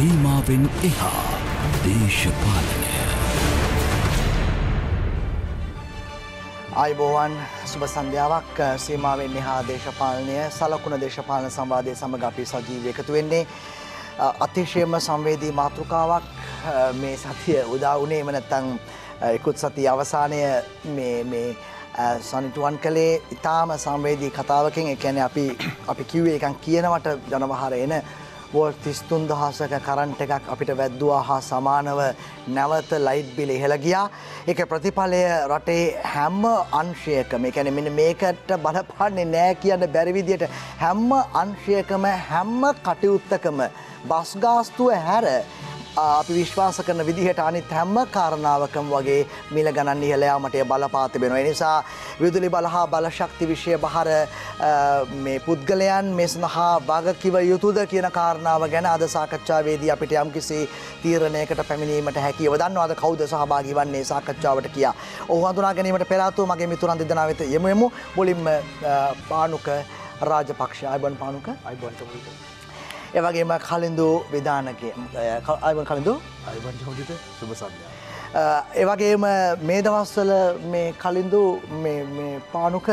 සීමාවෙන් එහා දේශපාලනය අයිබෝවන් සුභ සන්ධ්‍යාවක් සීමාවෙන් එහා දේශපාලනය සලකුණ දේශපාලන සම්වාදය සමඟ අපි සජීව එකතු වෙන්නේ අතිශයම සංවේදී මාතෘකාවක් මේ සතිය උදාවනේ මනැත්තං එකුත් සති අවසානය මේ සනිටුවන් කළේ ඉතාම සංවේදී කතාවකින් එකැන අපි අපි කිව්වේ එකන් කියනවට ජනවහර එන වෝල් තිස්තුන් දහසක කරන්ට එකක් අපිට වැද්දවා හා සමානව නැවත ලයිට් බිලි හෙළගියා එක ප්‍රතිඵලය රටේ හැම්ම අංශයකම එකැන මෙ මේකට බලපාන්නේ නෑ කියන්න බැරිවිදියට හැම්ම අංශයකම හැම්ම කටයුත්තකම බස්ගාස්තුව හැර අපි විශ්වාස කරන විදිහට අනිත් හැම කාරණාවකම වගේ මිල ගණන් ඉහළ යාමට බලපා තිබෙනවා. ඒ නිසා විදුලි බල හා බලශක්ති විෂය බහර මේ පුද්ගලයන් මේ සඳහා වගකිව යුතුද කියන කාරණාව ගැන අද සාකච්ඡාවේදී අපිට යම්කිසි තීරණයකට පැමිණීමට හැකියව දන්නවාද කවුද සහභාගී වන්නේ සාකච්ඡාවට කියා. ඔහු හඳුනා ගැනීමට පෙර ආතෝ මගේ මිතුරන් දෙදෙනා වෙත යමු යමු. මුලින්ම පානුක රාජපක්ෂ අයබන් පානුක අයබන් තමුලිට එවගේම කලින්දු විධානකය අයිවන් කලින්දු අයිවන් හොඩිට සුබ සන්ධ්‍යාව. එවගේම මේ දවස්වල මේ කලින්දු පානුක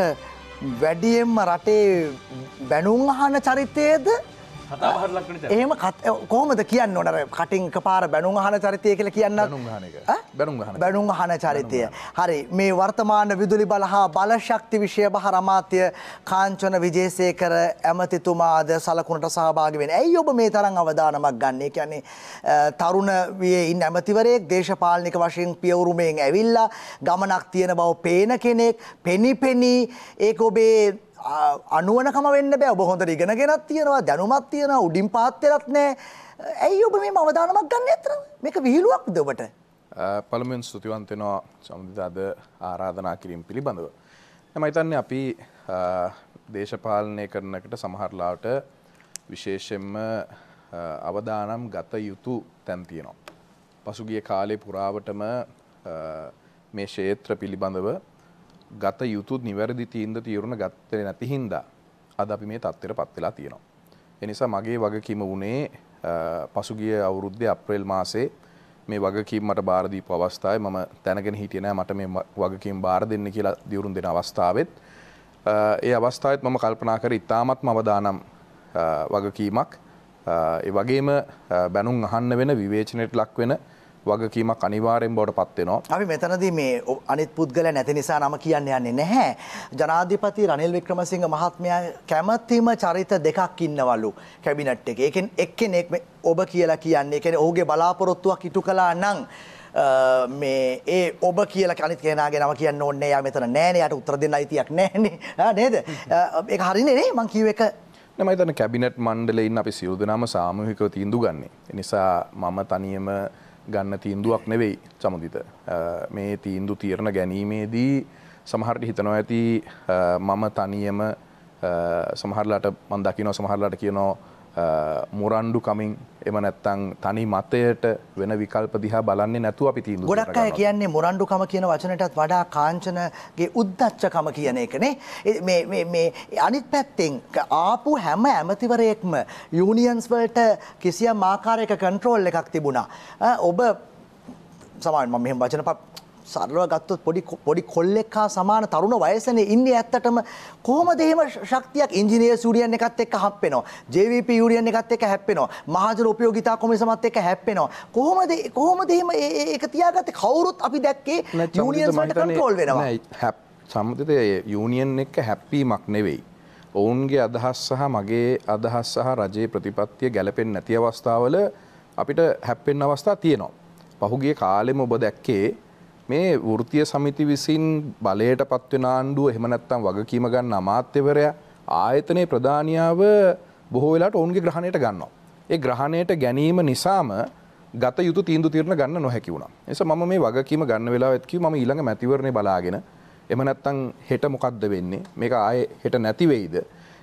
වැඩියෙන්ම රටේ බැනුම් අහන චරිතයේද එහෙම කොහොමද කියන්න ඕනර කටින් පාර බැනුම් අහන චරිතය කියලා කියන්න බැනුම් අහන චරිතය. හරි මේ වර්තමාන විදුලි බල හා බලශක්ති විෂය බහ රමාත්‍ය කාංචන විජේසේකර ඇමතිතුමාද සලකුණට සහභාගිවෙන ඇයි ඔබ මේ තරන් අවධානමක් ගන්නේ කියන්නේ තරුණ විය ඉන්න ඇමතිවරයෙක් දේශපාලනික වශයෙන් පියවුරුමයෙන් ඇවිල්ලා ගමනක් තියෙන බව පේන කෙනෙක් පෙනි පෙනී ඒක ඔබේ අනුවනකම වෙන්න බෑ ඔබ හොඳට ඉගෙනගෙනත් තියෙනවා දැනුමත් තියෙනවා උඩින් පාත් වෙලත් නෑ. ඇයි ඔබ මේ මවදානමක් ගන්න ඇත්තර? මේක විහිළුවක්ද ඔබට? පළමුවෙන් ස්තුතිවන්ත වෙනවා සමුදිත අද ආරාධනා කිරීම පිළිබඳව. මම හිතන්නේ අපි දේශපාලනය කරනකට සමහරලාට විශේෂයෙන්ම අවදානම් ගත යුතු තැන් තියෙනවා. පසුගිය කාලේ පුරාවටම මේ ක්ෂේත්‍ර පිළිබඳව ගත යුතු නිවැරදි තීන්ද තීරණ ගත්තේ නැති හින්දා අද අපි මේ තත්ත්වයට පත් වෙලා තියෙනවා. ඒ නිසා මගේ වගකීම වුණේ පසුගිය අවුරුද්දේ අප්‍රේල් මාසේ මේ වගකීම් මට බාර දීපු අවස්ථාවේ මම දැනගෙන හිටියේ නෑ මට මේ වගකීම් බාර දෙන්න කියලා දියුරුම් දෙන අවස්ථාවෙත් ඒ අවස්ථාවෙත් මම කල්පනා කරේ ඉතාමත්ම අවදානම් වගකීමක් ඒ වගේම බැනුම් අහන්න වෙන විවේචනයට ලක් වෙන වගකීමක් අනිවාරයෙන් බවට පත්වෙනවා. අපි මෙතනද මේ අනිත් පුද්ගල නැති නිසා නම කියන්න යන්නේ නැහැ. ජනාධිපති රනිල් වික්‍රමසිංහ මහත්මයා කැමැත්තිම චරිත දෙකක් ඉන්නවලු කැබිනට් එක. ඒකෙන් එක්කෙනෙක් ඔබ කියලා කියන්නේ කියන්නේ ඔහුගේ බලාපොරොත්තුවක් ඉටු කළා නම් මේ ඒ ඔබ කියල කනිත් කියෙනගේ නම කියන්න ඔන්නේ යා මෙතන නෑනයට උත්තර දෙන්න අයිතියක් නෑනේ නේද ඒ හරිනේ මං කිව එක නමයිතන කැබිනට් මණ්ඩලෙඉන්න අපි සියල්දනම සාමහිකව තිීන්දු ගන්නේ. එනිසා මම තනියම ගන්න තීන්දුවක් නෙවෙයි සමඳිත. මේ තීන්දු තීරණ ගැනීමේදී සමහරට හිතනවා ඇති මම තනියම සමහරලාට මන් දකිනෝ සමහරලාට කියනෝ මුරන්ඩු කමින් එම නැත්තං තනි මතයට වෙන විකල්ප දිහා බලන්නේ නැතුව අපි තීන්දුව ගොඩක් අය කියන්නේ මුරණ්ඩුකම කියන වචනටත් වඩා කාංචනගේ උද්දච්චකම කියන එකනේ මේ මේ මේ අනිත් පැත්තෙන් ආපු හැම ඇමතිවරයෙක්ම යූනියන්ස් වලට කිසියම් ආකාරයක කන්ට්‍රෝල් එකක් තිබුණා ඔබ සමාන් මම මෙහෙම වචන සරලව ගත්තොත් පොඩි පොඩි කොල්ලෙක් හා සමාන තරුණ වයසනේ ඉන්නේ ඇත්තටම කොහොමද එහෙම ශක්තියක් ඉංජිනේර් සූරියන් එකත් එක්ක හැප්පෙනවා JVP යූරියන් එකත් එක්ක හැප්පෙනවා මහජන උපයෝගිතා කොමිසමත් එක්ක හැප්පෙනවා කොහොමද කොහොමද එහෙම ඒක තියාගත්තේ කවුරුත් අපි දැක්කේ යූනියන්ස් වලට කන්ට්‍රෝල් වෙනවා නෑ සම්මුතිත යූනියන් එක්ක හැප්පීමක් නෙවෙයි ඔවුන්ගේ අදහස් සහ මගේ අදහස් සහ රජයේ ප්‍රතිපත්තිය ගැලපෙන්නේ නැති අවස්ථාවල අපිට හැප්පෙන්න අවස්ථා තියෙනවා. පහුගිය කාලෙම ඔබ දැක්කේ මේ වෘතිය සමිති විසින් බලයට පත්වෙන ආණ්ඩුව එහෙම නැත්තම් වගකීම ගන්න අමාත්‍යවරයා ආයතනයේ ප්‍රධානියාව බොහෝ වෙලාට ඔවුන්ගේ ග්‍රහණයට ගන්නවා. ඒ ග්‍රහණයට ගැනීම නිසාම ගත යුතු තීන්දු තීරණ ගන්න නොහැකි වුණා. එස මම මේ වගකීම ගන්න වෙලාවෙත් කිව්වා මම ඊළඟ මැතිවරණේ බලාගෙන එහෙම නැත්තම් හෙට මොකද්ද වෙන්නේ? මේක ආයේ හෙට නැති වෙයිද?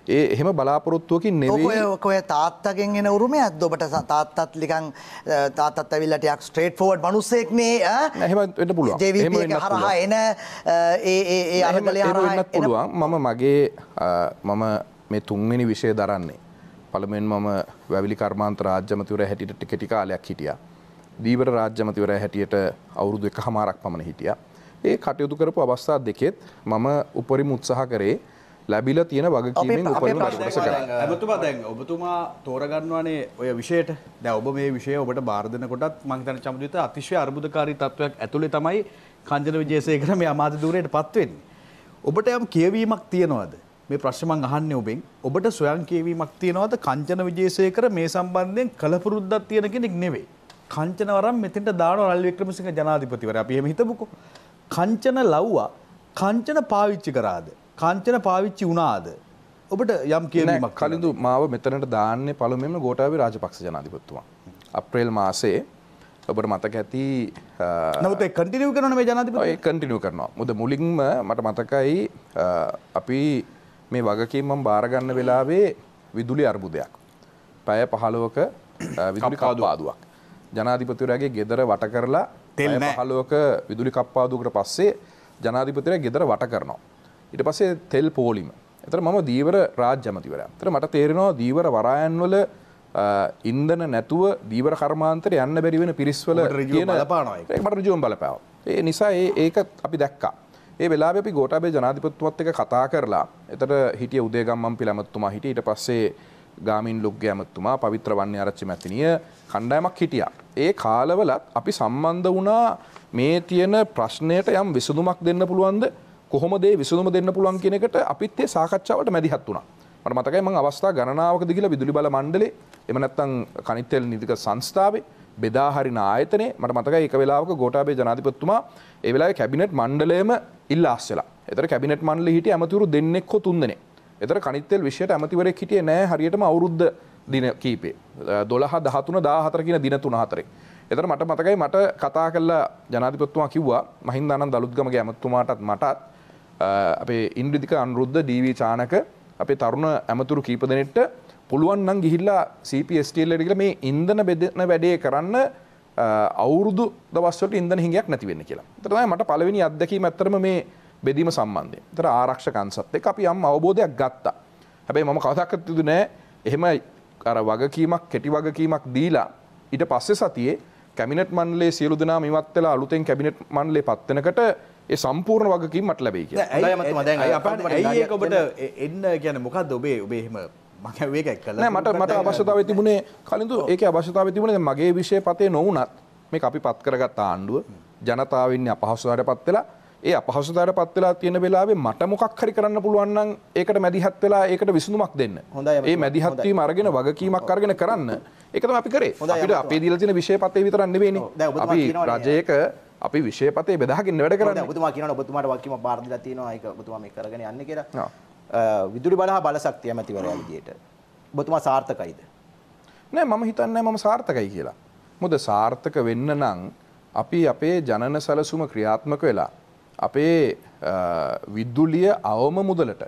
ඒ එහෙම බලාපොරොත්තුවකින් නෙවෙයි ඔය තාත්තගෙන් එන උරුමයක්ද ඔබට තාත්තත් නිකන් තාත්තත් ඇවිල්ලා ටිකක් ස්ට්‍රේට් ෆෝවර්ඩ් මිනිස්සෙක් නේ ඈ එහෙම වෙන්න පුළුවන් එහෙම වෙන්න හරහා එන ඒ ඒ ඒ අරගලේ හරහා එන්න පුළුවන් මම මගේ මම මේ තුන්වෙනි විෂය දරන්නේ පළමෙන් මම වැවිලි කර්මාන්ත රාජ්‍යමතිවරයා හැටියට ටික ටික කාලයක් හිටියා දීවර රාජ්‍යමතිවරයා හැටියට අවුරුදු එකහමාරක් පමණ හිටියා ඒ කටයුතු කරපු අවස්ථා දෙකෙත් මම උපරිම උත්සාහ කරේ ලැබිල තියෙන වගකීමෙන් උපරිම වැඩපස කරන්න. ඔබතුමා දැන් ඔබතුමා තෝරගන්නවානේ ඔය විෂයට දැන් ඔබ මේ විෂය ඔබට බාර දෙනකොටත් මං හිතන්නේ චම්දුවිත අතිශය අර්බුදකාරී තත්වයක් ඇතුලේ තමයි කංජන විජේසේකර මේ අමාත්‍ය ධූරයට පත් වෙන්නේ. ඔබට යම් කියවීමක් තියනවාද? මේ ප්‍රශ්න මං අහන්නේ ඔබෙන්. ඔබට සොයන් කියවීමක් තියනවාද? කංචන විජේසේකර මේ සම්බන්ධයෙන් කලපුරුද්දක් තියෙන කෙනෙක් නෙවෙයි. කංචන වරම් මෙතෙන්ට දානවා රල් වික්‍රමසිංහ ජනාධිපතිවරයා. අපි එහෙම හිතමුකෝ. කංචන ලව්වා කංචන පාවිච්චි කරාද? කාංචන පාවිච්චි වුණාද ඔබට යම් කියන කලින්දු මාව මෙතනට දාන්නේ පළමෙම ගෝටාවේ රාජපක්ෂ ජනාධිපතිතුමා අප්‍රේල් මාසේ ඔබට මතක ඇති නවත කටිනිව කරන මේ ජනාතිපති කටිනිව කරනවා මුද මුලින්ම මට මතකයි අපි මේ වගකීමම් බාරගන්න වෙලාවේ විදුලි අර්බුදයක් පැය පහලෝක විදුලි කාදවාදුවක් ජනාධිපතිවරගේ ගෙදර වට කරලා තෙල් හලෝක විදුලි කප්පාදුකට පස්සේ ජනාධිපතිර ගෙදර වට කරනවා ඉට පසේ තෙල් පෝලිම එතර මම දීවර රාජ්‍යමතිවර තර මට තේරෙනවා දීවර වරායන්වල ඉන්දන නැතුව දීවර කර්මාන්තර යන්න බැරිවෙන පිරිස්වල මට ජුවම් බලපෑව ඒ නිසා ඒක අපි දැක්කා ඒ වෙලා අපි ගෝටබේ ජනාධිපත්තුවත් එක කතා කරලා එතට හිටිය උදේගම්මන් පිළමත්තුමා හිට ඉට පස්සේ ගාමින් ලුක්ගේ ඇමත්තුමා පවිත්‍ර වන්නේ අරච්චි මැතිනිය කණ්ඩායමක් හිටිය. ඒ කාලවලත් අපි සම්බන්ධ වනා මේ තියෙන ප්‍රශ්නයට යම් විසඳුමක් දෙන්න පුළුවන්ද කොහොමදේ විසඳුම දෙන්න පුළුවන් කියන එකට අපිත් ඒ සාකච්ඡාවට මැදිහත් වුණා. මට මතකයි මම අවස්ථා ගණනාවකදී කියලා විදුලි බල මණ්ඩලේ එහෙම නැත්නම් කනිත් තෙල් නීතික සංස්ථාවේ බෙදා හරින ආයතනය මට මතකයි එක වෙලාවක ගෝඨාභය ජනාධිපතිතුමා ඒ වෙලාවේ කැබිනට් මණ්ඩලයම ඉල්ලාස් වෙලා. ඒතර කැබිනට් මණ්ඩලෙ හිටිය ඇමතිවරු දෙන්නෙක් හෝ තුන්දෙනෙක්. එතර කනිත්තෙල් විෂයට ඇමතිවරෙක් හිටිය නෑ හරියටම අවුරුද්ධ දින කීපේ. දොළහ දහතුන දාහතර කියන දින තුන හතරේ. එතර මට මතකයි මට කතා කල්ලා ජනාධිපත්තුමා කිව්වා මහින්දානන් දළුත්ගම ඇමත්තුමාටත් මටත් අපේ ඉන්ද්‍රදික අනුරුද්ධ ඩීවී චානක අපේ තරුණ ඇමතුරු කීපදනෙට පුළුවන් නම් ගිහිල්ලා CPSටල්ලටගල මේ ඉන්දන බෙදන වැඩේ කරන්න අවුරුදු දවස්වට ඉන්දන හිඟයක් නැතිවෙන්න කියලා තරයි මට පලවෙනි අදකී ඇත්තරම මේ බෙදීම සම්බන්ධය තර ආරක්ෂකන්සත්තේ අපි යම් අවබෝධයක් ගත්තා හැබැයි මම කවතක්කත්තුදු නෑ එහෙම අර වගකීමක් කෙටි වගකීමක් දීලා ඊට පස්සේ සතියේ කැමිනට් මණ්ඩලේ සියලු දෙනා ඉවත් වෙලා අලුතෙන් කැබිනට් මණ්ඩලේ පත් වෙනකොට ඒ සම්පූර්ණ වගකින් මට ලැබේ කිය ඇයි ඔබට එන්න කියන මොකක්ද ඔබේ ඔබේහෙම මට මට අවශ්‍යතාව තිබුණේ කලින්තු ඒක අවශ්‍යතාව තිබුණේ මගේ විෂය පතේ නොවනත් මේ අපි පත් කරගත් ආණ්ඩුව ජනතාවන්න අපහසුවට පත්වෙලා ඒ අපහසුතාවට පත් වෙලා තියෙන වෙලාවේ මට මොකක් හරි කරන්න පුළුවන් නම් ඒකට මැදිහත් වෙලා ඒකට විසඳුමක් දෙන්න. ඒ මැදිහත් වීම අරගෙන වගකීමක් අරගෙන කරන්න. ඒක තමයි අපි කරේ. අපිට අපේ දීලා තියෙන විෂය පතේ විතරක් නෙවෙයිනේ. අපි රජයක අපි විශේෂපතේ බෙදාගෙන වැඩ කරන්නේ. ඔබතුමා කියනවා ඔබතුමාට වගකීම බාර දීලා තියෙනවා. ඒක ඔබතුමා මේ කරගෙන යන්නේ කියලා. විදුලි බලහා බලශක්තිය ඇමතිවරයා විදියට. ඔබතුමා සාර්ථකයිද? නෑ මම හිතන්නේ මම සාර්ථකයි කියලා. මොකද සාර්ථක වෙන්න නම් අපි අපේ ජනන සැලසුම ක්‍රියාත්මක වෙලා අපේ විද්දුලිය අවම මුදලට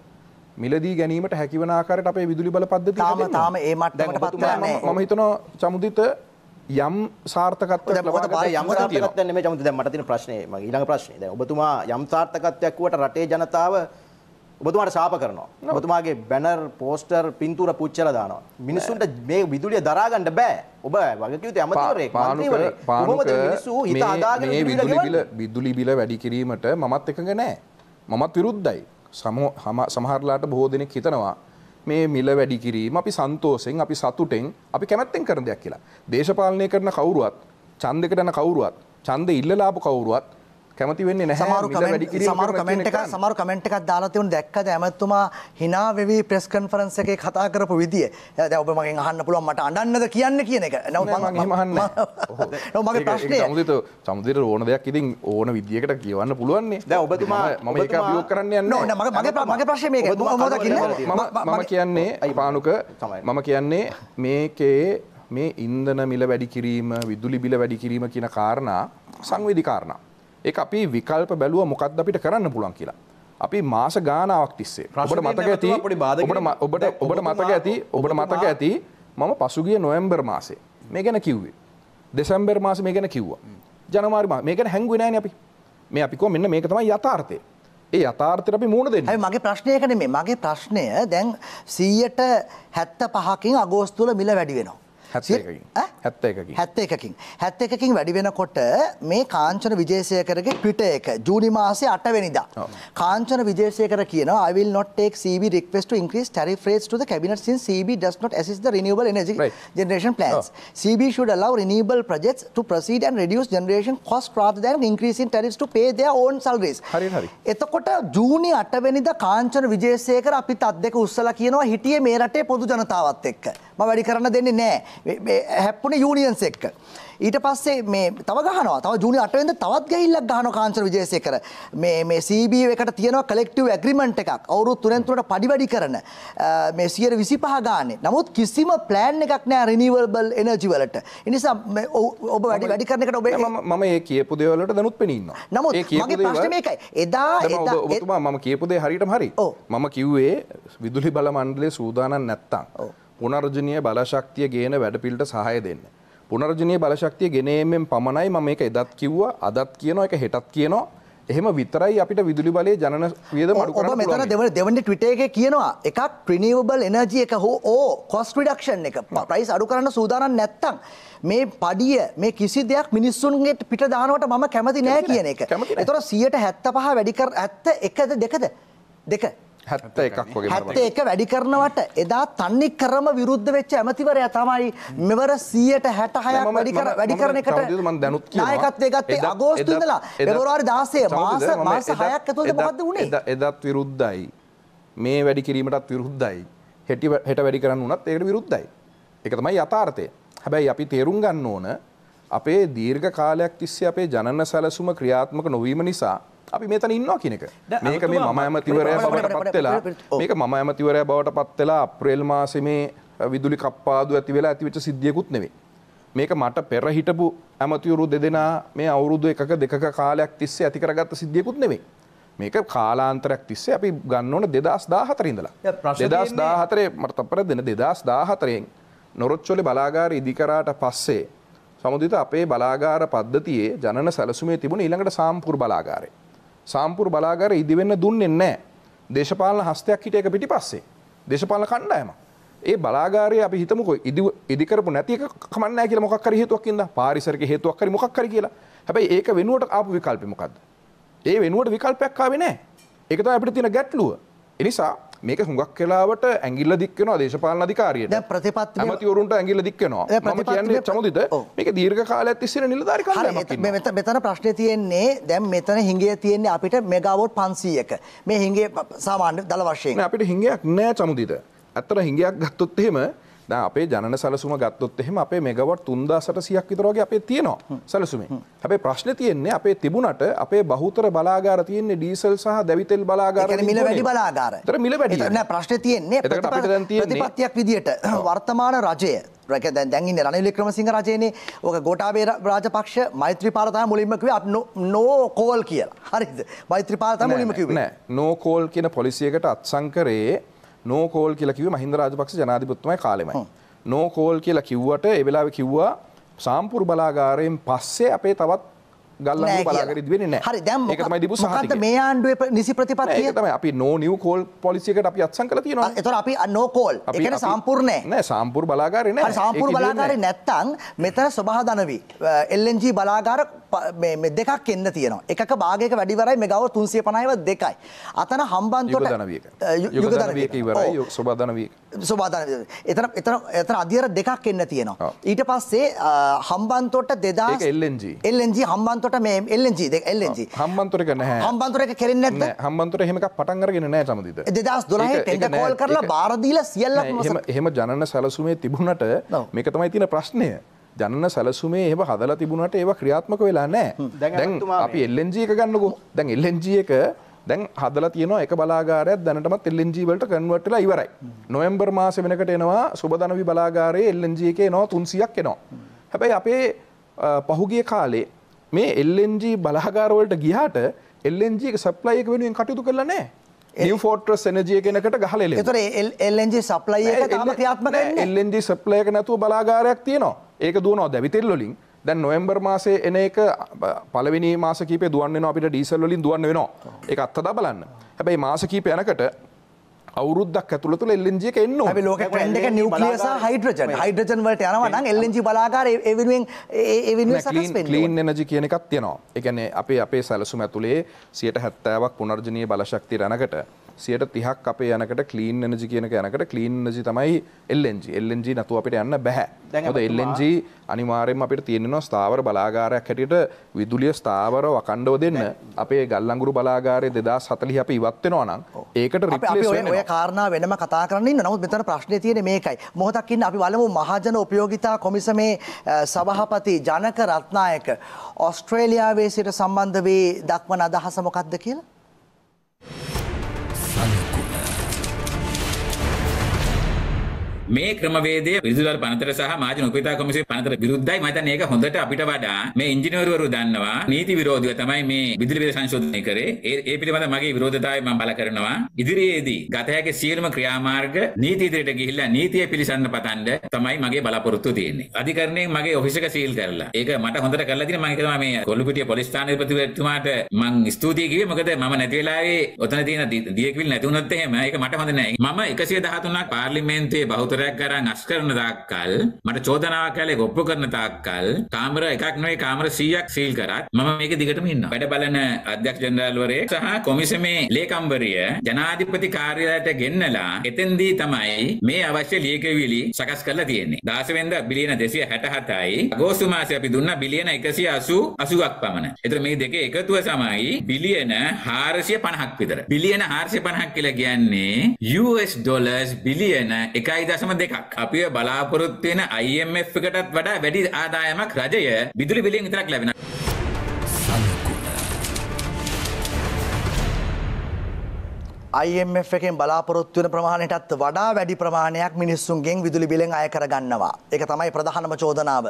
මිලදී ගැනීමට හැකිවන ආකාරයට අපේ විදුලි බල පද්ධතිය තාම තාම ඒ මට්ටමට පත් වෙලා නැහැ මම හිතනවා චමුදිත යම් සාර්ථකත්වයක් ලබා ගන්න යම් සාර්ථකත්වයක් නෙමෙයි චමුදිත දැන් මට තියෙන ප්‍රශ්නේ මගේ ඊළඟ ප්‍රශ්නේ දැන් ඔබතුමා යම් සාර්ථකත්වයක් වුවට රටේ ජනතාව ඔබතුමාට ශාප කරනවා. ඔබතුමාගේ බැනර්, පෝස්ටර්, පින්තූර පුච්චලා දානවා. මිනිස්සුන්ට මේ විදුලිය දරා ගන්න බෑ. ඔබ වගකියුතු ඇමතිවරයෙක්, මන්ත්‍රීවරයෙක්. කොහොමද මිනිස්සු හිත අදාගෙන මේ විදුලි බිල විදුලි බිල වැඩි කිරීමට මමත් එකඟ නෑ. මමත් විරුද්ධයි. සමහරලාට බොහෝ දෙනෙක් හිතනවා මේ මිල වැඩි කිරීම අපි සන්තෝෂෙන්, අපි සතුටෙන්, අපි කැමැත්තෙන් කරන දෙයක් කියලා. දේශපාලනය කරන කවුරුවත්, ඡන්දයකට යන කවුරුවත්, ඡන්ද ඉල්ලලා ආපු කවුරුවත් කැමති වෙන්නේ නැහැ සමහර කමෙන්ට් සමහර කමෙන්ට් එක සමහර කමෙන්ට් එකක් දාලා තියුණු දැක්කද ඇමතුමා hina වෙවි ප්‍රෙස් කොන්ෆරන්ස් එකේ කතා කරපු විදිය දැන් ඔබ මගෙන් අහන්න පුළුවන් මට අඬන්නද කියන්නේ කියන එක නෝ මම එහෙම අහන්නේ නෝ මගේ ප්‍රශ්නේ සමුදිත සමුදිත ඕන දෙයක් ඉතින් ඕන විදියකට කියවන්න පුළුවන් නේ දැන් ඔබතුමා මම ඒක අභියෝග කරන්න යන්නේ නෑ මගේ මගේ මගේ ප්‍රශ්නේ මේක මම කියන්නේ අයි පානුක මම කියන්නේ මේකේ මේ ඉන්ධන මිල වැඩි කිරීම විදුලි බිල වැඩි කිරීම කියන කාරණා සංවේදී කාරණා ඒ අපි විකල්ප බැලුව මොකක්ද අපිට කරන්න පුළුවන් කියලා. අපි මාස ගානාවක් තිස්සේ ඔබට මතක ඇති ඔබට ඔබට ඔබට මතක ඇති ඔබට මතක ඇති මම පසුගිය නොවම්බර් මාසේ මේ ගැන කිව්වේ දෙසම්බර් මාස මේ ගැන කිව්වා ජනවාරි මාස මේක හැංගුවේ නැහැනේ අපි මේ අපි කොහොම මෙන්න මේක තමයි යථාර්ථය ඒ යථාර්ථයට අපි මුහුණ දෙන්නේ මගේ ප්‍රශ්නයක නෙමෙයි මගේ ප්‍රශ්නය දැන් 100ට 75කින් අගෝස්තුවල මිල වැඩි වෙනවා හැත්ත එකකින් හැත්ත එකකින් වැඩි වෙනකොට මේ කාංචන විජේසයකරගේ ට්විට එක ජූනි මාසේ අටවැනිදා කාංචන විජේසයකර කියන අවිල් නොට්ටෙක් CB request to increase tariff rates to the cabinet since CB does not assist the renewable energy right. generation plans. Oh. CB should allow renewable projects to proceed and reduce generation cost rather than increasing tariffs to pay their own salaries. හරි හරි. එතකොට ජූනි 8 වෙනිදා කාංචන විජේසේකර අපිත් අත් දෙක උස්සලා කියනවා හිටියේ මේ රටේ පොදු ජනතාවත් එක්ක. මම වැඩි කරන්න දෙන්නේ නැහැ. හැප්පුණේ යූනියන්ස් එක්ක. ඊට පස්සේ මේ තව ගහනවා. තව ජූනි 8 වෙනිදා තවත් ගිහිල්ලක් ගහනවා කාන්චන විජේසේකර. මේ මේ CBU එකට තියෙනවා කලෙක්ටිව් ඇග්‍රීමන්ට් එකක්. අවුරුදු 3න් 3ට පඩිවැඩි කරන මේ 125 ගානේ. නමුත් කිසිම plan එකක් නැහැ renewable energy වලට. ඒ නිසා ඔබ වැඩි වැඩි කරන එකට ඔබ මම මේ කියපු දේවල් වලට දැනුත් පෙනී ඉන්නවා. නමුත් මගේ ප්‍රශ්නේ මේකයි. එදා එදා ඔබතුමා මම කියපු දේ හරියටම හරි. මම කිව්වේ විදුලි බල මණ්ඩලයේ සූදානම් නැත්තම්. ඔව්. පුනර්ජනීය බලශක්තිය ගේන වැඩපිළිට සහාය දෙන්න. පුනර්ජනීය බලශක්තිය ගෙනීමෙන් පමණයි මම මේක එදත් කිව්වා අදත් කියනවා ඒක හෙටත් කියනවා එහෙම විතරයි අපිට විදුලි බලය ජනන වියදම අඩු කරන්න මෙතන දෙවන දෙවන ට්විට් එකේ කියනවා එකක් රිනියුවබල් එනර්ජි එක හෝ ඕ කොස්ට් රිඩක්ෂන් එක ප්‍රයිස් අඩු කරන්න සූදානම් නැත්තම් මේ පඩිය මේ කිසි දෙයක් මිනිස්සුන්ගේ පිට දානවට මම කැමති නෑ කියන එක. ඒතර 175 වැඩි කර 71ද 2ද 2 හැත්ත එකක් වගේ හැත්ත එක වැඩි කරනවට එදා තන්නේ කරම විරුද්ධ වෙච්ච ඇමතිවරයා තමයි මෙවර 100ට 66ක් වැඩි කර වැඩි කරන එකට මම දැනුත් කියනවා නායකත්වයේ ගත්තේ අගෝස්තු ඉඳලා පෙබරවාරි 16 මාස මාස 6ක් ඇතුළත මොකද්ද වුනේ එදත් විරුද්ධයි මේ වැඩි කිරීමටත් විරුද්ධයි හෙටි හෙට වැඩි කරන්න උනත් ඒකට විරුද්ධයි ඒක තමයි යථාර්ථය හැබැයි අපි තේරුම් ගන්න ඕන අපේ දීර්ඝ කාලයක් තිස්සේ අපේ ජනන සැලසුම ක්‍රියාත්මක නොවීම නිසා අපි මෙතන ඉන්නවා කියන එක. මේක මේ මම ඇමතිවරයා බවට පත් වෙලා මේක මම ඇමතිවරයා බවට පත් වෙලා අප්‍රේල් මාසේ මේ විදුලි කප්පාදු ඇති වෙලා ඇතිවෙච්ච සිද්ධියකුත් නෙවෙයි. මේක මට පෙර හිටපු ඇමතිවරු දෙදෙනා මේ අවුරුදු එකක දෙකක කාලයක් තිස්සේ ඇති කරගත්ත සිද්ධියකුත් නෙවෙයි. මේක කාලාන්තරයක් තිස්සේ අපි ගන්න ඕන 2014 ඉඳලා. 2014 මට තප්පර දෙන 2014න් නොරොච්චොලේ බලාගාර ඉදිකරාට පස්සේ සමුදිත අපේ බලාගාර පද්ධතියේ ජනන සැලසුමේ තිබුණ ඊළඟට සාම්පූර් බලාගාරේ සාම්පුර බලාගාර ඉදිවෙන්න දුන්නේ නැහැ. දේශපාලන හස්තයක් හිටිය එක පිටිපස්සේ. දේශපාලන කණ්ඩායම. ඒ බලාගාරය අපි හිතමුකෝ ඉදි ඉදිකරපු නැති එක කමක් නැහැ කියලා මොකක් හරි හේතුවක් ඉඳලා පාරිසරික හේතුවක් හරි මොකක් හරි කියලා. හැබැයි ඒක වෙනුවට ආපු විකල්පෙ මොකද්ද? ඒ වෙනුවට විකල්පයක් ආවේ නැහැ. ඒක තමයි අපිට තියෙන ගැටලුව. එනිසා මේක හුඟක් කලාවට ඇගිල්ල දික්කන දේශපාලන අධිකාරයට ප්‍රතිපත් මතිවරුන්ට ඇගිල්ල දික්කනවා කියන්නේ චමුදිත මේක දීර්ඝ කාලයක් තිස්සෙන නිලධාරිකාරය මෙතන ප්‍රශ්නය තියෙන්නේ දැන් මෙතන හිගේ තියෙන්නේ අපිට මෙගාවෝට් පන්සීයක මේ හිගේ සාමාන්‍ය දල වශයෙන් අපිට හිඟයක් නෑ චමුදිත ඇත්තට හිඟයක් ගත්තොත් එහෙම දැන් අපේ ජනන සැලසුම ගත්තොත් එහෙම අපේ මෙගවට් 3800ක් විතර වගේ අපේ තියෙනවා සැලසුමේ. හැබැයි ප්‍රශ්නේ තියෙන්නේ අපේ තිබුණට අපේ බහුතර බලාගාර තියෙන්නේ ඩීසල් සහ දැවිතෙල් බලාගාර. ඒ මිල වැඩි බලාගාර. ඒතර මිල වැඩි. නෑ ප්‍රශ්නේ තියෙන්නේ ප්‍රතිපත්තියක් විදියට වර්තමාන රජය රැකදැන් දැන්ගන්න රනිල ක්‍රමසිංහ රජයනේ ඕක ගොටාබේ රාජපක්ෂ මෛත්‍රපාලතා මුලින්මකව නෝකෝල් කියලා හරිද මෛත්‍රපාලතා මුලින්මකිව නෑ නෝකෝල් කියන පොලිසියකට අත්සංකරයේ නෝකෝල් කියලා කිව්වේ මහින්ද රාජපක්ෂ ජනාධිපතිතුමයි කාලෙමයි. නෝකෝල් කියලා කිව්වට ඒ වෙලාවේ කිව්වා සාම්පුරු බලාගාරයෙන් පස්සේ අපේ තවත් ගල්ල බලාගරි වෙන හරි දැම් එකම දිපු සහත මේ ආණ්ඩුව නිසි ප්‍රතිපත්තිය තමයි අපි නෝනිව කෝල් පොලිසිකට අපි අත්සං කළ තියෙනවා එතකොට අපි නෝකෝල් එකන සම්පූර්ණය නෑ සම්පූර් බලාගාරය නෑ සම්පූර් බලාගාරය නැත්තං මෙතන ස්වභාදනවී එල්ලෙන්ජී බලාගාර දෙකක් එන්න තියෙනවා එකක භාගක වැඩිවරයි මේ ගව තුන්සේ පනයිව දෙකයි. අතන හම්බන්තොට ස්වබාධන එතන එතන අධියර දෙකක් එන්න තියෙනවා. ඊට පස්සේ හම්බන්තොට දෙදා එල්ජ හම්බන්ත තොට මේ එල්ලජි එල්ලජි හම්බන්තුරක නෑ හම්බන්තුරක කෙරෙන්න ඇත හම්බන්තුර හෙමක් පටන්ගරගෙන නෑ සමතිද දෙදස් දොල කෝල් කරලා බාරදීල සියල්ල හෙම ජනන සැලසුමේ තිබුණට මේක තමයි තින ප්‍රශ්නය ජන්න සැලසුමේ ඒව හදලා තිබුණට ඒව ක්‍රියාත්මක වෙලා නෑ දැන් අපි එල්ලජි එක ගන්නකෝ දැන් එල්ලජි එක දැන් හදලා තියෙනවා එක බලාගාරයක් දැනටමත් LNG වලට කන්වර්ට් වෙලා ඉවරයි. නොවැම්බර් මාසෙ වෙනකොට එනවා සුබදනවි බලාගාරයේ LNG එකේ එනවා 300ක් එනවා. හැබැයි අපේ පහුගිය කාලේ මේ එල්ලෙන්ජී බලාගාරවලට ගියාට එල්ලෙන්ජීක සප්ලයික වෙනුවෙන් කටයුතු කරලා නෑ ෝට්‍රස් එනජිය කෙනකට ගහල තර එල්ජ සප්ලයි ක්‍රියාත්මක එල්ජ සප්ලයක නැතුව බලාගාරයක් තියනවා ඒක දුවනවා දැවිතෙල්ලොලින් දැන් නොවම්බර් මාසේ එන එක පලවිනි මාසකීපේ දුවන්න අපිට ඩීසල්ලින් දුවන්න වෙනවා එක අත්තදා බලන්න හැබැයි මාසකීප යනකට අවුරුද්දක් ඇතුළතුල එල්ලජිය එන්න ලෝක ටක නිියස හයිඩරජන් හයිඩරජන්වට යනවන එල්ලජි බලාකාර එවෙනුවෙන් ලීන් එනජි කියන එකක් තියනවා එකන අපේ අපේ සැලසුම ඇතුළේ සියට හැත්තෑවක් පුනර්ජනය බලශක්ති රැනකට සියට තිහක් අපේ යනකට කලීන් නජි කියනක යනකට කලීන් නජි තමයි එල්ජ එල්ජ නතු අපිට යන්න බැහැ ොද එල්ජ අනිවාරෙන් අපිට තියෙනවා ස්ථාවර බලාගාරයක් හැටියට විදුලිය ස්ථාවර වකණ්ඩෝ දෙන්න අපේ ගල්ලංගුරු බලාගාරය දෙදා සතලි අප ඉවත්වෙනවා නම් ඒකට රිය කාරණ වෙනම කතා කරන්න නමුත් මෙතන ප්‍රශ්නය තියෙන මේකයි මොහොතක්කින් අපි වලමු මහජන උපයෝගිතා කොමිසමේ සභහපති ජනක රත්නායක ඔස්ට්‍රේලියාවේ සිට සම්බන්ධ වේ දක්වන අදහසමොකක්ද කියලා මේ ක්‍රමවේදය විදුදල් පනතර සහ මාජන උපිතා කොමිසේ පනතර විරුද්ධයි මම හිතන්නේ ඒක හොඳට අපිට වඩා මේ ඉංජිනේරුවරු දන්නවා නීති විරෝධීව තමයි මේ විදුලි බිල සංශෝධනය කරේ ඒ ඒ පිළිබඳ මගේ විරෝධතාවය මම බල කරනවා ඉදිරියේදී ගත හැකි සියලුම ක්‍රියාමාර්ග නීති ඉදිරියට ගිහිල්ලා නීතිය පිළිසන්න පතන්න තමයි මගේ බලාපොරොත්තු තියෙන්නේ අධිකරණයෙන් මගේ ඔෆිස් එක සීල් කරලා ඒක මට හොඳට කරලා තියෙන මම හිතනවා මේ කොල්ලුපිටිය පොලිස් ස්ථානාධිපතිතුමාට මම ස්තුතියි කිව්වේ මොකද මම නැති වෙලාවේ ඔතන තියෙන දියකිවිල් නැති වුණොත් එහෙම ඒක මට හොඳ නැහැ මම 113ක් පාර්ලිමේන්තුවේ බහුතර උතුරක් ගරන් අස් කරන තාක්කල් මට චෝදනාවක් කැලේ ඔප්පු කරන තාක්කල් කාමර එකක් නෙවෙයි කාමර 100ක් සීල් කරත් මම මේක දිගටම ඉන්නවා. වැඩ බලන අධ්‍යක්ෂ ජනරාල්වරයෙක් සහ කොමිසමේ ලේකම්වරිය ජනාධිපති කාර්යාලයට ගෙන්නලා එතෙන්දී තමයි මේ අවශ්‍ය ලියකවිලි සකස් කරලා තියෙන්නේ. 10 වෙනිදා බිලියන 267යි අගෝස්තු මාසයේ අපි දුන්න බිලියන 180ක් පමණ. ඒතර මේ දෙකේ එකතුව තමයි බිලියන 450ක් විතර. බිලියන 450ක් කියලා කියන්නේ US ඩොලර්ස් බිලියන 1.5 දශම දෙකක් අපි බලාපොරොත්තු වෙන IMF එකටත් වඩා වැඩි ආදායමක් රජය විදුලි බිලෙන් විතරක් ලැබෙනවා. IMF එකෙන් බලාපොරොත්තු වෙන ප්‍රමාණයටත් වඩා වැඩි ප්‍රමාණයක් මිනිස්සුන්ගෙන් විදුලි බිලෙන් අය කරගන්නවා. ඒක තමයි ප්‍රධානම චෝදනාව.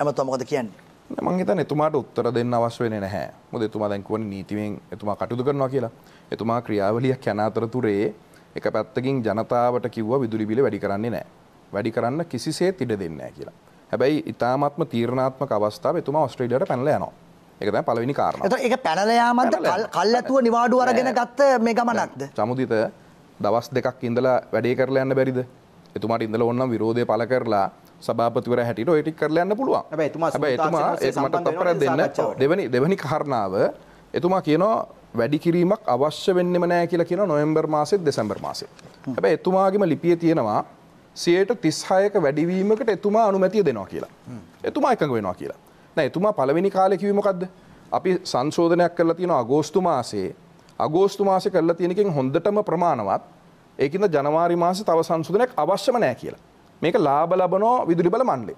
එමෙතුමා මොකද කියන්නේ? මං හිතන්නේ එතුමාට උත්තර දෙන්න අවශ්‍ය වෙන්නේ නැහැ. මොකද එතුමා දැන් කියන්නේ නීතියෙන් එතුමා කටයුතු කරනවා කියලා. එතුමා ක්‍රියාවලියක් යන අතරතුරේ එක පැත්තකින් ජනතාවට කිව්ව විදුලි බිල වැඩි කරන්නේ නෑ. වැඩි කරන්න කිසිසේත් ඉඩ දෙන්න කියලා. හැබැයි ඉතාමත්ම තීරණාත්මක අවස්ථාව එතුමා ඔස්ට්‍රේලියාවට පැනලා යනවා. ඒක තමයි පළවෙනි කාරණා. ඒතකොට ඒක පැනලා යාමද කල්ැතුව නිවාඩු අරගෙන ගත්ත මේ ගමනක්ද? සමුදිත දවස් දෙකක් ඉඳලා වැඩේ කරලා යන්න බැරිද? එතුමාට ඉඳලා ඕනනම් විරෝධය පළ කරලා සභාපතිවර හැටියට ඔය ටික කරලා යන්න පුළුවන්. හැබැයි එතුමා එතුමා ඒක මට තප්පරයක් දෙන්න. දෙවනි දෙවනි කාරණාව එතුමා කියනවා වැඩි කිරීමක් අවශ්‍ය වෙන්නෙම නෑ කියලා කියන නොවම්බර් මාසෙත් දෙසැම්බර් මාසේ. හැබැ එතුමාගේම ලිපිය තියෙනවා සයට තිස්හායක වැඩිවීමකට එතුමා අනුමැතිය දෙනවා කියලා. එතුමා එකඟ වෙනවා කියලා. නෑ එතුමා පළවෙනි කාලෙ කිවීමකක්ද අපි සංශෝධනයක් කරලා තියෙන අගෝස්තු මාසේ අගෝස්තු මාසෙ කරලා තියෙනකින් හොඳටම ප්‍රමාණවත් ඒකද ජනවාරි මාස තව සංශෝධනයක් අවශ්‍යම නෑ කියලා. මේක ලාබ ලබනෝ විදුලි බල මණ්ඩේ.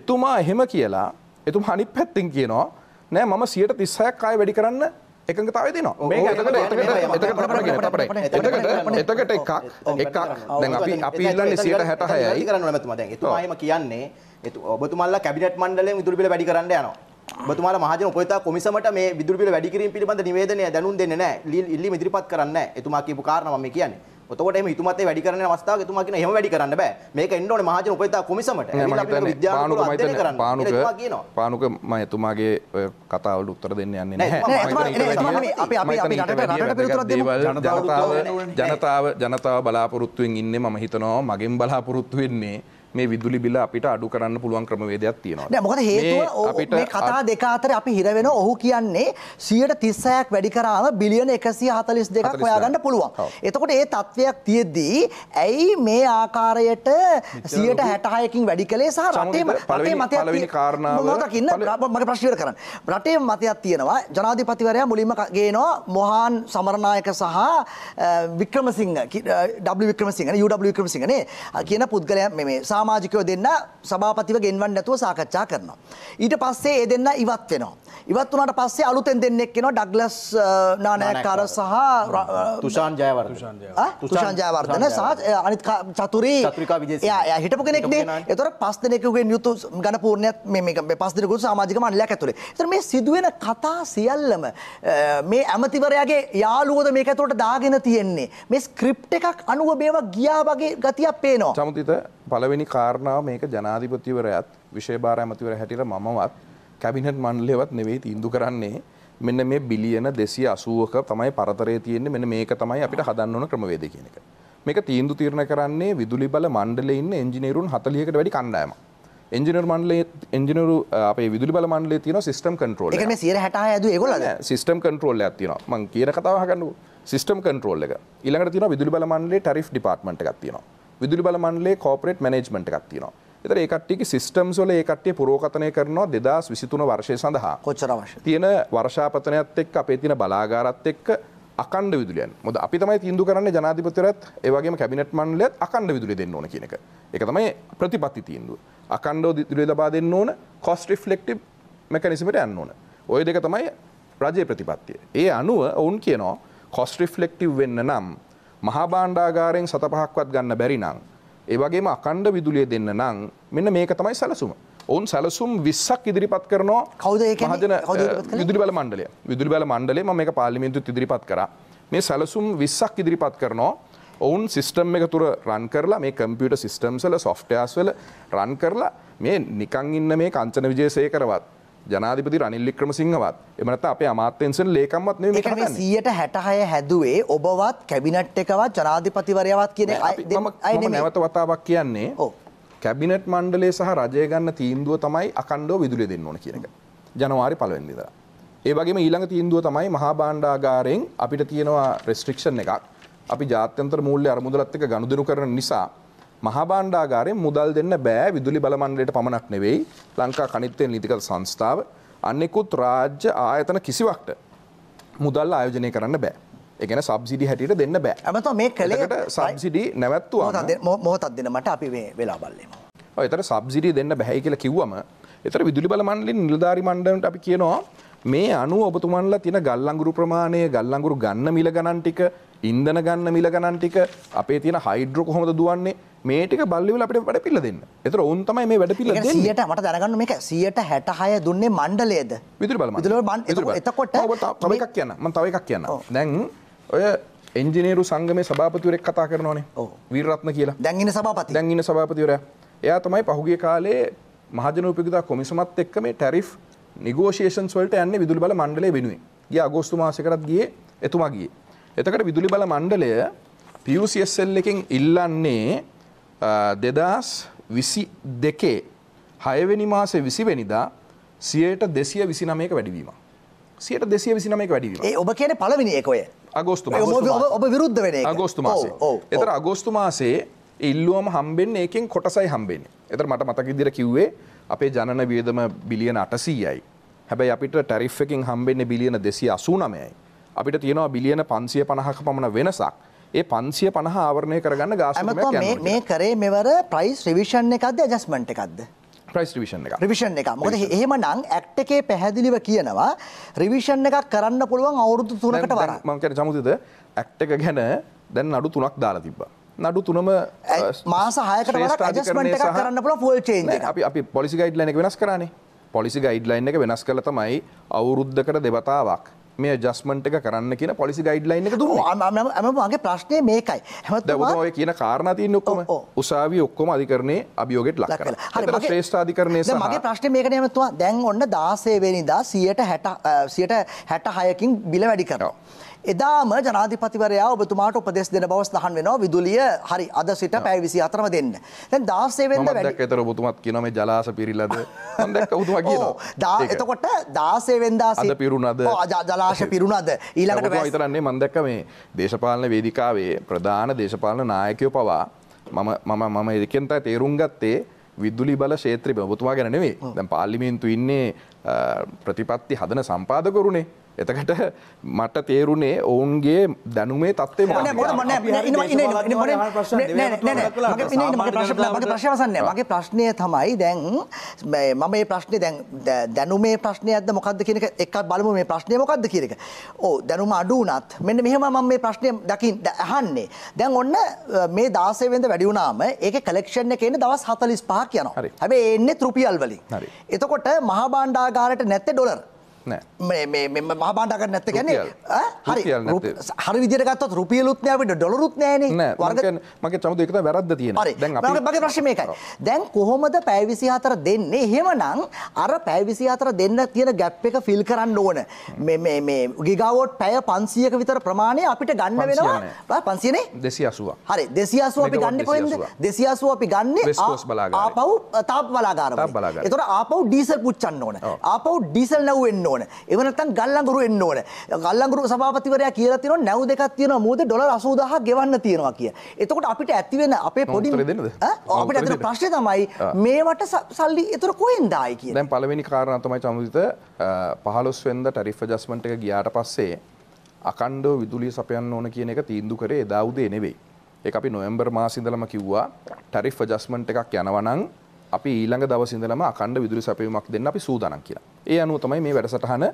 එතුමා එහෙම කියලා එතුම හනි පැත්තිං කියනවා නෑ මම සියට තිස්සයක් කාය වැඩි කරන්න එකඟතාව තිනවා එතකට එකක් එකක් දැන් අපි අපි ඉල්ලන්නේ සියට හැට හයයි කරන්න නැතුම දැන් එතුමාම කියන්නේ ඔබතුමල්ලා කැබිනට් මණ්ඩලයෙන් විදුලි බිල වැඩි කරන්න යනවා ඔබතුමාලා මහජන උපයෝගිතා කොමිසමට මේ විදුලි බිල වැඩි කිරීම පිළිබඳ නිවේදනය දැනුම් දෙන්නේ නැහැ ඉල්ලීම ඉදිරිපත් කරන්නේ නැහැ එතුමා කියපු කාරණා මම කියන්නේ ඔතකොට එහෙම හිතුමතේ වැඩි කරන අවස්ථාවක එතුමා කියන එහෙම වැඩි කරන්න බෑ. මේක එන්න ඕනේ මහජන උපයෝගිතා කොමිසමට. ඇවිල්ලා අපි විද්‍යානුකූලව අධ්‍යයනය කරන්න. පානුක පානුක මම එතුමාගේ කතාවලට උත්තර දෙන්න යන්නේ නැහැ. අපි අපි අපි රටට රටට පිළිතුරක් දෙමු. ජනතාව ජනතාව ජනතාව බලාපොරොත්තුෙන් ඉන්නේ මම හිතනවා මගෙන් බලාපොරොත්තු වෙන්නේ මේ විදුලි බිල අපිට අඩු කරන්න පුළුවන් ක්‍රමවේදයක් තියෙනවා මොකද හේතුව කතා දෙක අතර අපි හිරවෙන ඔහු කියන්නේ සියට තිස්සයක් වැඩි කරාම බිලියන එකසිය හතලිස් දෙකක් ඔයාගන්න පුළුවන් එතකොට ඒ තත්ත්වයක් තියෙද්දී ඇයි මේ ආකාරයට සියට හැටහයකින් වැඩි කළේ සහ රටේම රටේ මතයක් කාරණාවකින්න මගේ ප්‍රශ්නයට කරන්න රටේ මතයක් තියෙනවා ජනාධිපතිවරයා මුලින්ම ගේනවා මොහාන් සමරණායක සහ වික්‍රමසිංහ ඩ වික්‍රමසිංහ යුඩ වික්‍රමසිංහනේ කියන පුද්ගලයා මේ සා සාමාජිකයෝ දෙන්න සභාපතිව ගෙන්වන්න නැතුව සාකච්ඡා කරනවා. ඊට පස්සේ ඒ දෙන්න ඉවත් වෙනවා. ඉවත් වුණාට පස්සේ අලුතෙන් දෙන්නෙක් කෙනවා ඩග්ලස් නානායක්කාර සහ තුෂාන් ජයවර්ධන. තුෂාන් ජයවර්ධන සහ අනිත් චතුරි එයා එයා හිටපු කෙනෙක්නේ. ඒතකොට පස් දෙනෙකුගෙන් යුතු ඝන පූර්ණයක් මේ මේ පස් දෙනෙකුගේ සමාජික මණ්ඩලයක් ඇතුලේ. ඒතකොට මේ සිදුවෙන කතා සියල්ලම මේ ඇමතිවරයාගේ යාළුවෝද මේක ඇතුලට දාගෙන තියෙන්නේ. මේ ස්ක්‍රිප්ට් එකක් අනුව මේවා ගියා වගේ ගතියක් පේනවා. සමුදිත පළවෙනි කාරණාව මේක ජනාධිපතිවරයත් විශේභාර ඇමතිවර හැටියට මමවත් කැබිනට් මණ්ඩලයවත් නෙවෙයි තීන්දු කරන්නේ මෙන්න මේ බිලියන දෙසිය අසුවක තමයි පරතරය තියෙන්නේ මෙන්න මේක තමයි අපිට හදන්න ඕන ක්‍රමවේද කියන එක. මේක තීන්දු තීරණ කරන්නේ විදුලි බල මණ්ඩලේ ඉන්න එන්ජිනේරුන් 40කට වැඩි කණ්ඩායමක්. එන්ජිනර් මන්ඩලේ එන්ජිනරු අපේ විදුලි බල මන්ඩලේ තියෙන සිස්ටම් කන්ට්‍රෝල් එක මේ 160 ඇදුව ඒගොල්ලෝද සිස්ටම් කන්ට්‍රෝල් එකක් තියෙනවා මම කියන කතාව අහගන්නකෝ සිස්ටම් කන්ට්‍රෝල් එක ඊළඟට තියෙනවා විදුලි බල මන්ඩලේ ටැරිෆ් ඩිපාර්ට්මන්ට් එකක් තියෙනවා විදුලි බල මණ්ඩලයේ කෝපරේට් මැනේජ්මන්ට් එකක් තියෙනවා. ඒතර ඒ කට්ටියගේ සිස්ටම්ස් වල ඒ කට්ටිය පුරෝකතනය කරනවා 2023 වර්ෂය සඳහා. කොච්චර අවශ්‍යද? තියෙන වර්ෂාපතනයත් එක්ක අපේ තියෙන බලාගාරات එක්ක අකණ්ඩ විදුලියන් මොද අපි තමයි තින්දු කරන්න ජනාධිපතිරත් ඒවගේ කැබිනට් මන්ලත් අකණ්ඩ විදුලි දෙන්න ඕන කියනක එක තමයි ප්‍රතිපත්ති තිීන්දුව අකණ්ඩෝ දිදුලිය ලබා දෙන්න ඕන කොස් රිෆ්ලෙක්ට් මැකනිසිමට යන්න ඕන ඔය දෙක තමයි රජය ප්‍රතිපත්තිය ඒ අනුව ඔවුන් කියනවා කොස් රිෆ්ලෙක්ටව් වෙන්න නම් මහා බාණ්ඩාගාරයෙන් සත පහක්වත් ගන්න බැරි නම් ඒ වගේම අකණ්ඩ විදුලිය දෙන්න නම් මෙන්න මේක තමයි සැලසුම. ඔවුන් සැලසුම් 20ක් ඉදිරිපත් කරනවා කවුද ඒක? මහජන විදුලි බල මණ්ඩලය. විදුලි බල මණ්ඩලය මම මේක පාර්ලිමේන්තුවට ඉදිරිපත් කරා. මේ සැලසුම් 20ක් ඉදිරිපත් කරනවා. ඔවුන් සිස්ටම් එක තුර රන් කරලා මේ කම්පියුටර් සිස්ටම්ස් වල සොෆ්ට්වෙයාර්ස් වල රන් කරලා මේ නිකන් ඉන්න මේ කංචන විජේසේකරවත් ජනාධිපති රනිල් වික්‍රමසිංහවත් එමනත් අපේ අමාත්‍යංශන ලේකම්වත් නෙමෙයි මේක කරන්නේ 166 හැදුවේ ඔබවත් කැබිනට් එකවත් ජනාධිපතිවරයාවත් කියන අය නැවත වතාවක් කියන්නේ කැබිනට් මණ්ඩලය සහ රජය ගන්න තීන්දුව තමයි අකණ්ඩව විදුලිය දෙන්න ඕන කියන එක ජනවාරි පළවෙනි ඉඳලා ඒ වගේම ඊළඟ තීන්දුව තමයි මහා භාණ්ඩාගාරයෙන් අපිට තියෙනවා රෙස්ට්‍රික්ෂන් එකක් අපි ජාත්‍යන්තර මූල්‍ය අරමුදලත් එක්ක ගනුදෙනු කරන නිසා මහාබණ්ඩාගාරයෙන් මුදල් දෙන්න බෑ විදුලි බලමණ්ඩලයට පමණක් නෙවෙයි ලංකා කනිත්වයෙන් නීතිගත සංස්ථාව අන්නෙකුත් රාජ්‍ය ආයතන කිසිවක්ට මුදල් ආයෝජනය කරන්න බෑ. එකන සබ්සිඩි හැටියට දෙන්න බෑ ඇමත මේ කළට සබ්සිඩි නැවත්තුවා මොහොතත් දෙන මට අපි වෙලා බල්ලෙම. එතර සබ්සිඩි දෙන්න බැහැ කියලා කිව්වම එතර විදුලි බලමන්ලින් නිලධාරි මණ්ඩලට අපි කියනවා මේ අනුව ඔබතුමන්ලා තියෙන ගල්ලංගුරු ප්‍රමාණය ගල්ලංගුරු ගන්න මිල ගණන් ටික ඉන්දන ගන්න මිල ගණන් ටික අපේ තියෙන හයිඩ්‍රෝ කොහොමද දුවන්නේ මේ ටික බල්ලිවල අපිට වැඩ පිල්ල දෙන්න. ඒතර ඔවුන් තමයි මේ වැඩ පිල්ල දෙන්නේ. 100ට මට දැනගන්න මේක 166 දුන්නේ මණ්ඩලයේද? විදුලි බලමන්. විදුලි බලමන්. එතකොට තව එකක් කියන්න. මම තව එකක් කියන්න. දැන් ඔය එන්ජිනේරු සංගමේ සභාපතිවරයෙක් කතා කරනවානේ. ඔව්. වීරරත්න කියලා. දැන් ඉන්න සභාපති. දැන් ඉන්න සභාපතිවරයා. එයා තමයි පහුගිය කාලේ මහජන උපයෝගිතා කොමිසමත් එක්ක මේ ටැරිෆ් නිගෝෂියේෂන්ස් වලට යන්නේ විදුලි බල මණ්ඩලය වෙනුවෙන්. ගිය අගෝස්තු මාසෙකටත් ගියේ එතුමා ගියේ. එතකට විදුලි බල මණ්ඩලය PUCSL එකෙන් ඉල්ලන්නේ දෙදස් විසි දෙකේ හයවෙනි මාසේ විසිවෙනිදා සියයට දෙසිය විසි නමයක වැඩිවීම. සියට දෙසිය විසි නමයක වැඩිවීම ඒ ඔබ කියන පලවිනි එකකොය අගෝස්තු ඔබ විරුද්ධ වෙන අගෝස්තු මාසේ එතර අගෝස්තු මාසේ ඉල්ලුවම හම්බෙන් ඒකෙන් කොටසයි හම්බෙන් එතර මට මතක ඉදිර කිව්වේ අපේ ජනන වියදම බිලියන අටසීයයි හැබැයි අපිට ටැරිෆ් එකින් හම්බෙන්නේ බිලියන දෙසි අසූනමයයි අපිට තියෙනවා බිලියන පන්සිය පණහක පමණ වෙනසක්. ඒ පන්සිය පණහ ආවරණය කරගන්න ගාස මේ කරේ මෙවර ප්‍රයිස් රිවිෂන් එකක්ද ජස්මන්ට් එකක්ද. ප්‍රයිස් රිවිෂන් එක රිවිෂන් එක මොකද එහෙම නම් ඇක්ට එකේ පැහැදිලිව කියනවා රිවිෂන් එකක් කරන්න පුළුවන් අවුරුදු තුනකට වර මම කියන්නේ සමුදිත ඇක්ට එක ගැන දැන් නඩු තුනක් දාලා තිබ්බා නඩු තුනම මාස 6කට වරක් ඇඩ්ජස්ට්මන්ට් එකක් කරන්න පුළුවන් ෆුල් චේන්ජ් එක අපි අපි පොලිසි ගයිඩ්ලයින් එක වෙනස් කරානේ පොලිසි ගයිඩ්ලයින් එක වෙනස් කළා තමයි අවුරුද්දකට දෙවතාවක් මේ ජස්මට එක කරන්න කියන පොලිසි ගයිඩ්ලයින් එක මගේ ප්‍රශ්නය මේකයි හැමතමය කියන කාරණතිය ඔක්කොම උසාවි ඔක්කොම අධිකරණය අභියෝගෙට ලක් ශ්‍රේෂ්ඨාධිකරණය මගේ ප්‍රශ්න මේක නමතුවා දැන් ඔන්න දාසේවෙනිදා සියට හැට හැට හයකින් බිල වැඩි කරවා. එදාම ජනාධිපතිවරයා ඔබතුමාට උපදෙස් දෙන බව සඳහන් වෙනවා විදුලිය හරි අද සිට පැය 24ම දෙන්න. දැන් 16 වෙනිදා වැඩි. මම දැක්කේතර ඔබතුමාත් කියනවා මේ ජලාශ පිරිලාද? මම දැක්ක ඔබතුමා කියනවා. ඔව්. එතකොට 16 වෙනිදා අද පිරුණාද? ඔව් ජලාශ පිරුණාද? ඊළඟට ඔබතුමා විතරන්නේ මම දැක්ක මේ දේශපාලන වේදිකාවේ ප්‍රධාන දේශපාලන නායකයෝ පවා මම මම මම ඒකෙන් තමයි තේරුම් ගත්තේ විදුලි බල ශේත්‍රය ඔබතුමා ගැන නෙවෙයි. දැන් පාර්ලිමේන්තු ඉන්නේ ප්‍රතිපත්ති හදන සම්පාදකවරුනේ. එතකට මට තේරුණේ ඔවුන්ගේ දැනුමේ තත්වේ මගේ ප්‍රශ්වසන්න මගේ ප්‍රශ්නය තමයි දැන් මම මේ ප්‍රශ්නය දැන් දැනුමේ ප්‍රශ්නය ඇද මොකක්ද කියනක එකක් බලම මේ ප්‍රශ්නය මොකක්ද කියරක ඕ දැනුම අඩුනත් මෙන්න මෙහම මම මේ ප්‍රශ්නය දකිින් අහන්නේ දැන් ඔන්න මේ දාසේවෙන්ද වැඩිවුනාම ඒක කලෙක්ෂණ කියන දවස් හතලිස් පාක් යනවා හැබේ එන්නේ තෘපියල් වලින් එතකොට මහාබාණ්ඩාගාරට නැත්ත ඩොලර් මෙම මාබාන්ඩග නැත ගැන හරි හරි විදිරගත්ත් රුපියලුත් නෑට ඩොලරුත් නෑන මගේ චමුද එකත වැරද තියෙන මගේ ප්‍රශ්මයකයි දැන් කොහොමද පැවිසි හතර දෙන්නේ හෙම නං අර පැවිසි හතර දෙන්න තියෙන ගැප් එක ෆිල් කරන්න ඕන ගිගවෝට් පැය පන්සියක විතර ප්‍රමාණය අපිට ගන්න වෙනවා පන්සිනේ දෙසි අසුව හරි දෙසි අසුව අපි ගන්න පොද දෙසි අසුව අපි ගන්න ආපව් තාප් බලාගාර එතොට ආපව් ඩීසල් පුච්චන්න ඕන ආපව් ඩීසල් නැවෙන්න ඕන ඕන. එව නැත්තම් ගල්ලඟුරු එන්න ඕන. ගල්ලඟුරු සභාපතිවරයා කියලා තියෙනවා නැව් දෙකක් තියෙනවා මුද ඩොලර් 80000ක් ගෙවන්න තියෙනවා කිය. එතකොට අපිට ඇති වෙන අපේ පොඩි අපිට ඇති ප්‍රශ්නේ තමයි මේවට සල්ලි ඒතර කොහෙන්ද ආයි කියන. දැන් පළවෙනි කාරණා තමයි චමුදිත 15 වෙනිදා ටැරිෆ් ඇඩ්ජස්ට්මන්ට් එක ගියාට පස්සේ අකණ්ඩව විදුලිය සපයන්න ඕන කියන එක තීන්දුව කරේ එදා උදේ නෙවෙයි. ඒක අපි නොවැම්බර් මාසේ ඉඳලම කිව්වා ටැරිෆ් ඇඩ්ජස්ට්මන්ට් එකක් යනවා නම් අපි ඊළඟ දවසින්දලම අකණ්ඩ විදුලි සැපයුමක් දෙන්න අපි සූදානම් කියලා. ඒ අනුව තමයි මේ වැඩසටහන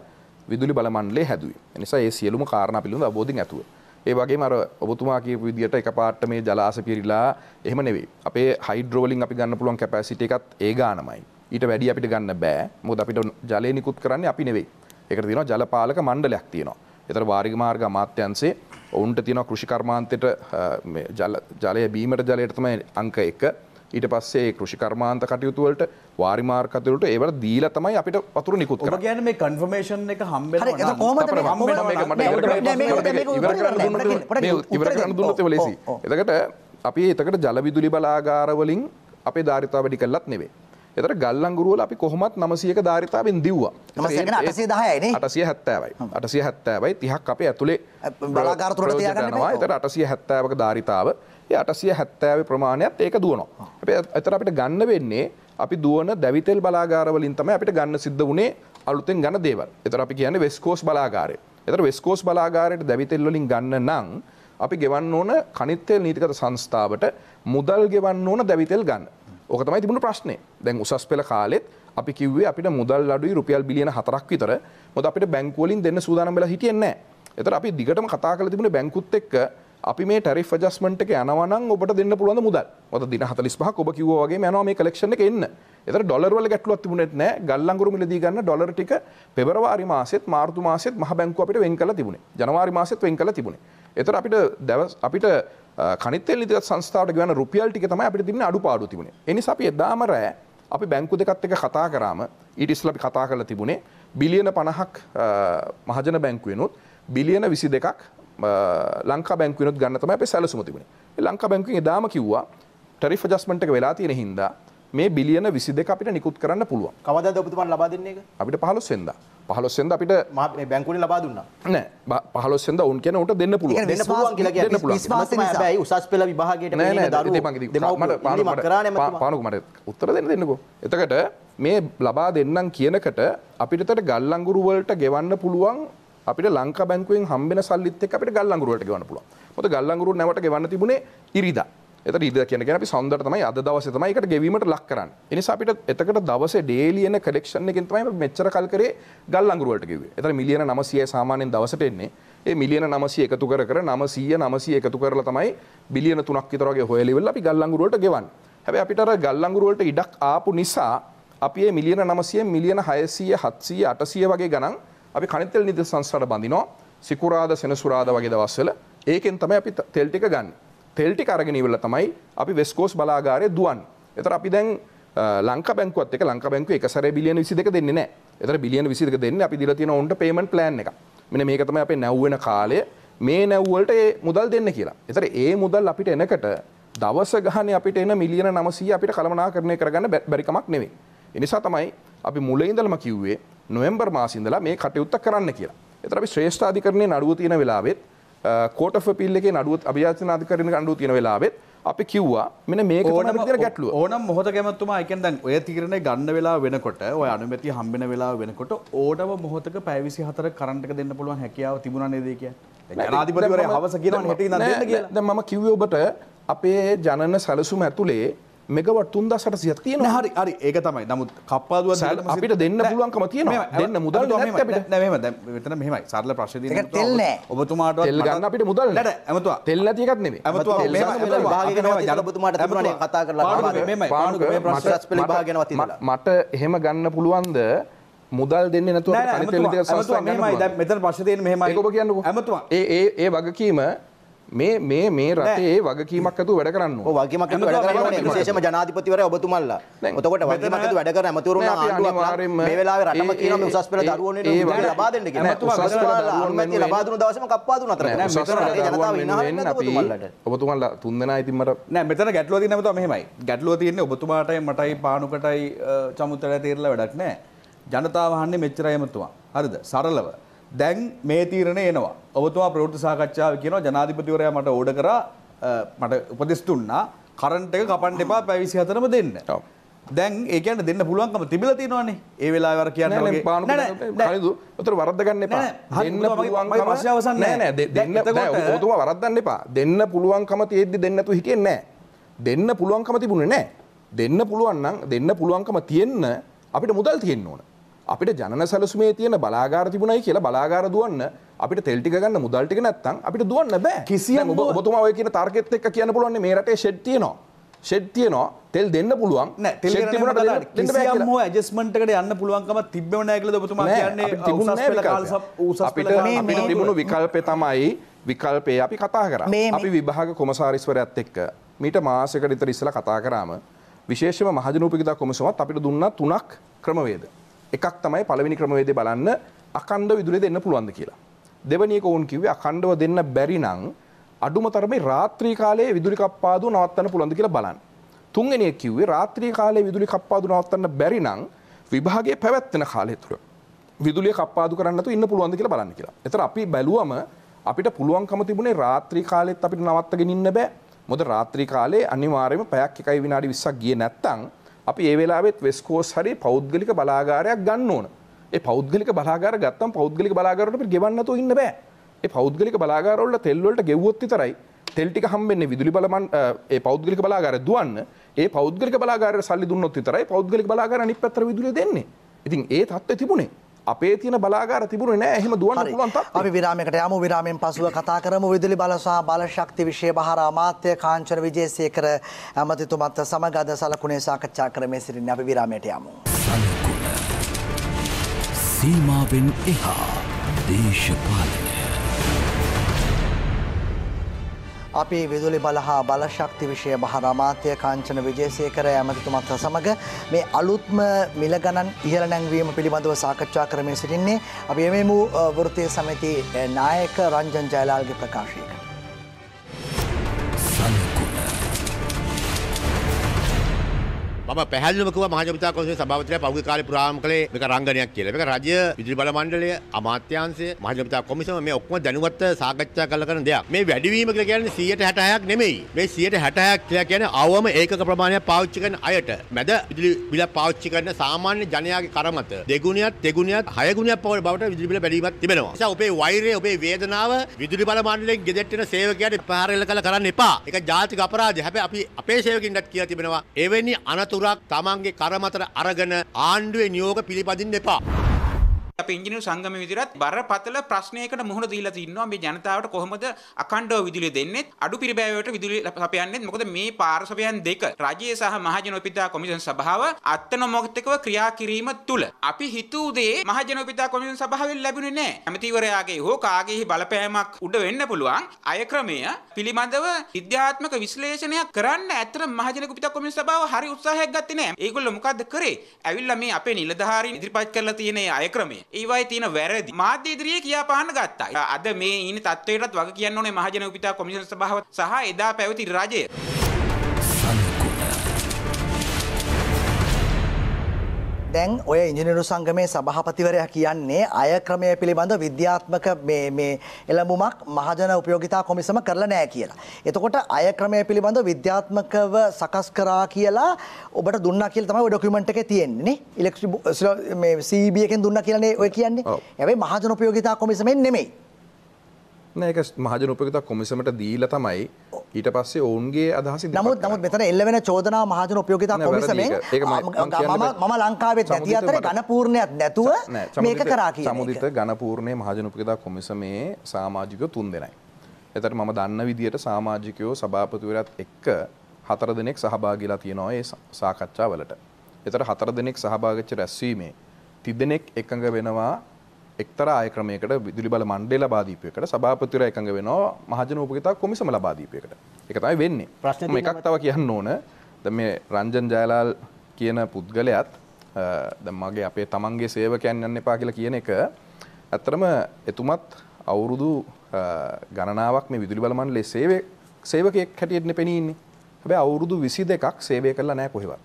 විදුලි බලමණ්ඩලේ හැදුවේ. ඒ නිසා මේ සියලුම කාරණා පිළිබඳ අවබෝධයෙන් ඇතුව. ඒ වගේම අර ඔබතුමා කියපු විදිහට එකපාරට මේ ජලාශ පිරීලා එහෙම නෙවෙයි. අපේ හයිඩ්‍රෝ වලින් අපි ගන්න පුළුවන් කැපැසිටි එකත් ඒ ගානමයි. ඊට වැඩි අපිට ගන්න බෑ. මොකද අපිට ජලය නිකුත් කරන්නේ අපි නෙවෙයි. ඒකට තියෙනවා ජලපාලක මණ්ඩලයක් තියෙනවා. ඒතර වාරිග මාර්ග අමාත්‍යංශේ ඔවුන්ට තියෙනවා කෘෂිකර්මාන්තයට ජලය බීමට ජලයට තමයි අංක 1 ඊට පස්සේ කෘෂිකර්මාන්ත කටයුතු වලට වාරි මාර්ග කටයුතු වලට ඒවට දීලා තමයි අපිට වතුර නිකුත් කරන්නේ. ඔබ කියන්නේ මේ කන්ෆර්මේෂන් එක හම්බ වෙනවා. හරි ඒක කොහොමද මේ හම්බ වෙනවා? ඉවර කරන්න දුන්නොත් එම ලේසි. එතකොට අපි එතකොට ජල විදුලි බලාගාර වලින් අපේ ධාරිතාව වැඩි කළත් නෙවෙයි. එතට ගල්ලංගුරුවල අපි කොහොමත් නමසියක ධාරිතාවෙන් දිව්වා අටසේ දහයන අටසිය හැත්තෑවයි අටසිය හැත්තෑවයි තිහක් අපේ ඇතුළේ බලාගාරතුරට යනවා එතට අටසිය හැත්තෑවක ධාරිතාව අටසිය හැත්තෑව ප්‍රමාණයක් ඒක දුවනවා. ඇතර අපිට ගන්න වෙන්නේ අපි දුවන දැවිතෙල් බලාගාරවලින් තම අපිට ගන්න සිද්ධ වුණේ අලුතෙන් ගන්න දේවල්. එතර අපි කියන්නේ වෙස්කෝස් බලාගාරය. එතර වෙස්කෝස් බලාගාරයට දැවිතෙල් වලින් ගන්න නම් අපි ගෙවන්න ඕන කනිත්තෙල් නීතිගත සංස්ථාවට මුදල් ගෙවන්න ඕන දැවිතෙල් ගන්න. ඕක තමයි තිබුණු ප්‍රශ්නේ. දැන් උසස් පෙළ කාලෙත් අපි කිව්වේ අපිට මුදල් අඩුයි රුපියල් බිලියන 4ක් විතර. මොකද අපිට බැංකුවලින් දෙන්න සූදානම් වෙලා හිටියේ නැහැ. එතකොට අපි දිගටම කතා කරලා තිබුණේ බැංකුත් එක්ක අපි මේ ටරිෆ් ජස්මට එක යනවනම් ඔබට දෙන්න පුළුවන් මුදල් ොත දින හතලිස් පහ ඔබ කිවෝගේ යනවා මේ කලෙක්ෂණ එක එන්න එත ඩොලර්වල ගැටලුවත් තිබුණෙත් නෑ ගල්ලංගුරු මිලදී ගන්න ඩොලර් ටික පෙබරවාරි මාසෙත් මාර්තු මාසෙත් මහ බැංකුව අපිට වෙන් කළ තිබුණේ ජනවාරි මාසෙත් වෙන් කළ තිබුණේ එතර අපිට දැවස් අපිට කනිතෙල් ඉදිකත් සංස්ථාවට ගවන රුපියල් ටික තමයි අපිට තිබුණ අඩු පාඩු තිබුණේ එනිසා අපි එදාම රෑ අපි බැංකු දෙකත් එක කතා කරාම ඊට ඉස්ලා අපි කතා කරලා තිබුණේ බිලියන 50ක් මහජන බැංකුවෙනුත් බිලියන 22ක් ලංකා බැංකුවනොත් ගන්න තමයි අපේ සැලසුම තිබුණේ. ලංකා බැංකුවෙන් එදාම කිව්වා ටැරිෆ් ඇඩ්ජස්ට්මන්ට් එක වෙලා තියෙන හින්දා මේ බිලියන 22 අපිට නිකුත් කරන්න පුළුවන්. කවදාද ඔබතුමන් ලබා දෙන්නේ ඒක? අපිට 15 වෙනිදා. 15 වෙනිදා අපිට මේ බැංකුවෙන් ලබා දුන්නා. නෑ 15 වෙනිදා උන් කියන උන්ට දෙන්න පුළුවන්. දෙන්න පුළුවන් කියලා කියන්නේ 20 මාසෙම හැබැයි උසස් පෙළ විභාගයට මෙන්න දරුවෝ මට පානුකු මට උත්තර දෙන්න දෙන්නකෝ. එතකට මේ ලබා දෙන්නම් කියනකට අපිටතට ගල්ලංගුරු වලට ගෙවන්න පුළුවන් අපිට ලංකා බැංකුවෙන් හම්බෙන සල්ලිත් එක්ක අපිට ගල් අඟුරු වලට ගෙවන්න පුළුවන්. මොකද ගල් අඟුරු නැවට ගෙවන්න තිබුණේ ඉරිදා. එතන ඉරිදා කියන කෙනා අපි සඳුන්ට තමයි අද දවසේ තමයි ඒකට ගෙවීමට ලක් කරන්නේ. ඒ නිසා අපිට එතකට දවසේ ඩේලි එන කලෙක්ෂන් එකෙන් තමයි අපි මෙච්චර කල් කරේ ගල් අඟුරු වලට ගෙව්වේ. එතන මිලියන 900යි සාමාන්‍යයෙන් දවසට එන්නේ. ඒ මිලියන 900 එකතු කර කර 900 900 එකතු කරලා තමයි බිලියන 3ක් විතර වගේ හොයලෙවල් අපි ගල් අඟුරු වලට ගෙවන්නේ. හැබැයි අපිට අර ගල් අඟුරු වලට ඉඩක් ආපු නිසා අපි මේ මිලියන 900 මිලියන 600 700 800 වගේ ගණන් අපි කනිතෙල් නිද සංස්ථට බඳිනෝ සිකුරාද සෙනසුරාද වගේ දවස්සල ඒකෙන් තමයි අපි තෙල් ටික ගන්න. තෙල් ටික අරගෙන ඉවරලා තමයි අපි වෙස්කෝස් බලාගාරය දුවන්නේ. ඒතර අපි දැන් ලංකා බැංකුවත් එක ලංකා බැංකුව එක සැරේ බිලියන 22 දෙන්නේ නැහැ. ඒතර බිලියන 22 දෙන්නේ අපි දීලා තියෙන ඕන්ට පේමන්ට් ප්ලෑන් එක. මෙන්න මේක තමයි අපේ නැව් වෙන කාලය මේ නැව් වලට ඒ මුදල් දෙන්න කියලා. ඒතර ඒ මුදල් අපිට එනකොට දවස ගහනේ අපිට එන මිලියන 900 අපිට කළමනාකරණය කරගන්න බැරි කමක් නෙවෙයි. ඒ නිසා තමයි අපි මුලඉඳලම කිව්වේ නොවම්බර් මාසින්දලා මේ කටයුත්ත කරන්න කියලා. එතර අපි ශ්‍රේෂ්ඨාධිකරණය නඩුව තියෙන වෙලාවෙත් කෝට පිල්ලෙ නඩුවත් අභ්‍යාචනාධ කරන අඩු තියෙන වෙලාවෙත් අපි කිව්වා මෙන මේ ඕන ගැටලු ඕනම් මොහොත කැමත්තුම එකෙන්දන් ඔය තීරණය ගන්න වෙලා වෙනකොට ඔය අනුමැති හම්බෙන වෙලා වෙනකොට ඕනම මොහොතක පැවිසි හතර කරන්ටක දෙන්න පුළුවන් හැකියාව තිබුණා නේද කිය ජනාධිපතිවරය හවස කියන හැටි ද මම කිව්ව ඔබට අපේ ජනන සැලසුම ඇතුළේ මෙගවට තුන්දා සට සියත් තියෙන හරි අරි ඒක තමයි නමුත් කප්පාදුව අපිට දෙන්න පුළුවන්කම තියෙන දෙන්න මුදල් මෙතන මෙමයි සරල ප්‍රශ්ති ඔබතුමාට ගන්න අපිට මුදල් ට ඇමතුවා තෙල් නැතිකත් නෙේ ජලපතුමාට කතා කරලා මට එහෙම ගන්න පුළුවන්ද මුදල් දෙන්න නැතුව මෙතන පශතයෙන් මෙම ඔබ කියන්න ඇමතුවා ඒ වගකීම මේ මේ මේ රටේ වගකීමක් ඇතුව වැඩ කරන්න වගේමක් වැඩ කරන්න විශේෂම ජනාධිපතිවරයා ඔබතුමල්ලා එතකොට වගේමක් ඇතුව වැඩ කරන ඇමතිවරුන් ආණ්ඩුවක් මේ වෙලාවේ රටම කියන උසස් පෙළ දරුවෝනේ ලබා දෙන්න කියලා උසස් පෙළ දරුවෝනේ ලබා දුන දවසේම කප්පා දුන අතර නෑ මෙතන රටේ ජනතාව ඉනහන්නේ ඔබතුමල්ලාට ඔබතුමල්ලා තුන්දෙනා ඉතින් මට නෑ මෙතන ගැටලුව තියෙන නැමතුව මෙහෙමයි ගැටලුව තියෙන්නේ ඔබතුමාටයි මටයි පානුකටයි චමුත්තරට තේරලා වැඩක් නෑ ජනතාව අහන්නේ මෙච්චරයි එමතුමා හරිද සරලව දැන් මේ තීරණය එනවා. ඔබතුමා ප්‍රවෘත්ති සාකච්ඡාව කියනවා ජනාධිපතිවරයා මට ඕඩ කරා මට උපදෙස් දුන්නා කරන්ට් එක කපන්න එපා පැය 24ම දෙන්න. දැන් ඒ කියන්නේ දෙන්න පුළුවන්කම තිබිලා තියෙනවානේ. ඒ වෙලාවේ අර කියන්න වගේ නෑ නෑ හරිද? උතර වරද්ද ගන්න එපා. දෙන්න පුළුවන්කම අවශ්‍ය අවසන් නෑ නෑ දෙන්න නෑ ඔබතුමා වරද්දන්න එපා. දෙන්න පුළුවන්කම තියෙද්දි දෙන්න නැතුව හිටියේ නෑ. දෙන්න පුළුවන්කම තිබුණේ නෑ. දෙන්න පුළුවන් නම් දෙන්න පුළුවන්කම තියෙන්න අපිට මුදල් තියෙන්න ඕන. අපිට ජනන සැලසුමේ තියෙන බලාගාර තිබුණයි කියලා බලාගාර දුවන්න අපිට තෙල්ටික ගන්න මුදල්ටික නැත්තම් අපිට දුවන්න බෑ කිසියම් ඔබතුමා ඔය කියන තර්කෙත් එක්ක කියන්න පුළුවන් මේ රටේ ෂෙඩ් තියෙනවා ෂෙඩ් තියෙනවා තෙල් දෙන්න පුළුවන් හෝ ඇජස්මටකට යන්න පුළුවන්කම තිබෙන නැගල තුමා කියන්නේ තිබුණු විකල්ප තමයි විකල්පය අපි කතා කර අපි විභාග කොමසාරිස්වරයක්ත් එක්ක මීට මාසකට ඉතර ඉස්සල කතා කරාම විශේෂම මහජනූපිකතා කොමසමත් අපිට දුන්න තුනක් ක්‍රමවේද එකක් තමයි පළවෙනි ක්‍රමවේදේ බලන්න අකණ්ඩ විදුලිය දෙන්න පුළුවන්ද කියලා. දෙවැනි එක ඕන් කිව්වේ අකණ්ඩව දෙන්න බැරි නම් අඩුම තරමේ රාත්‍රී කාලයේ විදුලි කප්පාදු නවත්තන්න පුළුවන්ද කියලා බලන්න. තුන්වෙනි එක කිව්වේ රාත්‍රී කාලයේ විදුලි කප්පාදු නවත්තන්න බැරි නම් විභාගයේ පැවැත්වෙන කාලය තුර විදුලිය කප්පාදු කරන්න නැතුව ඉන්න පුළුවන්ද කියලා බලන්න කියලා. එතන අපි බැලුවම අපිට පුළුවන්කම තිබුණේ රාත්‍රී කාලෙත් අපිට නවත්තගෙන ඉන්න බෑ. මොකද රාත්‍රී කාලේ අනිවාර්යයෙන්ම පැයක් එකයි විනාඩි 20ක් ගියේ නැත්තම් අපි ඒ වෙලාවෙත් වෙස්කෝස් හරි පෞද්ගලික බලාගාරයක් ගන්න ඕන. ඒ පෞද්ගලික බලාගාර ගත්තම පෞද්ගලික බලාගාරවලට අපිට ගෙවන්න නැතුව ඉන්න බෑ. ඒ පෞද්ගලික බලාගාරවල තෙල් වලට ගෙව්වොත් විතරයි තෙල් ටික හම්බෙන්නේ විදුලි බලමන් ඒ පෞද්ගලික බලාගාරය දුවන්න. ඒ පෞද්ගලික බලාගාරය සල්ලි දුන්නොත් විතරයි පෞද්ගලික බලාගාර අනිත් පැත්තට විදුලිය දෙන්නේ. ඉතින් ඒ தත්ත්වය තිබුණේ අපේ තින බලාගාර තිබුණ නෑ එහෙම දුවන්න පුළුවන් තත් අපි විරාමයකට යමු විරාමයෙන් පසුව කතා කරමු විදුලි බල සහ බල ශක්ති විෂය බහර අමාත්‍ය කාංචන විජේසේකර ඇමතිතුමත් සමග අද සලකුණේ සාකච්ඡා කරමින් සිටින්නේ අපි විරාමයට යමු සීමාවෙන් එහා දේශපාලනය අපි විදුලි බල හා බලශක්ති විෂය බහ රමාත්‍ය කාංචන විජේසයකර ඇමතිතුමත් සමඟ මේ අලුත්ම මිල ගණන් ඉහළ නැංවීම පිළිබඳව සාකච්ඡා කරමින් සිටින්නේ අපි එමමු වෘතිය සමැති නායක රංජන් ජයලාල්ගේ ප්‍රකාශයක. සනක. මම පැහැදිලිව කිව්වා මහජනපිතා කොන්සෙල් සභාපතිතුමා පහුගිය කාලේ පුරාම කළේ මේක රංගනයක් කියලා. මේක රජය විදුලි බල මණ්ඩලය අමාත්‍යාංශය මහජනපිතා කොමිසම මේ ඔක්කොම දැනුවත් සාකච්ඡා කරලා කරන දෙයක්. මේ වැඩිවීම කියලා කියන්නේ 166ක් නෙමෙයි. මේ 166ක් කියලා කියන්නේ අවම ඒකක ප්‍රමාණයක් පාවිච්චි කරන අයට මැද විදුලි බිල පාවිච්චි කරන සාමාන්‍ය ජනයාගේ කරමත දෙගුණයක් දෙගුණයක් හය ගුණයක් පවර බවට විදුලි බිල වැඩිවීමක් තිබෙනවා. නිසා ඔබේ වෛරය ඔබේ වේදනාව විදුලි බල මණ්ඩලයෙන් ගෙදෙට්ට එන සේවකයාට ප්‍රහාර එල්ල කරලා කරන්න එපා. ඒක ජාතික අපරාධය. හැබැයි අපි අපේ සේවකින්ටත් කියලා තිබෙනවා එවැනි අනතුරු තනතුරක් තමන්ගේ කරමතට අරගෙන ආණ්ඩුවේ නියෝග පිළිපදින්න එපා. අපේ ඉංජිනේරු සංගමයේ විතරත් බරපතල ප්‍රශ්නයකට මුහුණ දීලා තිනවා මේ ජනතාවට කොහොමද අඛණ්ඩව විදුලිය දෙන්නේ අඩු පිරිබෑවට විදුලිය සපයන්නේ මොකද මේ පාර්ශවයන් දෙක රජයේ සහ මහජනෝපිතා කොමිෂන් සභාව අත්නොමොක්තිකව ක්‍රියා කිරීම තුළ අපි හිතූ දේ මහජනෝපිතා කොමිෂන් සභාවෙන් ලැබුණේ නැහැ ඇමතිවරයාගේ හෝ කාගේහි බලපෑමක් උඩ වෙන්න පුළුවන් අය ක්‍රමය පිළිබඳව විද්‍යාත්මක විශ්ලේෂණයක් කරන්න ඇත්තට මහජනෝපිතා කොමිෂන් සභාව හරි උත්සාහයක් ගත්තේ නැහැ ඒගොල්ලෝ මොකද්ද කරේ ඇවිල්ලා මේ අපේ නිලධාරීන් ඉදිරිපත් කරලා තියෙන අය ක්‍රමය ඒවයි තියෙන වැරදි මාධ්‍ය ඉදිරියේ කියාපාන්න ගත්තා. අද මේ ඉන්න තත්ත්වයටත් වග කියන්න ඕනේ මහජන උපිතා කොමිෂන් සභාව සහ එදා පැවති රජය. දැන් ඔය ඉංජිනිරු සංගමේ සභහපතිවරයා කියන්නේ අය ක්‍රමය පිළිබඳ විද්‍යාත්මක එළඹුමක් මහජන උපයෝගිතා කොමිසම කරලා නෑ කියලා. එතකොට අය ක්‍රමය පිළිබඳ විද්‍යාත්මකව සකස් කරා කියලා ඔබට දුන්න කියල තම ඩොකමට එක තියෙන්නේ ඉලෙක්ි සීබියකෙන් දුන්න කියලනේ ඔය කියන්නේ ඇැයි මහජන උපයෝගිතා කොමිසමෙන් නෙමෙයි. ඒක මහජන උපයෝගිතා කොමිසමට දීල තමයි ඊට පස්සේ ඔවුන්ගේ අදහස නමුත් නමුත් මෙතන එල්ල වෙන චෝදනා මහජන උපයෝගිතා කොමිසමෙන් මම ලංකාවෙත් නැති අතර ඝනපූර්ණයක් නැතුව මේක කරා කියන සමුදිත ඝනපූර්ණේ මහජන උපයෝගිතා කොමිසමේ සමාජිකයෝ තුන් දෙනයි. එතකොට මම දන්න විදියට සමාජිකයෝ සභාපතිවරයාත් එක්ක හතර දෙනෙක් සහභාගීලා තියෙනවා ඒ සාකච්ඡාවලට. එතකොට හතර දෙනෙක් සහභාගීච්ච රැස්වීමේ තිදෙනෙක් එකඟ වෙනවා එක්තරා ආයක්‍රමයකට විදුලි බල මණ්ඩේ ලබා දීපයකට සභාපතිවරයා එකඟ වෙනවා මහජන උපකතා කොමිසම ලබා දීපයකට. ඒක තමයි වෙන්නේ. ප්‍රශ්න එකක් තව කියන්න ඕන. දැන් මේ රංජන් ජයලාල් කියන පුද්ගලයාත් දැන් මගේ අපේ තමන්ගේ සේවකයන් යන්න එපා කියලා කියන එක ඇත්තටම එතුමත් අවුරුදු ගණනාවක් මේ විදුලි බල මණ්ඩලයේ සේවය සේවකයෙක් හැටියට පෙනී ඉන්නේ. හැබැයි අවුරුදු 22ක් සේවය කළා නැහැ කොහෙවත්.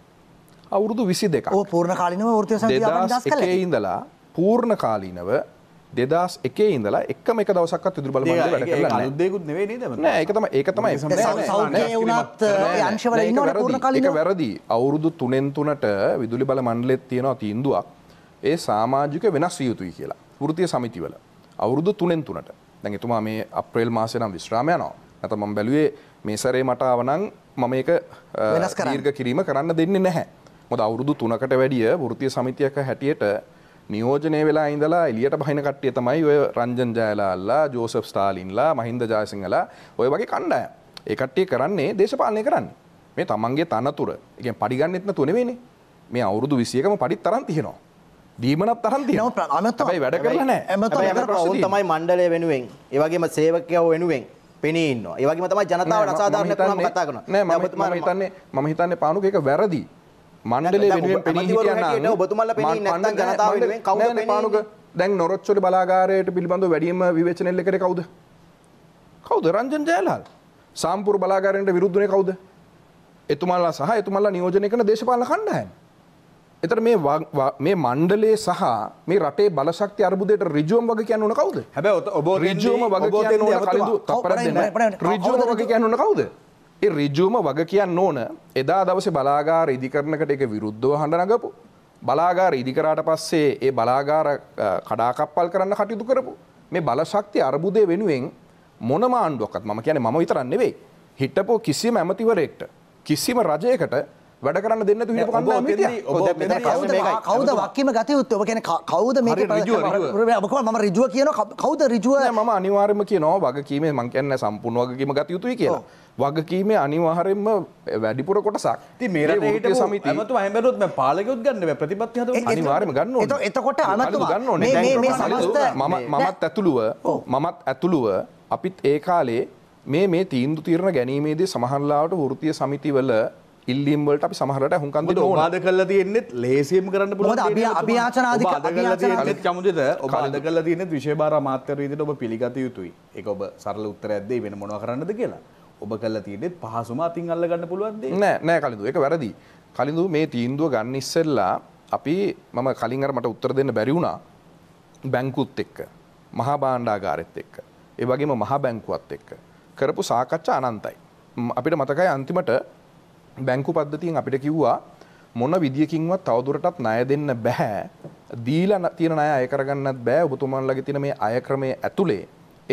අවුරුදු 22ක්. ඔව් පූර්ණ කාලිනව වෘත්තීය සංගීත ඉඳලා පූර්ණ කාලීනව දෙදස් එකේ ඉඳලා එක්කම එක දවසක්වත් ඉදිරි බලමණ්ඩලේ වැඩ කරලා නැහැ. අලුත්දේකුත් නෙවෙයි නේද? නෑ ඒක තමයි ඒක තමයි සෞඛ්‍යය වුණත් අංශවල ඉන්නවනේ පූර්ණ කාලීනව. ඒක වැරදි. අවුරුදු 3න් 3ට විදුලි බල මණ්ඩලෙත් තියෙනවා තීන්දුවක්. ඒ සමාජික වෙනස් විය යුතුයි කියලා. වෘත්තීය සමිතිවල. අවුරුදු 3න් 3ට. දැන් එතුමා මේ අප්‍රේල් මාසේ නම් විශ්‍රාම යනවා. නැත්නම් මම බැලුවේ මේ සැරේ මට ආව නම් මම මේක දීර්ඝ කිරීම කරන්න දෙන්නේ නැහැ. මොකද අවුරුදු 3කට වැඩිය වෘත්තීය සමිතියක හැටියට නියෝජනය වෙලා ඉඳලා එලියට බහින කට්ටිය තමයි ඔය රංජන් ජයලාල්ලා ජෝසප් ස්ටාලින්ලා මහින්ද ජයසිංහලා ඔය වගේ කණ්ඩායම්. ඒ කට්ටිය කරන්නේ දේශපාලනය කරන්නේ. මේ තමන්ගේ තනතුර. ඒ කියන්නේ පඩිගන්නෙත් නතු නෙවෙයිනේ. මේ අවුරුදු 21ම පඩිත් තරම් තියෙනවා. දීමනත් තරම් තියෙනවා. හැබැයි වැඩ කරලා නැහැ. හැමතැනම ඔවුන් තමයි මණ්ඩලය වෙනුවෙන්, ඒ වගේම සේවකයෝ වෙනුවෙන් පෙනී ඉන්නවා. ඒ වගේම තමයි ජනතාවට අසාධාරණ කරුණක් කතා කරනවා. නෑ මම හිතන්නේ මම හිතන්නේ පානුක ඒක වැරදි. මණ්ඩලේ වෙනුවෙන් පෙනී හිටියන්න ඔබතුමල්ල පෙනී නැත්නම් ජනතාව වෙනුවෙන් කවුද පෙනී පානුක දැන් නොරොච්චොඩි බලාගාරයට පිළිබඳව වැඩිම විවේචනය එල්ලකේ කවුද කවුද රංජන් ජයලාල් සාම්පූර් බලාගාරයට විරුද්ධුනේ කවුද එතුමාලා සහ එතුමාලා නියෝජනය කරන දේශපාලන කණ්ඩායම එතට මේ මේ මණ්ඩලේ සහ මේ රටේ බලශක්ති අර්බුදයට රිජුවම් වගේ කියන්න ඕන කවුද හැබැයි ඔබ රිජුවම වගේ කියන්න ඕන කවුද රිජුවම වගේ කියන්න ඕන කවුද ඒ රිජුවම වග කියන්න ඕන එදා දවස බලාගාර ඉදිකරනකට එක විරුද්ධව හඬනගපු බලාගාර ඉදිකරාට පස්සේ ඒ බලාගාර කඩාකප්පල් කරන්න කටයුතු කරපු මේ බලශක්ති අර්බුදය වෙනුවෙන් මොන මාණ්ඩුවක්ත් මම කියන මම විතරන්නෙවෙයි හිටපෝ කිසිම ඇමතිවරෙක්ට කිසිම රජයකට වැඩ කරන්න දෙන්න තු කවද වක්කම ගතයුත් ඔබ කියන කවද ම රිජුව කියන කවද රිජුව ම අනිවාර්ම කියනවා වගකීමේ මංකන්න සම්පූර්ණ වගකීම ගතයුතුයි කියලා වගකීමේ අනිවාහරෙන්ම වැඩිපුර කොටසක් ති මේරට සමති මතු හැමරුත් පාලකුත් ගන්න ප්‍රතිපත්ති අනිවාරම ගන්න එතකොට අනතු ගන්න මමත් ඇතුළුව මමත් ඇතුළුව අපිත් ඒ කාලේ මේ මේ තීන්දු තීරණ ගැනීමේදී සමහල්ලාට වෘතිය සමිතිවල ඉල්ලිම්වලට අපි සමහරට හුකන්ද වාද කල්ල තියෙන්නෙත් ලේසියම් කරන්න පුළ අභ්‍යාචනාධික චමුදද ඔබාද කල තියනෙ විශේභාර මාත්‍යරීදට ඔබ පිළිගත යුතුයි එක ඔබ සරල උත්තර ඇද්දේ වෙන මොන කරන්නද කියලා ඔබ කල්ලා තියෙනෙත් පහසුම අතින් අල්ල ගන්න පුළුවන්ද නෑ නෑ කලින්දු ඒක වැරදි කලින්දු මේ තීන්දුව ගන්න ඉස්සෙල්ලා අපි මම කලින් අර මට උත්තර දෙන්න බැරි වුණා බැංකුත් එක්ක මහා භාණ්ඩාගාරෙත් එක්ක ඒ වගේම මහා බැංකුවත් එක්ක කරපු සාකච්ඡා අනන්තයි අපිට මතකයි අන්තිමට බැංකු පද්ධතියෙන් අපිට කිව්වා මොන විදිියකින්වත් තවදුරටත් ණය දෙන්න බැහැ දීලා තියෙන අය අය කරගන්නත් බෑ ඔබතුමන්ලගේ තියෙන මේ අය ක්‍රමය ඇතුළේ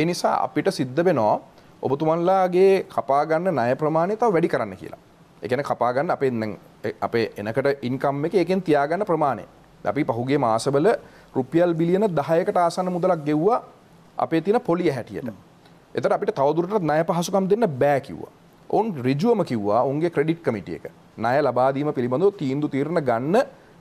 ඒ නිසා අපිට සිද්ධ වෙනවා ඔබතුමන්ලාගේ කපාගන්න ණය ප්‍රමාණය තව වැඩි කරන්න කියලා. එකන කපාගන්න අපේ අපේ එනකට ඉන්කම් එක එකෙන් තියාගන්න ප්‍රමාණය. අපි පහුගේ මාසවල රුපියල් බිලියන දහයකට ආසන මුදලක් ගෙව්වා අපේ තින පොලිය හැටියට. එතර අපිට තවදුරටත් ණය පහසුකම් දෙන්න බෑ කිව්වා. ඔවුන් ඍජුවම කිව්වා ඔවුන්ගේ ක්‍රෙඩිට් කමිටිය එක. ණය ලබා දීම පිළිබඳව තීන්දුව තීරණ ගන්න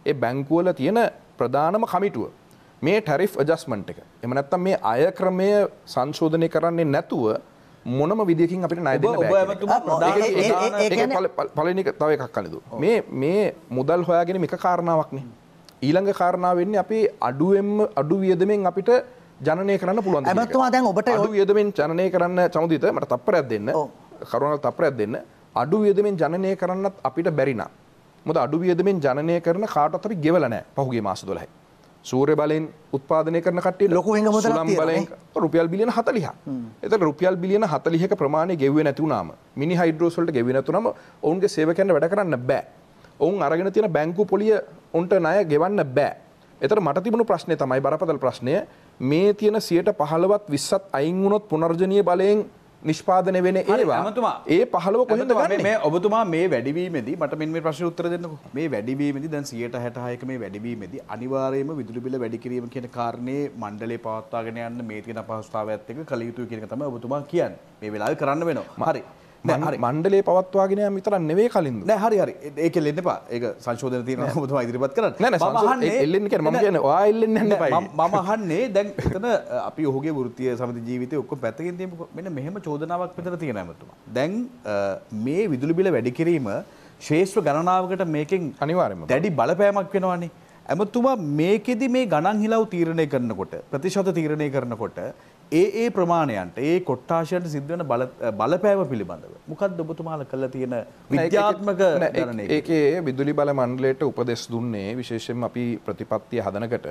ඒ බැංකුවල තියෙන ප්‍රධානම කමිටුව. මේ ටැරිෆ් ඇඩ්ජස්ට්මන්ට් එක. එහෙම නැත්නම් මේ අය ක්‍රමය සංශෝධනය කරන්නේ නැතුව මොනම විදිකින් අපිට නයද පලනික තව එකක් කලදු මේ මේ මුදල් හොයාගෙන මික කාරණාවක්නේ ඊළඟ කාරණාවවෙන්නේ අපි අඩුවෙන්ම අඩු වියදමෙන් අපිට ජනය කරන්න පුළුවන් ඇමත්තුවා දැන් ඔබට වියදමෙන් ජනය කරන්න චමුදිත මට තප්පරයක් දෙන්න කරුණල් තප්පරයක් දෙන්න අඩු වියදමෙන් ජනය කරන්නත් අපිට බැරිනා මොද අඩු වියදමෙන් ජනය කරන කාටත් අපි ගෙවලනෑ පහුගේ මාස දොලයි සූරය බලෙන් උත්පාදනය කරන කටේ ලොකු හඟම බලෙන් රුපියල් බිලියන හතලිහ එත රුපියල් බිලියන හතලිහක ප්‍රමාණය ගෙව නැතිවුණම මිනි හයිඩරෝසල්ට ගෙව නැතුනම ඔවුන්ගේ සේවකන්න වැඩ කරන්න බෑ ඔවුන් අරගෙන තියෙන බැංකු පොලිය ඔන්ට ණය ගෙවන්න බෑ එතර මට තිබුණු ප්‍රශ්නය තමයි බරපතල් ප්‍රශ්නය මේ තියෙන සියයට පහළවත් විස්සත් අයින් වුණොත් පුනර්ජනය බලයෙන් නිෂ්පාදන වෙන ඒවා ඒ පහලව කොහෙද මේ ඔබතුමා මේ වැඩිවීමේදී මට මෙන්න මේ ප්‍රශ්නේ උත්තර දෙන්නකෝ මේ වැඩිවීමේදී දැන් 161ක මේ වැඩිවීමේදී අනිවාර්යයෙන්ම විදුලි බිල වැඩි කිරීම කියන කාරණේ මණ්ඩලේ පවත්වාගෙන යන්න මේ තියෙන අපහසුතාවයත් එක්ක කළ යුතුයි කියන එක තමයි ඔබතුමා කියන්නේ මේ වෙලාවේ කරන්න වෙනවා හරි මණ්ඩලේ පවත්වාගෙන විතර නෙවේ කලින් හරි හරි ඒක එල්ලෙන්නපා ඒක සංශෝධන තියෙන බතුම ඉදිරිපත් කරන්න එල්ලෙන්න ම කියන එල්ලෙන්න මම හන්නේ දැන් එතන අපි ඔහුගේ ෘතිය සමති ජීවිත ඔක්කො පැත්තකින් තිය මෙන්න මෙහෙම චෝදනාවක් පිතර තියෙන ඇමතුම දැන් මේ විදුලි බිල වැඩි කිරීම ශේෂ්‍ර ගණනාවකට මේකෙන් අනිවාරම දැඩි බලපෑමක් වෙනවානේ ඇමතුමා මේකෙදි මේ ගණන් හිලාව තීරණය කරනකොට ප්‍රතිශත තීරණය කරනකොට ඒ ඒ ප්‍රමාණයන්ට ඒ කොට්ටාශයන්ට සිද්ධ වෙන බලපෑම පිළිබඳව මොකක්ද ඔබතුමාලා කළා තියෙන විද්‍යාත්මක ගණනය ඒකේ විදුලි බල මණ්ඩලයට උපදෙස් දුන්නේ විශේෂයෙන්ම අපි ප්‍රතිපත්තිය හදනකට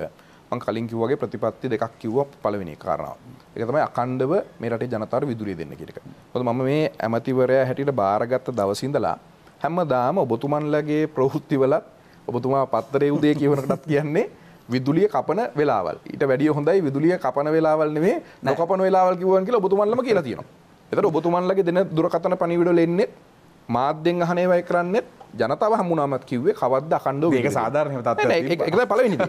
මම කලින් කිව්වාගේ ප්‍රතිපත්ති දෙකක් කිව්වා පළවෙනි කාරණාව ඒක තමයි අඛණ්ඩව මේ රටේ ජනතාවට විදුලිය දෙන්න කියන එක. මොකද මම මේ ඇමතිවරයා හැටියට බාරගත්ත දවසේ ඉඳලා හැමදාම ඔබතුමන්ලගේ ප්‍රවෘත්තිවලත් ඔබතුමා පත්තරේ උදේ කියවනකටත් කියන්නේ විදුලිය කපන වෙලාවල් ඊට වැඩිය හොඳයි විදුලිය කපන වෙලාවල් නෙමේ නොකපන වෙලාවල් කිව්වන් කියලා ඔබතුමන්ලම කියලා තියෙනවා. ඒතර ඔබතුමන්ලගේ දෙන දුරකථන පණිවිඩවල එන්නේ මාධ්‍යෙන් අහන ඒවායි කරන්නෙත් ජනතාව හමුණනමත් කිව්වේ කවද අකණ්ඩ ඒක සාධාරණ තත් එක පලවෙනි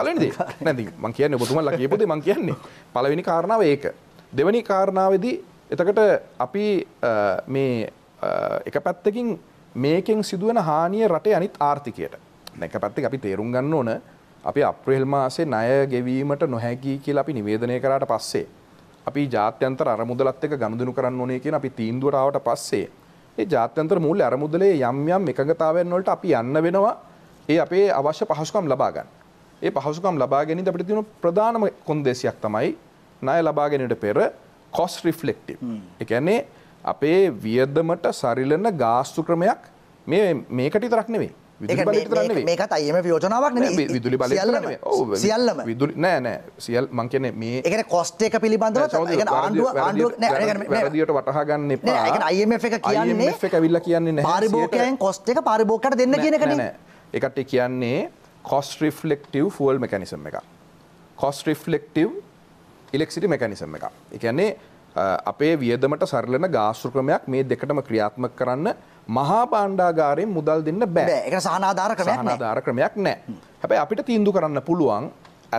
පලනි නැති මං කියන්න බොතුමල්ල කියපුද මං කියන්නේ පලවෙනි කාරණාව ඒක දෙවැනි කාරණාවදී එතකට අපි මේ එක පැත්තකින් මේකෙන් සිදුවන හානිය රටේ අනිත් ආර්ථිකයට නැක පැත්ති අපි තේරුම් ගන්න ඕන අපි අප්‍රේල් මාසේ ණය ගෙවීමට නොහැකි කියලා අපි නිවේදනය කරාට පස්සේ අපි ජාත්‍යන්තර අරමුදලත් එක්ක ගනුදෙනු කරන්න ඕනේ කියන අපි තීන්දුවට ආවට පස්සේ ඒ ජාත්‍යන්තර මූල්‍ය අරමුදලේ යම් යම් එකඟතාවයන් වලට අපි යන්න වෙනවා ඒ අපේ අවශ්‍ය පහසුකම් ලබා ගන්න. ඒ පහසුකම් ලබා ගැනීමද අපිට තියෙන ප්‍රධානම කොන්දේසියක් තමයි ණය ලබා ගැනීමට පෙර cost reflective. ඒ කියන්නේ අපේ වියදමට සරිලන ගාස්තු ක්‍රමයක් මේ මේකට විතරක් නෙවෙයි. මේකත් අයම යෝජනාවක් විදුලි බල සියල්ලම නෑ නෑ සියල් මංකන මේ එක කොස්ට එක පිළිබඳව දියට වටහගන්න අයම එක කියන්නේ කැවිල්ල කියන්නේ පාරිභෝකයන් කොස්ට එක පාරිභෝකට දෙන්න කියනක නෑ එකට කියන්නේ කොස් රිෆලෙක්ටව ෆෝල් මැකනිසම් එක කොස් රිෆලෙක්ටව ඉලෙක්සිටි මැකනිසම් එක එකන්නේ අපේ වියදමට සරලන ගාස්ෘ ක්‍රමයක් මේ දෙකටම ක්‍රියාත්ම කරන්න මහා පාණ්ඩාගාරයෙන් මුදල් දෙන්න බෑ එක සහනාධාර සහනාධාර ක්‍රමයක් නෑ හැබැයි අපිට තීන්දු කරන්න පුළුවන්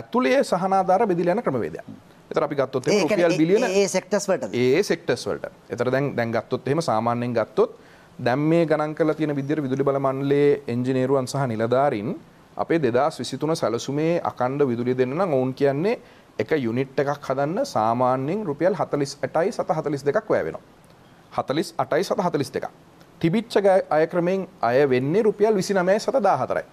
ඇතුළේ සහනාධාර බෙදිල යන ක්‍රමවේදයක්. එතර අපි ගත්තොත් රුපියල් බිලියන ඒ සෙක්ටර්ස් වලට ඒ සෙක්ටර්ස් වලට. එතර දැන් දැන් ගත්තොත් එහෙම සාමාන්‍යයෙන් ගත්තොත් දැන් මේ ගණන් කරලා තියෙන විදිහට විදුලි බල මණ්ඩලයේ එන්ජිනේරුවන් සහ නිලධාරීන් අපේ 2023 සැලසුමේ අකණ්ඩ විදුලිය දෙන්න නම් ඔවුන් කියන්නේ එක යුනිට් එකක් හදන්න සාමාන්‍යයෙන් රුපියල් 48යි 742ක් වැය වෙනවා. 48යි 742ක්. තිබිච්ච අය ක්‍රමෙන් අය වෙන්නේ රුපියල් විසි නමය සත දාහතරයි.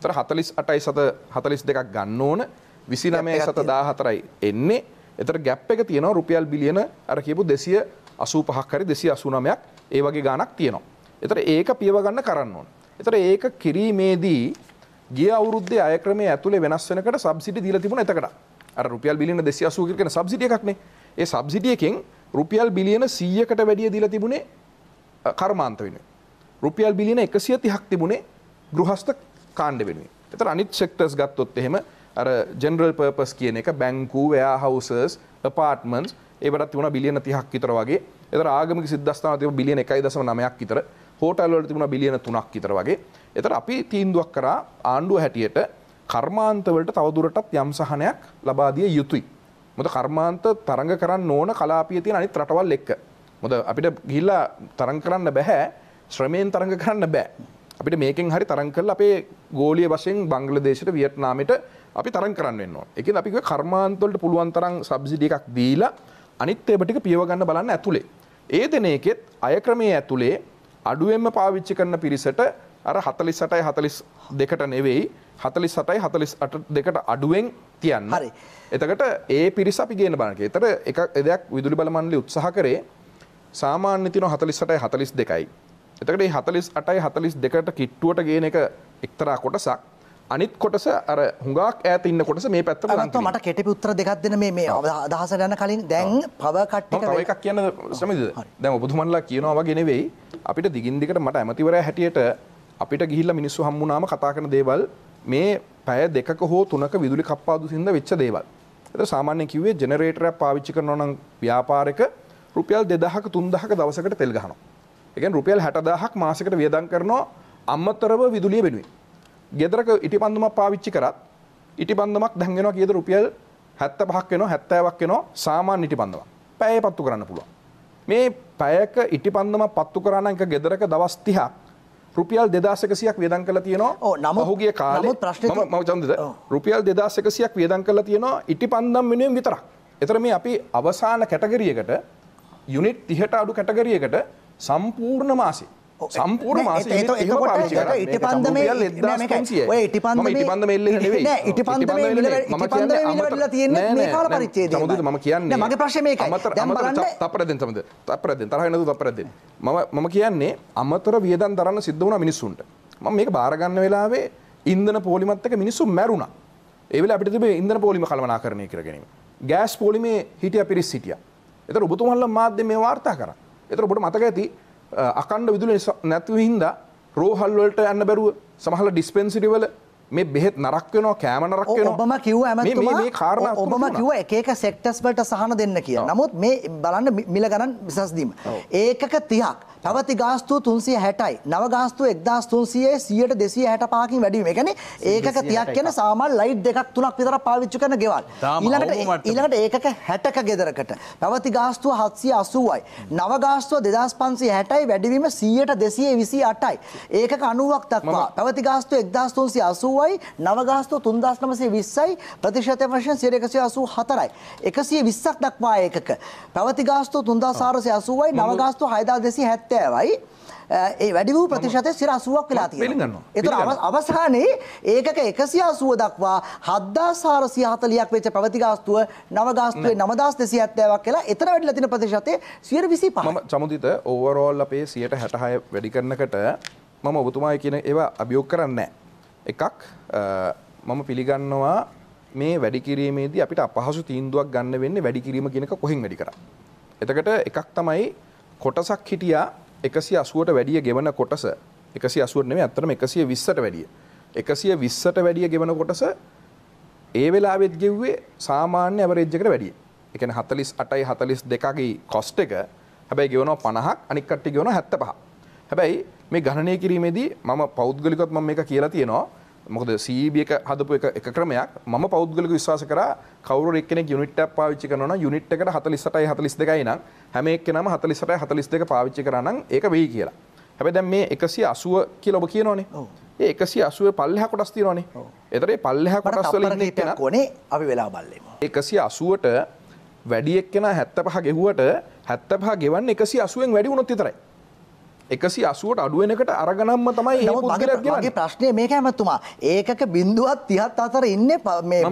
තර හතලිස් අටයි සත හතලිස් දෙකක් ගන්න ඕන විසි නමය සත දාහතරයි එන්නේ එතර ගැප් එක තියෙනවා රුපියල් බිලියන අර කියපු දෙසිය අසූ පහක්කරි දෙසි අසුනමයක් ඒ වගේ ගානක් තියෙනවා. එතර ඒක පියවගන්න කරන්න ඕන. එතර ඒක කිරීමේදී ගිය අවුරුද්දේ අයක්‍රමේ ඇතුළේ වෙනස් වෙනකට සබ්සිඩි දීලා තිබුණ එතකට. අර රුපියල් බිලියන 280 කියන සබ්සිඩි එකක්නේ. ඒ සබ්සිඩි එකෙන් රුපියල් බිලියන 100කට වැඩිය දීලා තිබුණේ කර්මාන්ත වෙන. රුපියල් බිලියන එකසිය තිහක් තිබුණේ ගෘහස්ත කාණ්ඩ වෙනුවේ. එතර අනිත් සෙක්ටර්ස් ගත්තොත් එහෙම අර ජෙනරල් පර්පස් කියන එක බැංකූ වෑහවසර්ස් පාර්ටමන්ස් ඒවට තිබුණ බිලියන තිහක් විතර වගේ එතර ආගමික සිද්ධස්ථාන තිබුණ බිලියන 1.9ක් විතර හෝටල් වල තිබුණ බිලියන 3ක් විතර වගේ. එතර අපි තීන්දුවක් කරා ආණ්ඩුව හැටියට කර්මාන්ත වලට තවදුරටත් යම් සහනයක් ලබා දිය යුතුයි. මොකද කර්මාන්ත තරඟ කරන්න ඕන කලාපිය තියෙන අනිත් රටවල් එක්ක. මොද අපිට ගිල්ලා තරං කරන්න බැහැ ශ්‍රමයෙන් තරඟ කරන්න බෑ අපිට මේකෙන් හරි තරං කල් අපේ ගෝලිය වශයෙන් බංගලදේශයට වියට්නාමට අපි තරං කරන්න එක අපි කර්මාන්තොලට පුළුවන් තරං සබ්සිඩිය එකක් දීලා අනිත්තේපටික පියවගන්න බලන්න ඇතුළේ ඒ දෙන එකෙත් අය ක්‍රමය ඇතුළේ අඩුවෙන්ම පාවිච්චි කරන පිරිසට අර හතලිස් සටයි හතලිස් දෙකට නෙවෙයි හතලිස් සටයි හතලිස් අට දෙකට අඩුවෙන් තියන්න හරි එතකට ඒ පිරිස අපි ගෙන බණක එතට එක දෙයක් විදුලි බලමන්ලි උත්සාහ කරේ සාමාන්‍ය තින හතලිස්සටයි හතලිස් දෙකයි. එතකට හතලිස් අටයි හතලිස් දෙකට කිට්ටුවට ගේන එක එක්තරා කොටසක් අනිත් කොටස අර හුඟක් ඇත ඉන්න කොටස මේ පැත්ත මට කෙට පුත්තර දෙකක් දෙන මේ අදහස යන කලින් දැන් පවකට එකක් කියන්න සමද දැන් ඔබතුමන්ලා කියනවා වගෙන වෙයි අපිට දිගින්දිකට මට ඇමතිවර හැටියට අපිට ගිහිල්ල මිනිස්සු හම්මුණනාම කතා කරන දේවල් මේ පැය දෙක හෝ තුනක විදුලි කප්පාදු සිද වෙච්ච දේවල්. සාමාන්‍ය කිවේ ජනරේටරයක් පාවිච්චි කරනවනම් ව්‍යාපාරක රුපියල් දෙදහක තුන්දහක දවසකට තෙල් ගහනවා. එකෙන් රුපියල් හැටදහක් මාසකට වියදම් කරනවා අම්මතරව විදුලිය වෙනුවෙන්. ගෙදරක ඉටි පන්ඳුමක් පාවිච්චි කරත් ඉටි බන්ධමක් දැන්ගෙනවා කියද රුපියල් හැත්ත පහක් වෙනවා හැත්තෑවක් වෙනවා සාමාන්‍ය ඉටි බන්ධව. පැය පත්තු කරන්න පුළුවන්. මේ පැයක ඉටි පන්දම පත්තු කරන්න එක ගෙදරක දවස්තිහක් රුපියල් දෙදසකසියක් වියදන් කළ තියනවා නම හුගේ කාල ප්‍රශ්න ම චන්දද රුපියල් දෙදසකසියක් වියදන් කළ තියනවා ඉටි පන්දම් වෙනුවෙන් විතරක්. එතර මේ අපි අවසාන කැටගරියකට යුනිට් තිහට අඩු කැටගරියකට සම්පූර්ණ මාසේ සම්පූර් මාස ඉට පන්දම ඉට පන්ද තියන පරිච්චේ ම කියන්නේ මගේ ප්‍රශ්මය තපරද සමද තපරද තරහනද තපරද මම කියන්නේ අමතර වියදන් දරන්න සිද්ධ වුණ මිනිස්සුන්ට ම මේක භාරගන්න වෙලාවේ ඉන්දන පොලිමත්තක මිනිස්සු මැරුණ ඒවල අපිට තිබේ ඉන්දන පොලිම කල්මනා කරණය කරගැනීම ගෑස් පොලිමේ හිටිය පිරිස් සිටියා එතර ඔබතුමල්ල මාධ්‍ය මේ වාර්තා කර එතර ඔබට මතක ඇති අකණ්ඩ විදුල නැතිව හින්දා රෝහල්වලට යන්න බැරුව සමහල ඩිස්පෙන්සිටිවල මේ බෙහෙත් නරක් වෙනවා කෑම නරක් වෙනවා ඔබම කිව්ව ඇමතුමා මේ කාරණා ඔබම කිව්ව එක එක සෙක්ටර්ස් වලට සහන දෙන්න කියලා. නමුත් මේ බලන්න මිල ගණන් විසස් දීම. ඒකක 30ක් පැවති ගාස්තුව 360යි. නව ගාස්තුව 1300 100ට 265කින් වැඩි වීම. ඒ කියන්නේ ඒකක 30ක් කියන සාමාන්‍ය ලයිට් දෙකක් තුනක් විතර පාවිච්චි කරන ගෙවල්. ඊළඟට ඊළඟට ඒකක 60ක ගෙදරකට පැවති ගාස්තුව 780යි. නව ගාස්තුව 2560යි වැඩිවීම 100ට 228යි. ඒකක 90ක් දක්වා. පැවති ගාස්තුව 1380යි. නව ගාස්තුව 3920යි. ප්‍රතිශතය වශයෙන් 184යි. 120ක් දක්වා ඒකක. පැවති ගාස්තුව 3480යි. නව ගාස්තුව 6270 හැත්තෑවයි ඒ වැඩි වූ ප්‍රතිශතය සිර අසුවක් වෙලා තියෙනවා. ඒතර අවසානයේ ඒකක 180 දක්වා 7440ක් වෙච්ච පැවති ගාස්තුව නව ගාස්තුවේ 9270ක් කියලා එතන වැඩිලා තියෙන ප්‍රතිශතය 25. මම චමුදිත ඕවරෝල් අපේ 166 වැඩි කරනකට මම ඔබතුමායි කියන ඒවා අභියෝග කරන්නේ එකක් මම පිළිගන්නවා මේ වැඩි කිරීමේදී අපිට අපහසු තීන්දුවක් ගන්න වෙන්නේ වැඩි කිරීම කියනක කොහෙන් වැඩි කරා. එතකට එකක් තමයි කොටසක් හිටියා එකසි අසුවට වැඩිය ගෙවන කොටස එකසි අසුවනේ ඇතරම එකසිය විස්සට වැඩිය එකසිය විස්සට වැඩිය ගෙවන කොටස ඒ වෙලාවෙත් ගෙව්වේ සාමාන්‍ය ඇවරේජ්ජකට වැඩිය එකන හතලිස් අටයි හතලිස් දෙකගේ කොස්ට එක හැබැයි ගෙවනවා පණහක් අනිකට්ටි ගෙවන හැත්ත පහ හැබැයි මේ ගණනය කිරීමේදී මම පෞද්ගලිකොත් ම එක කියලා තියෙනවා මොකද සීබ එක හදපු එක ක්‍රමයක් මම පෞද්ගලක විශවාස කර කවරු එක්කෙන යුනිට පාවිච්චි කරන යුනිට් එකට හතලිස්සටයි හතලිස් දෙකයි නම් හැම එක්කෙනම හතලිස්සටයි හතලිස් දෙක පාවිච්චි කරනම් ඒක වෙයි කියලා. හැබැයි දැන් මේ 180 කියලා ඔබ කියනෝනේ. ඒ 180 පල්ලෙහා කොටස් තියෙනවානේ. ඒතරේ පල්ලෙහා කොටස් වලින් එක්කෙනා කොනේ අපි වෙලා බලමු. 180ට වැඩි එක්කෙනා 75 ගෙවුවට 75 ගෙවන්නේ 180ෙන් වැඩි වුණොත් විතරයි. එකසි අසුවට අඩුවනකට අරගනම්ම තමයි ගේ ප්‍රශ්නය මේක ඇමත්තුමා ඒකක බින්දුවත් තිහත් අතර ඉන්න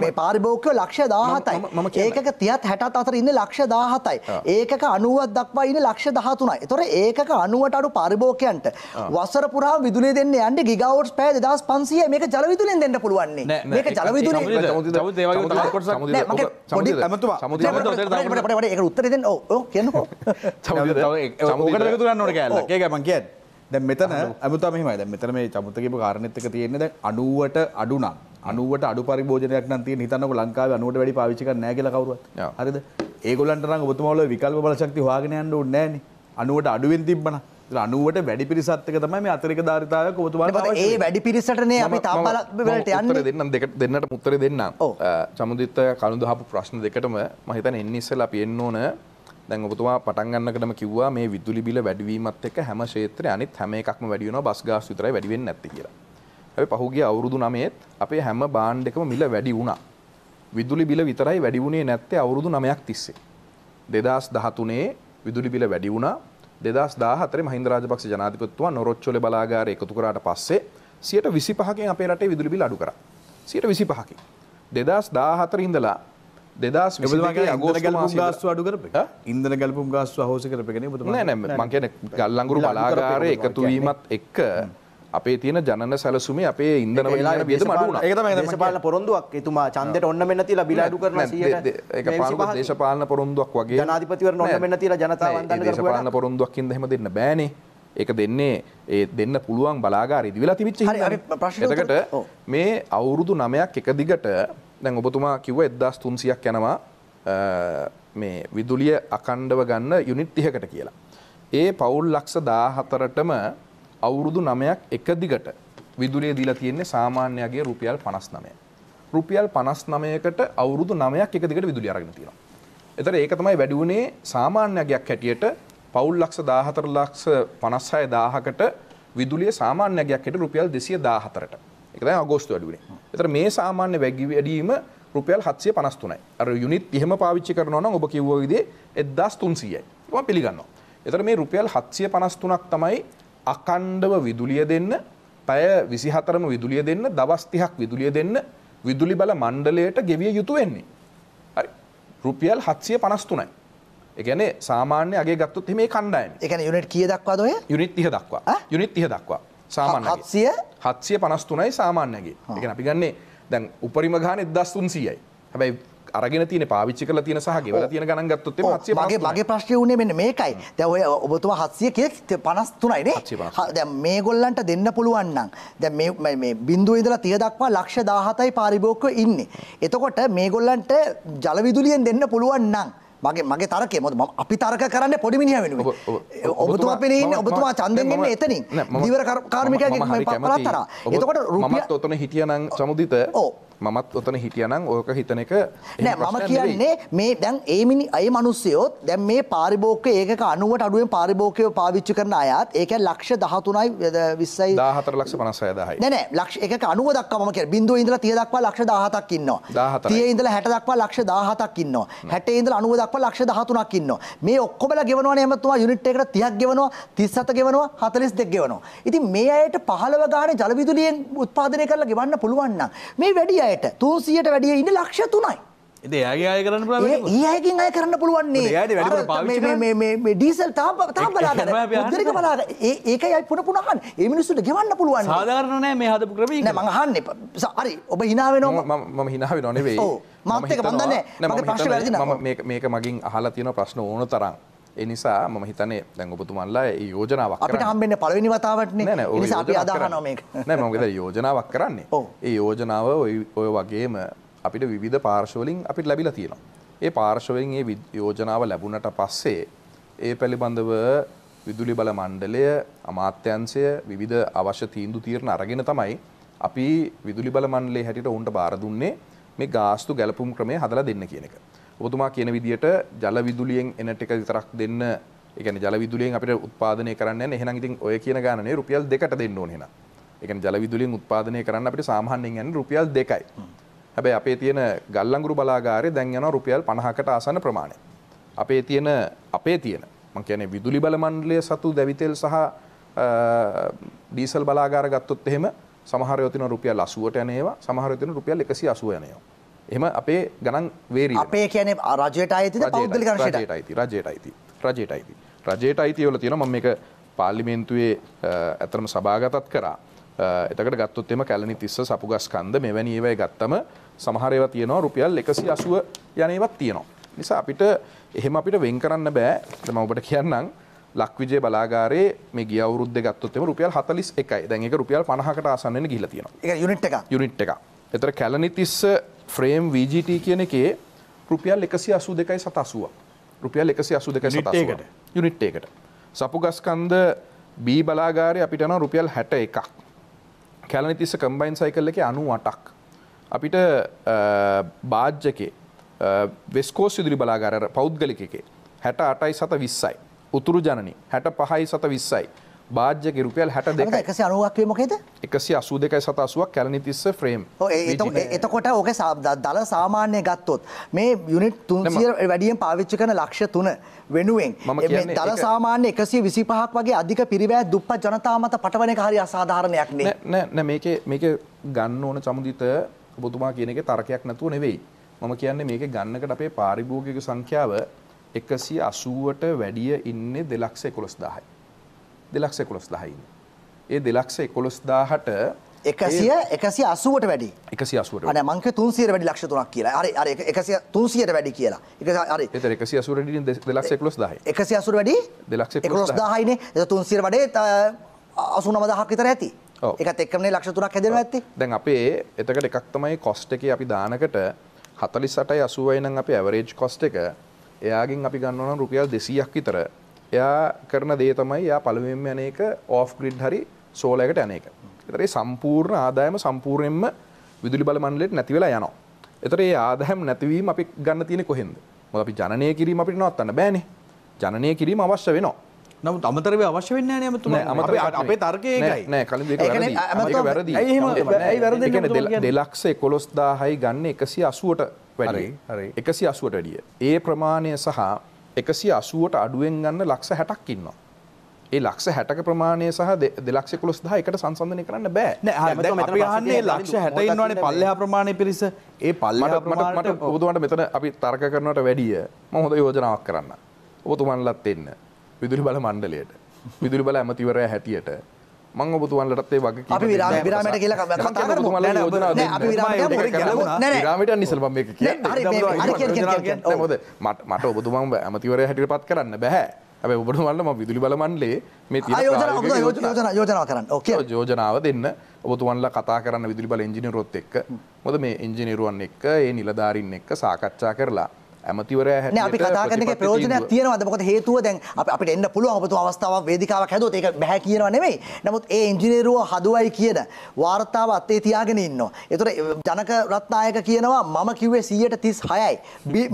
මේ පාරිභෝකය ලක්ෂ දාහතයි ඒකක තියත් හැටත් අතර ඉන්න ලක්ෂ දාහතයි ඒකක අනුවත් දක්වා ඉන්න ලක්ෂ දහතුනයි තොර ඒකක අනුවට අඩු පාරිභෝකයන්ට වසර පුරා විදුලි දෙන්න යන්ට ගිගවට් පෑ දස් පන්සිය මේක ජලවිදුලෙන් දෙන්න පුළුවන්නේ මේක ජලවිදුල උත්තර දෙන්න ඕ කියන්න සමුගට තුරන්න ඕන කෑල්ල ඒක මං කියන් දැ මෙතන ඇමත මෙමයි දැ මෙතන මේ චමුතකපු කාරණත්තක තියෙන්නේ දැ අනුවට අඩුනම් අනුවට අඩු පරිබෝජනයක් නති හිතන්නක ලංකාව අනුවට වැඩි පාවිචික නෑගල කවරු හරිද ඒගොලන්ට උතුමල විකල්ප බලශක්ති වාගෙනයන්ට උන්නෑන අනුවට අඩුවෙන් තිබ්බන අනුවට වැඩි පිරිසත්ක තමයි මේ අතරික ධාරිතාවක ඔතුමා ඒ වැඩි පිරිසටනේ අපි තාපලට යන්න දෙන්නම් දෙකට දෙන්නට මුත්තර දෙන්න චමුදිත්ත කළුදහපු ප්‍රශ්න දෙකටම මහිතන එන්න ඉස්සලා අපි එන්න ඕන දැන් ඔබතුමා පටන් ගන්නකොටම කිව්වා මේ විදුලි බිල වැඩිවීමත් එක්ක හැම ක්ෂේත්‍රය අනිත් හැම එකක්ම වැඩි වෙනවා බස් ගාස් විතරයි වැඩි වෙන්නේ නැත්තේ කියලා. අපි පහුගිය අවුරුදු 9ෙත් අපේ හැම බාණ්ඩ එකම මිල වැඩි වුණා. විදුලි බිල විතරයි වැඩි වුණේ නැත්තේ අවුරුදු 9ක් තිස්සේ. 2013 විදුලි බිල වැඩි වුණා. 2014 මහින්ද රාජපක්ෂ ජනාධිපතිතුමා නොරොච්චොලේ බලාගාරය එකතු කරාට පස්සේ 125කින් අපේ රටේ විදුලි බිල අඩු කරා. 125කින්. 2014 ඉඳලා දෙදස් ගස්තු අඩු කරප ඉන්දන ගල්පුම් ගස්තු අහෝස කරපගෙන මංකන ගල්ලංගුරු බලාගාර එකතුවීමත් එක්ක අපේ තියෙන ජනන සැලසුමේ අපේ ඉන්දන වෙලා බියද මඩුන ඒ පාල පොරොන්දුවක් එතුමා චන්දට ඔන්න මෙන්න තිලා බිලාඩු කරන දේශපාලන පොරොන්දුවක් වගේ නාධිපතිවර නොන්න මෙන්න තිලා ජනතාවන් දේශපාලන පොරොන්දුවක් ඉද හෙම දෙන්න බෑනේ එක දෙන්නේ ඒ දෙන්න පුළුවන් බලාගාර ඉදිවෙලා තිවිච්ච ප්‍රශ්කට මේ අවුරුදු නමයක් එක දිගට දැන් ඔබතුමා කිව්ව එදදාස් තුන්සියක් යනවා මේ විදුලිය අකණ්ඩව ගන්න යුනිට් තිහකට කියලා. ඒ පවුල් ලක්ෂ දාහතරටම අවුරුදු නමයක් එක දිගට විදුලිය දීලා තියෙන්නේ සාමාන්‍යගේ රුපියල් පනස් නමය. රුපියල් පනස් නමයකට අවුරුදු නමයක් එක දිගට විදුලි අරගෙන තියෙනවා. එතර ඒක තමයි වැඩි වුණේ සාමාන්‍යගයක් හැටියට පවුල් ලක්ෂ දාහතර ලක්ෂ පනස් හය දාහකට විදුලිය සාමාන්‍යගයක් හැට රුපියල් දෙසිය දාහතරට. එකතයි අගෝස්තු වැඩුවනේ එතර මේ සාමාන්‍ය වැගි වැඩීම රුපියල් හත්සය පනස්තුනයි අර යුනිත් එහෙම පාවිච්චි කරනවන ඔබ කිව්වවිදේ එදස් තුන්සියයි ම පිළිගන්නවා. එතර මේ රුපියල් හත්සිය පනස්තුනක් තමයි අකණ්ඩව විදුලිය දෙන්න පැය විසිහතරම විදුලිය දෙන්න දවස්තිහක් විදුලිය දෙන්න විදුලි බල මණ්ඩලයට ගෙවිය යුතු වෙන්නේ. රුපියල් හත්සිය පනස්තුනයි. එකන සාමාන්‍ය අගේ ගත්තුත් මේ කණ්ඩයම් එක යුනිට කිය දක්වා දොය යුනිත් තිහ දක්වා යුනිත් තිහ දක්වා සාමාන්‍ය හත්සිය හත්සිය පනස්තුනයි සාමාන්‍යගේ එක අපි ගන්නේ දැන් උපරිම ගාන එදස්තුන් සියයි හැබැයි අරගෙන තියන පාවිච්චි කල තියන සහ ගෙවල තියන ගණන් ගත්තොත් හත්සිය මගේ මගේ ප්‍රශ්නය වුණේ මෙන්න මේකයි දැන් ඔය ඔබතුමා හත්සිය කියේ පනස් තුනයි නේ දැන් මේගොල්ලන්ට දෙන්න පුළුවන් නම් දැන් මේ මේ බිඳුව ඉඳලා තිය දක්වා ලක්ෂ 17යි පාරිභෝගිකව ඉන්නේ එතකොට මේගොල්ලන්ට ජල විදුලියෙන් දෙන්න පුළුවන් නම් මගේ මගේ තර්කය මොකද මම අපි තර්ක කරන්නේ පොඩි මිනිහා වෙනුවෙන් ඔබතුමා පෙනී ඉන්නේ ඔබතුමා ඡන්දෙන් ඉන්නේ එතනින් ධීවර කාර්මිකයන්ගේ පළාත් තරා එතකොට රුපියල් මමත් ඔතන හිටියනම් සමුදිත ඔව් මමත් ඔතන හිටියනම් ඕක හිතන එක නෑ මම කියන්නේ මේ දැන් ඒමිනි අය මනුස්සයෝත් දැන් මේ පාරිභෝගක ඒක අනුවට අඩුවෙන් පාරිභෝගකයෝ පාවිච්චි කරන අයත් ඒක ලක්ෂ 13යි 20යි 14 ලක්ෂ 56000යි නෑ නෑ ලක්ෂ ඒක 90 දක්වා මම කියන්නේ බිඳුව ඉඳලා 30 දක්වා ලක්ෂ 17ක් ඉන්නවා 30 ඉඳලා 60 දක්වා ලක්ෂ 17ක් ඉන්නවා 60 ඉඳලා 90 දක්වා ලක්ෂ 13ක් ඉන්නවා මේ ඔක්කොමලා ගෙවනවනේ හැමතුමා යුනිට් එකකට 30ක් ගෙවනවා 37 ගෙවනවා 42 ගෙවනවා ඉතින් මේ අයට 15 ගානේ ජල විදුලියෙන් උත්පාදනය කරලා ගෙවන්න පුළුවන් නම් මේ වැඩි අයට තූසියට වැඩිය ඉන්න ලක්ෂ තුනයි ඒගේ අය කරන්න ඒයකින් අය කරන්න පුළුවන්නේ ඩීසල් තාම දරික බලා ඒක අයි පුන පුනහන් ඒ මිනිස්සුට ගෙවන්න පුළුවන් සාධාරණය මේ හදපු ක්‍රම මහන්න සරි ඔබ හිනාවෙනවා මම හිනාව නොනෙවේ මතක බඳන්න මේක මගින් අහලා තියෙන ප්‍රශ්න ඕන තරම් එනිසා ම හිතන දැන් ඔපතුමන්ලා යෝජනාවක් අපට හම්බෙන්න පලවෙනි වතාවටන නිසා අපි අදහනෝ මේක නෑ මොකද යෝජනාවක් කරන්නේ ඒ යෝජනාව ඔය වගේම අපිට විධ පාර්ශවලින් අපිට ලැබිල තියෙනවා. ඒ පාර්ශවෙන් ඒ යෝජනාව ලැබුණට පස්සේ ඒ පැළිබඳව විදුලි බල මණ්ඩලය අමාත්‍යන්සය විධ අවශ්‍ය තීන්දු තීරණ අරගෙන තමයි අපි විදුලි බල මණ්ඩලේ හැටිට ඔවුන්ට බාර දුන්නේ මේ ගාස්තු ගැලපුම් ක්‍රමය හදලා දෙන්න කියන එක. ඔබතුමා කියන විදිහට ජල විදුලියෙන් එන ටික විතරක් දෙන්න ඒ කියන්නේ ජල විදුලියෙන් අපිට උත්පාදනය කරන්න යන එහෙනම් ඉතින් ඔය කියන ගානනේ රුපියල් දෙකට දෙන්න ඕනේ එහෙනම්. ඒ කියන්නේ ජල විදුලියෙන් උත්පාදනය කරන්න අපිට සාමාන්‍යයෙන් යන්නේ රුපියල් 2යි. හැබැයි අපේ තියෙන ගල්ලංගුරු බලාගාරේ දැන් යනවා රුපියල් 50කට ආසන්න ප්‍රමාණය. අපේ තියෙන අපේ තියෙන මං කියන්නේ විදුලි බල මණ්ඩලය සතු දැවිතෙල් සහ ඩීසල් බලාගාර ගත්තොත් එහෙම සමහර ඒවා තියෙනවා රුපියල් 80ට යන ඒවා සමහර ඒවා තියෙනවා රුපියල් 180 යන ඒවා. එහම අපේ ගණන් වේරී අපේ කියන රජයට අයිති පෞද්ගලික රජයට අයිති රජයට අයිති රජයට අයිති රජයට අයිතිවල තියෙන මම එක පාර්ලිමේන්තුවේ ඇතරම සභාගතත් කරා එතකට ගත්තොත් එම කැලනි තිස්ස සපුගස් කන්ද මෙවැනි ඒවයි ගත්තම සමහරයව තියෙනවා රුපියල් එකසි අසුව යනේවත් තියෙනවා නිසා අපිට එහෙම අපිට වෙන් කරන්න බෑ තම ඔබට කියන්නම් ලක්විජේ බලාගාරේ මේ ගිය අවුරුද්ද ගත්තොත්ම රුපියල් 41යි. දැන් ඒක රුපියල් 50කට ආසන්න වෙන ගිහිලා තියෙනවා. ඒක යුනිට් එක. යුනිට් එක. එතන කැලණිතිස්ස ෆ්‍රේම් VGT කියන එකේ රුපියල් එකසි අසු දෙකයි සතසුවක් රුපියල් එකසි අසු දෙකයි සතසුවට යුනිට් ඒකට සපුගස්කන්ද බී බලාගාරය අපිට නම් රුපියල් හැට එකක් කැලනිතිස්ස කම්බයින් සයිකල් එක අනු අටක් අපිට බාජ්ජකේ වෙස්කෝස් ඉදිරි බලාගාර පෞද්ගලිකේ හැට අටයි සත විස්සයි උතුරු ජනනි හැට පහයි සත විස්සයි බාජ්‍යක රුපියල් හැට දෙක එකසි අනුවක්ේ මොකේද එකසි අසූ දෙකයි සතසුවක් කැලනිතිස්ස ෆ්‍රේම් එතකොට ඕක දල සාමාන්‍යය ගත්තොත් මේ යුනිට් තුන්සිය වැඩියෙන් පාවිච්චි කන ලක්ෂ තුන වෙනුවෙන් දල සාමාන්‍ය එකසි විසි පහක් වගේ අධික පිරිවෑ දුප්පත් ජනතාමත පටවන හරි අසාධාරණයක් නෑ මේක මේක ගන්න ඕන සමුදිත බොතුමා කියන එක තර්කයක් නැතුව නෙවෙයි මම කියන්නේ මේක ගන්නකට අපේ පාරිභෝගික සංඛ්‍යාව එකසි අසුවට වැඩිය ඉන්න දෙලක්ෂ එකොළොස් දාහයි දෙලක්ෂ කොළොස් දහයින්. ඒ දෙලක්ෂ එකොළොස් දාහට එකසිය එකසි අසුවට වැඩි එකසි අසුවට අන මංක තුන්සියට වැඩි ලක්ෂ තුනක් කියලා අර අර එකසිය තුන්සියට වැඩි කියලා එක අර එතර එකසි අසුර වැඩි දෙලක්ෂ එකොළොස් දහයි එකසි අසුර වැඩි දෙලක්ෂ එකොළොස් දහයිනේ එතකොට තුන්සියට වැඩේ අසු නමදහක් විතර ඇති එකත් එක්කමනේ ලක්ෂ තුනක් හැදෙනවා ඇත්තේ දැන් අපේ එතකට එකක් තමයි කොස්ට් එකේ අපි දානකට 48යි 80යි නම් අපේ ඇවරේජ් කොස්ට් එක එයාගෙන් අපි ගන්නවා නම් රුපියල් 200ක් විතර එයා කරන දේ තමයි යා පළවෙනිම යන එක ඕෆ් ග්‍රිඩ් හරි සෝලයකට යන එක. ඒතරේ සම්පූර්ණ ආදායම සම්පූර්ණයෙන්ම විදුලි බල මණ්ඩලයට නැති වෙලා යනවා. ඒතරේ ඒ ආදායම නැතිවීම අපි ගන්න තියෙන්නේ කොහෙන්ද? මොකද අපි ජනනය කිරීම අපිට නවත්තන්න බෑනේ. ජනනය කිරීම අවශ්‍ය වෙනවා. නමුත් අමතරව අවශ්‍ය වෙන්නේ නැහැ නේද අපේ තර්කය ඒකයි. නෑ කලින් දෙක වැරදි. ඒක වැරදි. ඇයි එහෙම ඇයි වැරදි? ඒ කියන්නේ 211000යි ගන්න 180ට වැඩි. හරි. 180ට වැඩිය. ඒ ප්‍රමාණය සහ එකසි අසුවට අඩුවෙන් ගන්න ලක්ෂ හැටක් ඉන්නවා. ඒ ලක්ෂ හැටක ප්‍රමාණය සහ දෙලක්ෂ කොළොස් දහ එකට සංසන්ධනය කරන්න බෑ න්නේ ලක්ෂ හැටයින්නවානේ පල්ලයා ප්‍රමාණය පිරිස ඒ පල්ලට මට පුදුවට මෙතන අපි තර්ක කරනට වැඩිය මොහොද යෝජනාවක් කරන්න. ඔබතුමන්ලත් එන්න විදුලි බල මණ්ඩලයට විදුලි බල ඇමතිවරය හැටියට මං ඔබතුවන්ලටත් ඒ වගේ අපි විරාම විරාමයට කියලා කතා කරමු ඔබතුමාලා යෝජනා දෙන්න අපි විරාමයට මුරින් කරලා නෑ විරාමයට අනිසල මම මේක කියන්නේ මොකද මට ඔබතුමාම ඇමතිවරයා හැටියට පත් කරන්න බෑ ඇැ ඔබටමල්ලම විදුලි බලමන්ලේ මේ යෝජනාව කරන්න ඕකේ යෝජනාව දෙන්න ඔබතුවන්ල කතා කරන්න විදුලි බල ඉජිනිරුවොත් එක් මොද මේ ඉංජිනිරුවන් එක් ඒ නිලධාරින් එක්ක සාකච්ඡා කරලා ඇමතිවර අපි කතාකරනගේ ප්‍රෝජනයක් තියෙනවද මොකද හේතුව දැන් අපිට එන්න පුළුවන් ඔබතු අවස්ථාවක් වේදිකාවක් හැදුවොත් ඒක බෑ කියනවා නෙමෙයි. නමුත් ඒ ඉංජිනේරුව හදුවයි කියන වාර්තාව අතේ තියාගෙන ඉන්නවා. ඒතර ජනක රත්නායක කියනවා මම කිව්වේ 136යි.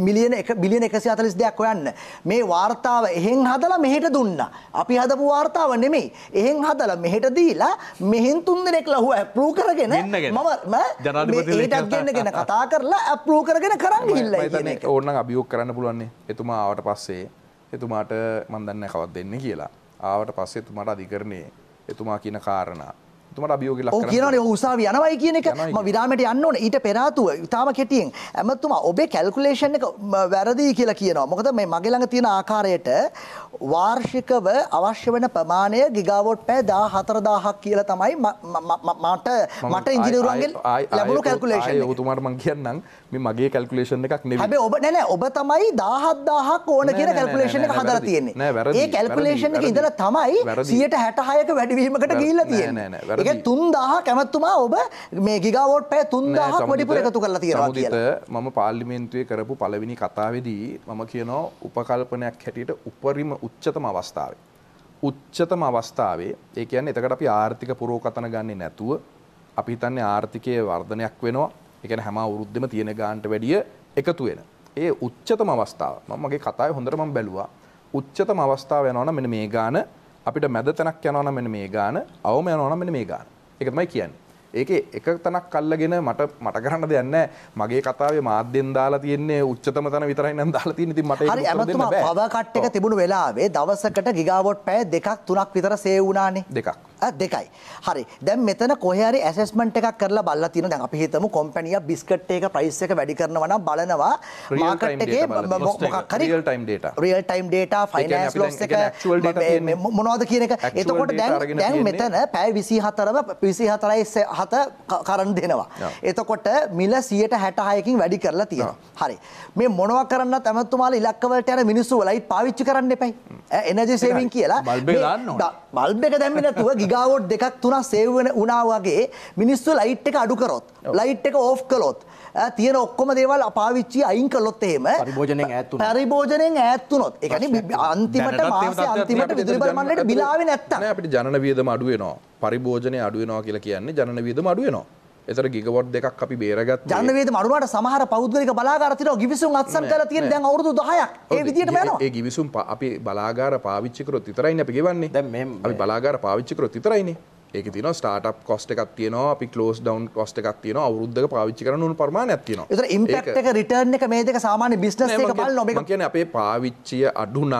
මිලියන 1 බිලියන 142ක් හොයන්න. මේ වාර්තාව එහෙන් හදලා මෙහෙට දුන්නා. අපි හදපු වාර්තාව නෙමෙයි. එහෙන් හදලා මෙහෙට දීලා මෙහෙන් තුන් දෙනෙක් ලහුව ඇප්‍රූව් කරගෙන මම ජනාධිපති ලේකම් කතා කරලා ඇප්‍රූව් කරගෙන කරන් ගිහිල්ලා කියන එක. ඕනනම් අභියෝග කරන්න පුළුවන්නේ එතුමා ආවට පස්සේ එතුමාට මන් දන්නේ කවක් දෙන්නේ කියලා. ආවට පස්සේ එතුමාට අධිකරණයේ එතුමා කියන කාරණා එතුමාට අභියෝග ලක් කරනවා. කියනවනේ උසාවිය යනවයි කියන එක මම විරාමයට යන්න ඕනේ. ඊට පෙර ආතුව ඊටාම කෙටියෙන් ඇමතුමා ඔබේ කැල්කියුලේෂන් එක වැරදි කියලා කියනවා. මොකද මේ මගේ ළඟ තියෙන ආකාරයට වාර්ෂිකව අවශ්‍ය වෙන ප්‍රමාණය ගිගාවොට් පැය 14000ක් කියලා තමයි මට මට ඉංජිනේරුවන්ගෙන් ලැබුණු කැල්කියුලේෂන් එක. ඔබතුමාට මම කියන්නම් මේ මගේ කල්කුලේෂන් එකක් නෙවෙයි. හැබැයි ඔබ නෑ නෑ ඔබ තමයි 17000ක් ඕන කියන කල්කුලේෂන් එක හදලා තියෙන්නේ. ඒ කල්කුලේෂන් එක ඉඳලා තමයි 166ක වැඩිවීමකට ගිහිල්ලා තියෙන්නේ. ඒ කියන්නේ 3000 කැමැතුමා ඔබ මේ ගිගාවෝට් පැය 3000ක් වැඩිපුර එකතු කරලා තියෙනවා කියලා. මම පාර්ලිමේන්තුවේ කරපු පළවෙනි කතාවේදී මම කියනවා උපකල්පනයක් හැටියට උපරිම උච්චතම අවස්ථාවේ උච්චතම අවස්ථාවේ ඒ කියන්නේ එතකට අපි ආර්ථික පුරෝකතන ගන්නේ නැතුව අපි හිතන්නේ ආර්ථිකයේ වර්ධනයක් වෙනවා එකන හැම අවුරුද්දම තියෙන ගාන්ට වැඩිය එකතු වෙන. ඒ උච්චතම අවස්ථාව මගේ කතාය හොඳරම බැලවා උච්චතම අවස්ථාව යනවන මෙන මේ ගාන අපිට මැද තැනක් යනවන මෙන මේ ගාන අවම යනවන මෙන මේ ගාන එකතමයි කියන්නේ ඒක එක තනක් අල්ලගෙන මට මට කරන්න දෙයක් නැහැ. මගේ කතාවේ මාධ්‍යෙන් දාලා තියෙන්නේ උච්චතම තන විතරයි නම් දාලා තියෙන්නේ. ඉතින් මට ඒක උත්තර දෙන්න බෑ. හරි පවර් කට් එක තිබුණු වෙලාවේ දවසකට ගිගාවොට් පැය දෙකක් තුනක් විතර සේව් වුණානේ. දෙකක්. දෙකයි. හරි. දැන් මෙතන කොහේ හරි ඇසෙස්මන්ට් එකක් කරලා බලලා තියෙනවා. දැන් අපි හිතමු කම්පැනිය බිස්කට් එකේ ප්‍රයිස් එක වැඩි කරනවා නම් බලනවා මාකට් එකේ මොකක් හරි real time data. Real time data, finance loss එක මොනවද කියන එක. එතකොට දැන් දැන් මෙතන පැය 24ම 24යි දහත කරන්න දෙනවා. එතකොට මිල සියට හැටහයකින් වැඩි කරලා තියෙන. හරි මේ මොනව කරන්න ඇමතුමාල ඉලක්කවලට යන මිනිස්සු වලයි පාවිච්චි කරන්න එපයි. එනජි සේවින් කියලා බල්බ එක දැම්මේ නැතුව ගිගාවොට් දෙකක් තුනක් සේව් වෙන වුණා වගේ මිනිස්සු ලයිට් එක අඩු කරොත් ලයිට් එක ඕෆ් කළොත් තියෙන ඔක්කොම දේවල් අපාවිච්චි අයින් කළොත් එහෙම පරිභෝජනයෙන් ඈත් වුණා පරිභෝජනයෙන් ඈත් වුණොත් ඒ කියන්නේ අන්තිමට මාසේ අන්තිමට විදුලි බලමණ්ඩලයට බිලාවේ නැත්තම් අපිට ජනන වියදම අඩු වෙනවා පරිභෝජනය අඩු වෙනවා කියලා කියන්නේ ජනන වියදම අඩු වෙනවා එතර ගිගවොට් දෙකක් අපි බේරගත් ජනවේද මරුවට සමහර පෞද්ගලික බලාගාරතින ගිවිසුම් අත්සන් කර තියෙන දැන් අවුරුදු 10ක් ඒ විදිහට යනවා ඒ ගිවිසුම් අපි බලාගාර පාවිච්චි කරොත් විතරයිනේ අපි ගෙවන්නේ දැන් මේ අපි බලාගාර පාවිච්චි කරොත් විතරයිනේ ඒක තින ස්ටාට් කොස්ට එකක් තියනවා අපි කලෝස් ඩවන් කොස්ට එකක් තියන අවුද්ධ පාවිච්චි කරනු පරමාණ ඇතින ඉම්පක්ක රිටර්න් එක මේදක සාමාන්‍ය බිස්නස් එක බල නොම කියන අපේ පාවිච්චිය අඩුනං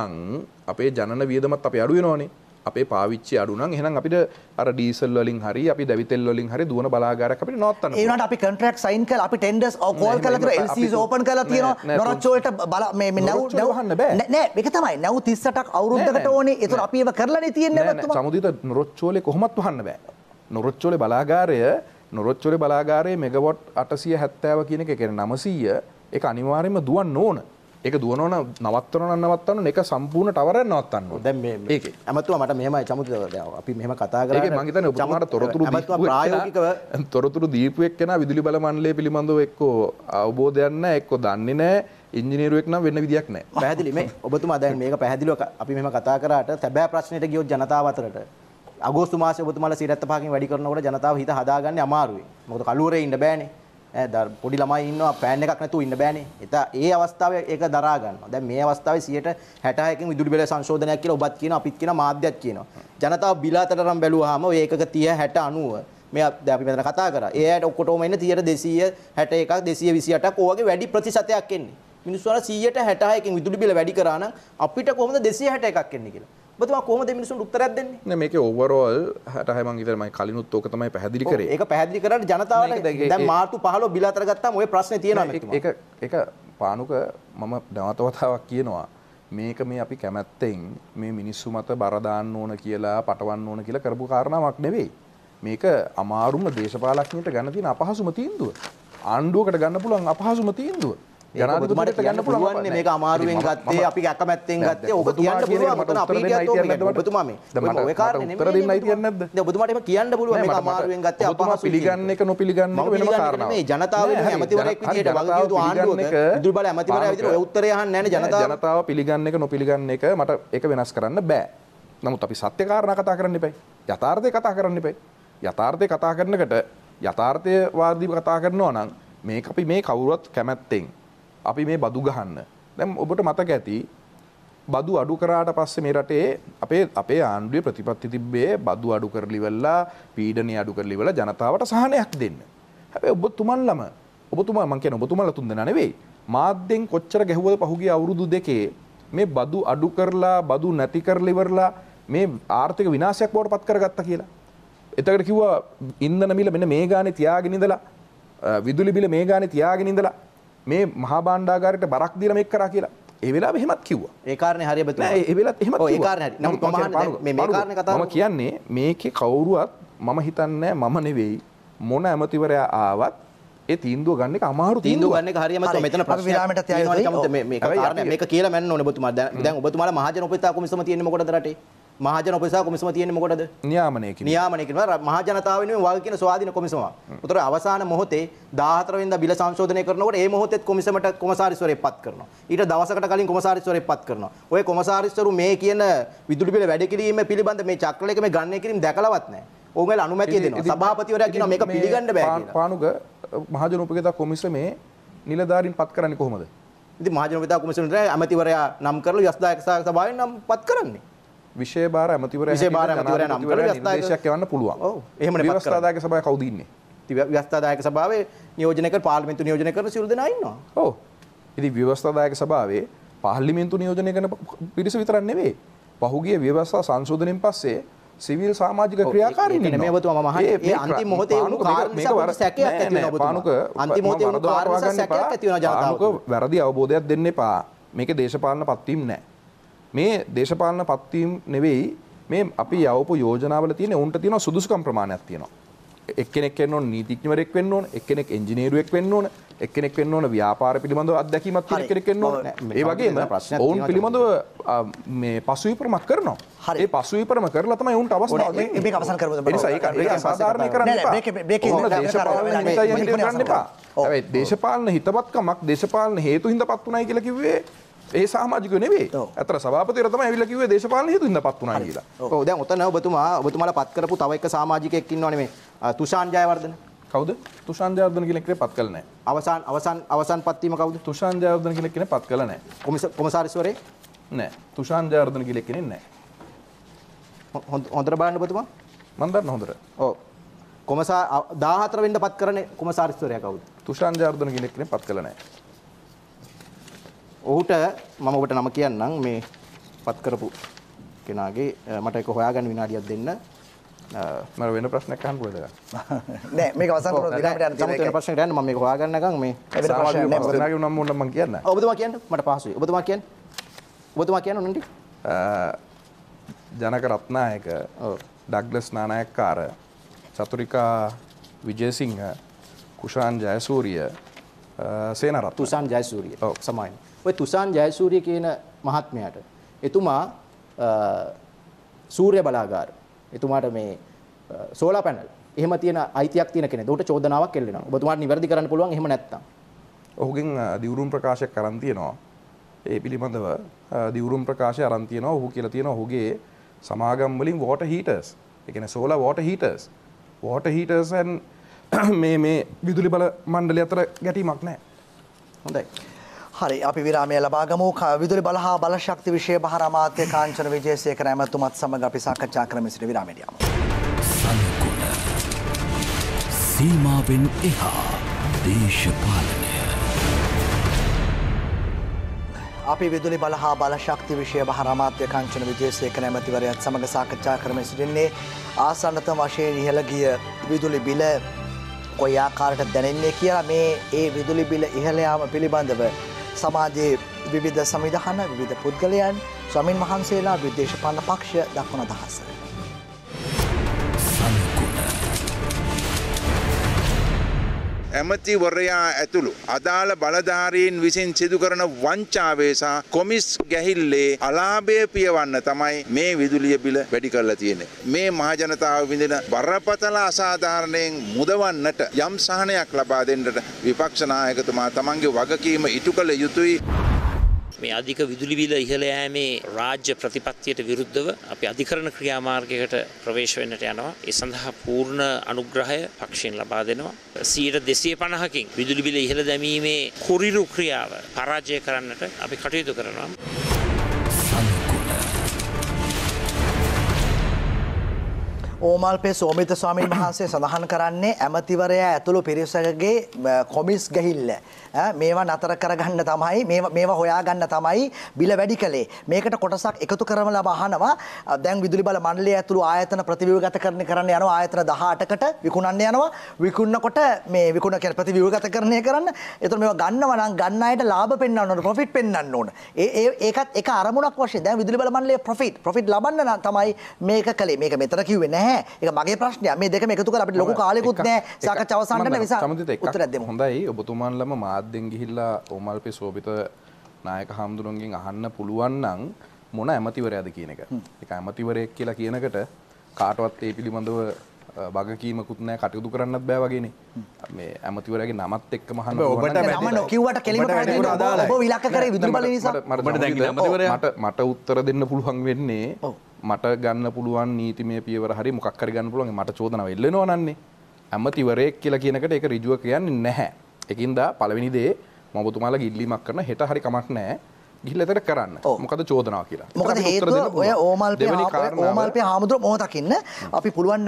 අපේ ජනන වියදමත් අප අඩුවෙනවානේ අපේ පාවිච්චි අඩුනම් එහෙනම් අපිට අර ඩීසල් වලින් හරි අපි දැවිතෙල් වලින් හරි දුවන බලාගාරයක් අපිට නවත්තන්න. ඒ වුණාට අපි කොන්ට්‍රැක්ට් සයින් කරලා අපි ටෙන්ඩර්ස් ඔව් කෝල් කරලා තියෙනවා LCs ඕපන් කරලා තියෙනවා නොරොච්ච වලට බල මේ මේ නැව් නැව්හන්න බෑ. නෑ නෑ මේක තමයි නැව් 38ක් අවුරුද්දකට ඕනේ. ඒතර අපි ඒව කරලානේ තියෙන්නේ නැවතුම. සමුදිත නොරොච්ච වලේ කොහොමත් වහන්න බෑ. නොරොච්ච වලේ බලාගාරය නොරොච්ච වලේ බලාගාරයේ මෙගවොට් 870 කියන එක කියන්නේ 900 ඒක අනිවාර්යයෙන්ම දුවන්න ඕනේ. එක දුවනන නවත්තවන නවත්තන්න එක සම්පූර්ණ ටවරන්න නවත්තන්න දැ ඒ ඇමතුව මට මෙමයි චමුතද අපි මෙම කතාගර මගත මට තොරතුරු ප්‍රායෝකිකව තොරතුරු දීපුවක් කෙන විදුලි බලමන්ලේ පිළිබඳව එක්කෝ අවබෝධයන්න එක්කො දන්නේ නෑ ඉංජිනීරුවෙක් නම් වෙන්න විදික් නෑ පැදිලිම ඔබතුමා දැන් මේක පැහදිලුව අපි මෙම කතා කරට සැබෑ ප්‍රශ්නයට ගියොත් ජනතාවතරට අගෝස්තු මාස ඔබතුමා සිරත්ත පහකින් වැඩි කරනකොට ජනතාව හිත හදාගන්න අමාරුවේ මොකද කලුවරේ ඉන්න බෑනේ පොඩි ළමයි ඉන්නවා පෑන් එකක් නැතුව ඉන්න බෑනේ. එතන ඒ අවස්ථාවේ ඒක දරා ගන්නවා. දැන් මේ අවස්ථාවේ 160කින් විදුලි බල සංශෝධනයක් කියලා ඔබත් කියනවා අපිත් කියනවා මාධ්‍යත් කියනවා. ජනතාව බිලාතරම් බැලුවාම ඔය එකක 30 60 90 මේ අපි මෙතන කතා කරා. ඒ ඇයට ඔක්කොටම එන්නේ 100 261ක් 228ක් ඕවගේ වැඩි ප්‍රතිශතයක් එන්නේ. මිනිස්සු අර 100ට 60කින් විදුලි බිල වැඩි කරා නම් අපිට කොහොමද 261ක් එන්නේ කියලා. ඔබතුමා කොහොමද මිනිසුන්ට උත්තරයක් දෙන්නේ නෑ මේකේ ඕවරෝල් 66 මං ඉතින් මම කලිනුත් ඕක තමයි පැහැදිලි කරේ ඒක පැහැදිලි කරාට ජනතාවට දැන් මාර්තු 15 බිල අතර ගත්තාම ওই ප්‍රශ්නේ තියෙනවා මේක ඒක ඒක පානුක මම නැවත වතාවක් කියනවා මේක මේ අපි කැමැත්තෙන් මේ මිනිස්සු මත බර දාන්න ඕන කියලා පටවන්න ඕන කියලා කරපු කාරණාවක් නෙවෙයි මේක අමාරුම දේශපාලක්ඥයට ගන්න තියෙන අපහසුම තීන්දුව ආණ්ඩුවකට ගන්න පුළුවන් අපහසුම තීන්දුව ජනාධිපතිට ගන්න පුළුවන් මේක අමාරුවෙන් ගත්තේ අපි කැකමැත්තෙන් ගත්තේ ඔබතුමාට පුළුවන් මතන අපි කියතෝ ඔබතුමා මේ ඔය කාරණේ නෙමෙයි උත්තර දෙන්නයි කියන්නේ නැද්ද දැන් ඔබතුමාට එහෙම කියන්න පුළුවන් මේක අමාරුවෙන් ගත්තේ අපහසු පිළිගන්න එක නොපිළිගන්න එක වෙනම කාරණාවක් මේ ජනතාවේ ඇමතිවරයෙක් විදියට වගකීතු ආණ්ඩුවක ඉදිරි බල ඇමතිවරයා විදියට ඔය උත්තරය අහන්නේ නැහැ ජනතාව ජනතාව පිළිගන්න එක නොපිළිගන්න එක මට ඒක වෙනස් කරන්න බෑ නමුත් අපි සත්‍ය කාරණා කතා කරන්න එපයි යථාර්ථය කතා කරන්න එපයි යථාර්ථය කතා කරනකට යථාර්ථයවාදීව කතා කරනවා නම් මේක අපි මේ කවුරුවත් කැමැත්තෙන් අපි මේ බදු ගහන්න. දැන් ඔබට මතක ඇති බදු අඩු කරාට පස්සේ මේ රටේ අපේ අපේ ආණ්ඩුවේ ප්‍රතිපත්ති තිබ්බේ බදු අඩු කරලිවලා පීඩනය අඩු කරලිවලා ජනතාවට සහනයක් දෙන්න. හැබැයි ඔබතුමන්ලම ඔබතුමා මං කියන ඔබතුමන්ලා තුන් දෙනා නෙවෙයි මාධ්‍යෙන් කොච්චර ගැහුවද පහුගිය අවුරුදු දෙකේ මේ බදු අඩු කරලා බදු නැති කරලිවරලා මේ ආර්ථික විනාශයක් බවට පත් කරගත්තා කියලා. එතකට කිව්වා ඉන්ධන මිල මෙන්න මේ ගානේ තියාගෙන ඉඳලා විදුලි බිල මේ ගානේ තියාගෙන ඉඳලා මේ මහා බණ්ඩාගාරයට බරක් දීලා මේක කරා කියලා. ඒ වෙලාවෙ එහෙමත් කිව්වා. ඒ කාරණේ හරිය බතුනා. නෑ ඒ වෙලාවත් එහෙමත් කිව්වා. ඔව් ඒ කාරණේ හරි. නමුත් මම මේ මේ කාරණේ කතාව මම කියන්නේ මේකේ කවුරුවත් මම හිතන්නේ මම නෙවෙයි මොන ඇමතිවරයා ආවත් ඒ තීන්දුව ගන්න එක අමාරු තීන්දුව ගන්න එක හරියම තමයි මෙතන ප්‍රශ්නය. විරාමයට තියනවා මේ මේ කාරණා මේක කියලා මැන්න ඕනේ ඔබතුමා. දැන් ඔබතුමාලා මහජන උපදේශක කොමිසම තියෙන්නේ මොකටද රටේ? මහජන උපදේශක කොමිසම තියෙන්නේ මොකටද? නියාමනයකින්. නියාමනයකින් මහජනතාව වෙනුවෙන් වාග් කියන ස්වාධීන කොමිසම. උතර අවසාන මොහොතේ 14 වෙනිදා බිල සංශෝධනය කරනකොට ඒ මොහොතේත් කොමිසමට කොමසාරිස්වරය පත් කරනවා. ඊට දවසකට කලින් කොමසාරිස්වරය පත් කරනවා. ඔය කොමසාරිස්වරු මේ කියන විදුලි බිල වැඩි කිරීම පිළිබඳ මේ චක්‍රලයක මේ ගන්න කිරීම දැකලවත් නැහැ. ඕගොල්ලෝ අනුමැතිය දෙනවා. සභාපතිවරයා කියනවා මේක පිළිගන්න බෑ කියලා. පානුග මහජන උපකේතා කොමිසමේ නිලධාරීන් පත් කරන්නේ කොහොමද? ඉතින් මහජන උපකේතා කොමිසමේ ඇමතිවරයා නම් කරලා යස්දායක සභාවෙන් නම් පත් කරන්නේ. විශේෂ බාර ඇමතිවරයා විශේෂ බාර ඇමතිවරයා නම් කරලා යස්දායක යවන්න පුළුවන්. ඔව්. එහෙමනේ පත් කරලා යස්දායක සභාවේ කවුද ඉන්නේ? ව්‍යවස්ථාදායක සභාවේ නියෝජනය කර පාර්ලිමේන්තු නියෝජනය කරන සියලු දෙනා ඉන්නවා. ඔව්. ඉතින් ව්‍යවස්ථාදායක සභාවේ පාර්ලිමේන්තු නියෝජනය කරන පිරිස විතරක් නෙවෙයි. පහුගිය ව්‍යවස්ථා සංශෝධනයෙන් පස්සේ සිවිල් සාමාජික ක්‍රියාකාරීන් ඉන්නවා. මේ ඔබතුමා මම අහන්නේ මේ අන්තිම මොහොතේ වුණු කාරණා සැකයක් ඇති වෙනවා ඔබතුමා. පානුක අන්තිම මොහොතේ වුණු කාරණා සැකයක් ඇති වෙනවා ජනතාවට. පානුක වැරදි අවබෝධයක් දෙන්න එපා. මේකේ දේශපාලන පත්වීම් නැහැ. මේ දේශපාලන පත්වීම් නෙවෙයි මේ අපි යවපු යෝජනාවල තියෙන උන්ට තියෙන සුදුසුකම් ප්‍රමාණයක් තියෙනවා. එක්කෙනෙක් වෙන්න ඕන නීතිඥවරයෙක් වෙන්න ඕන, එක්කෙනෙක් ඉංජිනේරුවෙක් වෙන්න ඕන, එක්කෙනෙක් වෙන්න ඕන ව්‍යාපාර පිළිබඳව අත්දැකීමත් තියෙන කෙනෙක් වෙන්න ඕන. ඒ වගේම ඔවුන් පිළිබඳව මේ පසුවිපරමක් කරනවා. ඒ පසුවිපරම කරලා තමයි ඔවුන්ට අවස්ථාව දෙන්නේ. මේක අවසන් කරමු. ඒ නිසා ඒක සාධාරණ කරන්න එපා. මේක මේක දේශපාලන හිතයි හිතේ කරන්න එපා. හැබැයි දේශපාලන හිතවත්කමක් දේශපාලන හේතු හින්දා පත් උනායි කියලා කිව්වේ ඒ සාමාජික නෙවේ අතර සභාපතිර තම ඇවිල්ලා කිව්වේ දේශපාලන හේතුින්ද පත් වුණා කියලා. ඔව් දැන් ඔතන ඔබතුමා ඔබතුමාලා පත් කරපු තව එක සමාජිකයෙක් ඉන්නවනේ මේ තුෂාන් ජයවර්ධන. කවුද තුෂාන් ජයවර්ධන කෙනෙක් නේ පත් කළේ නැහැ. අවසාන අවසාන අවසාන පත්වීම කවුද? තුෂාන් ජයවර්ධන කෙනෙක් නේ පත් කළේ නැහැ. කොමසාරිස්වරේ? නැහැ. තුෂාන් ජයවර්ධන කෙනෙක් කෙනෙක් නැහැ. හොඳට බලන්න ඔබතුමා. මම දන්න හොඳට. ඔව්. කොමසා 14 වෙනිදා පත් කරන්නේ කොමසාරිස්වරයා කවුද? තුෂාන් ජයවර්ධන කෙනෙක් නේ පත් කළේ නැහැ. ඔහුට මම ඔබට නම කියන්නම් මේ පත් කරපු කෙනාගේ මට එක හොයාගන්න විනාඩියක් දෙන්න ම වෙන ප්‍රශ්නයක් අහන්න පුළුවන්ද නෑ මේක අවසන් කරලා විරාමයට යන තියෙන එක ප්‍රශ්නයක් යන්න මම මේක හොයාගන්නකම් මේ ප්‍රශ්නයක් නම් මොන මම කියන්න ඔබතුමා කියන්න මට පහසුයි ඔබතුමා කියන්න ඔබතුමා කියන්න උන්ටි ජනක රත්නායක ඩග්ලස් නානායක්කාර චතුරිකා විජේසිංහ කුෂාන් ජයසූරිය සේනරත් තුසාන් ජයසූරිය සමයින් ඔය තුසාන් ජයසූරිය කියන මහත්මයාට එතුමා සූර්ය බලාගාර එතුමාට මේ සෝලා පැනල් එහෙම තියෙන අයිතියක් තියෙන කෙනෙක්. උට චෝදනාවක් එල්ලෙනවා. ඔබතුමාට නිවැරදි කරන්න පුළුවන් එහෙම නැත්තම්. ඔහුගෙන් දිවුරුම් ප්‍රකාශයක් අරන් තියෙනවා. ඒ පිළිබඳව දිවුරුම් ප්‍රකාශය අරන් තියෙනවා. ඔහු කියලා තියෙනවා ඔහුගේ සමාගම් වලින් water heaters. ඒ කියන්නේ solar water heaters. water heaters and මේ මේ විදුලි බල මණ්ඩලය අතර ගැටීමක් නැහැ. හොඳයි. හරි අපි විරාමය ලබාගමු විදුලි බල හා බල ශක්ති විෂය භාර අමාත්‍ය කාංචන විජේසේකර ඇමතුමත් සමඟ අපි සාකච්ඡා කරමින් සිට විරාමයට යමු. සීමාවෙන් එහා දේශපාලනය අපි විදුලි බල හා බල ශක්ති විෂය භාර අමාත්‍ය කාංචන විජේසේකර ඇමතිවරයත් සමඟ සාකච්ඡා කරමින් සිටින්නේ ආසන්නතම වශයෙන් ඉහළ ගිය විදුලි බිල කොයි ආකාරයට දැනෙන්නේ කියලා මේ ඒ විදුලි බිල ඉහළ යාම පිළිබඳව සමාජයේ විවිධ සමිධහන විධ පුද්ගලයන් ස්වමින් වහන්සේලා විදේශපාල පක්ෂ දක්වන දහස. ඇමතිවරයා ඇතුළු අදාළ බලධාරීන් විසින් සිදු කරන වංචාවේ සහ කොමිස් ගැහිල්ලේ අලාභය පියවන්න තමයි මේ විදුලිය බිල වැඩි කරලා තියෙන්නේ. මේ මහජනතාව විඳින බරපතල අසාධාරණයෙන් මුදවන්නට යම් සහනයක් ලබා දෙන්නට විපක්ෂ නායකතුමා තමන්ගේ වගකීම ඉටු කළ යුතුයි. මේ අධික විදුලි බිල ඉහළ යෑමේ රාජ්‍ය ප්‍රතිපත්තියට විරුද්ධව අපි අධිකරණ ක්‍රියාමාර්ගයකට ප්‍රවේශ වෙන්නට යනවා. ඒ සඳහා පූර්ණ අනුග්‍රහය පක්ෂයෙන් ලබා දෙනවා. 250කින් විදුලි බිල ඉහළ දැමීමේ කුරිරු ක්‍රියාව පරාජය කරන්නට අපි කටයුතු කරනවා. ඕමල්පේ සෝමිත ස්වාමීන් වහන්සේ සඳහන් කරන්නේ ඇමතිවරයා ඇතුළු පිරිසකගේ කොමිස් ගහිල්ල. මේවා නතර කරගන්න තමයි මේවා හොයාගන්න තමයි බිල වැඩි කළේ මේකට කොටසක් එකතු කරම ලබහනවා දැන් විදුලි බල මණ්ඩලය ඇතුළු ආයතන ප්‍රතිව්‍යුහගත කරන කරන්න යනවා ආයතන 18කට විකුණන්න යනවා විකුණනකොට මේ විකුණ කියන ප්‍රතිව්‍යුහගත කරණය කරන්න එතකොට මේවා ගන්නවා නම් ගන්න අයට ලාභ පෙන්වන්න ඕන ප්‍රොෆිට් පෙන්වන්න ඕන ඒ ඒකත් එක අරමුණක් වශයෙන් දැන් විදුලි බල මණ්ඩලයේ ප්‍රොෆිට් ප්‍රොෆිට් ලබන්න නම් තමයි මේක කළේ මේක මෙතන කිව්වේ නැහැ ඒක මගේ ප්‍රශ්නයක් මේ දෙකම එකතු කරලා අපිට ලොකු කාලෙකුත් නැහැ සාකච්ඡාව අවසන් කරන්න නිසා උත්තරයක් දෙමු හොඳයි ඔබතුමන්ලම මා මාධ්‍යෙන් ගිහිල්ලා ඕමල්පේ සෝබිත නායක හාමුදුරුවන්ගෙන් අහන්න පුළුවන් නම් මොන ඇමතිවරයාද කියන එක. ඒක ඇමතිවරයෙක් කියලා කියනකට කාටවත් ඒ පිළිබඳව බගකීමකුත් නෑ කටයුතු කරන්නත් බෑ වගේනේ. මේ ඇමතිවරයාගේ නමත් එක්ක මහන්න ඔබට නම නොකියුවට කෙලිම කරදෙන්න ඔබ විලක්ක කරේ විදුලි බලය නිසා. මට මට උත්තර දෙන්න පුළුවන් වෙන්නේ මට ගන්න පුළුවන් නීතිමය පියවර හරි මොකක් හරි ගන්න පුළුවන් මට චෝදනාව එල්ලෙනවා නන්නේ. ඇමතිවරයෙක් කියලා කියනකට ඒක ඍජුව කියන්නේ නැහැ. එකින්දා පළවෙනි දේ මබතුමාලා ගිල්ලිමක් කරන හෙට හරි කමක් නෑ ගිල්ලතට කරන්න මොකද චෝදනා කියලා මොකද හේතුව ඔය ඕමල්පය ඕමල්පය හාමුදුර මොහතකින්න අපි පුළුවන්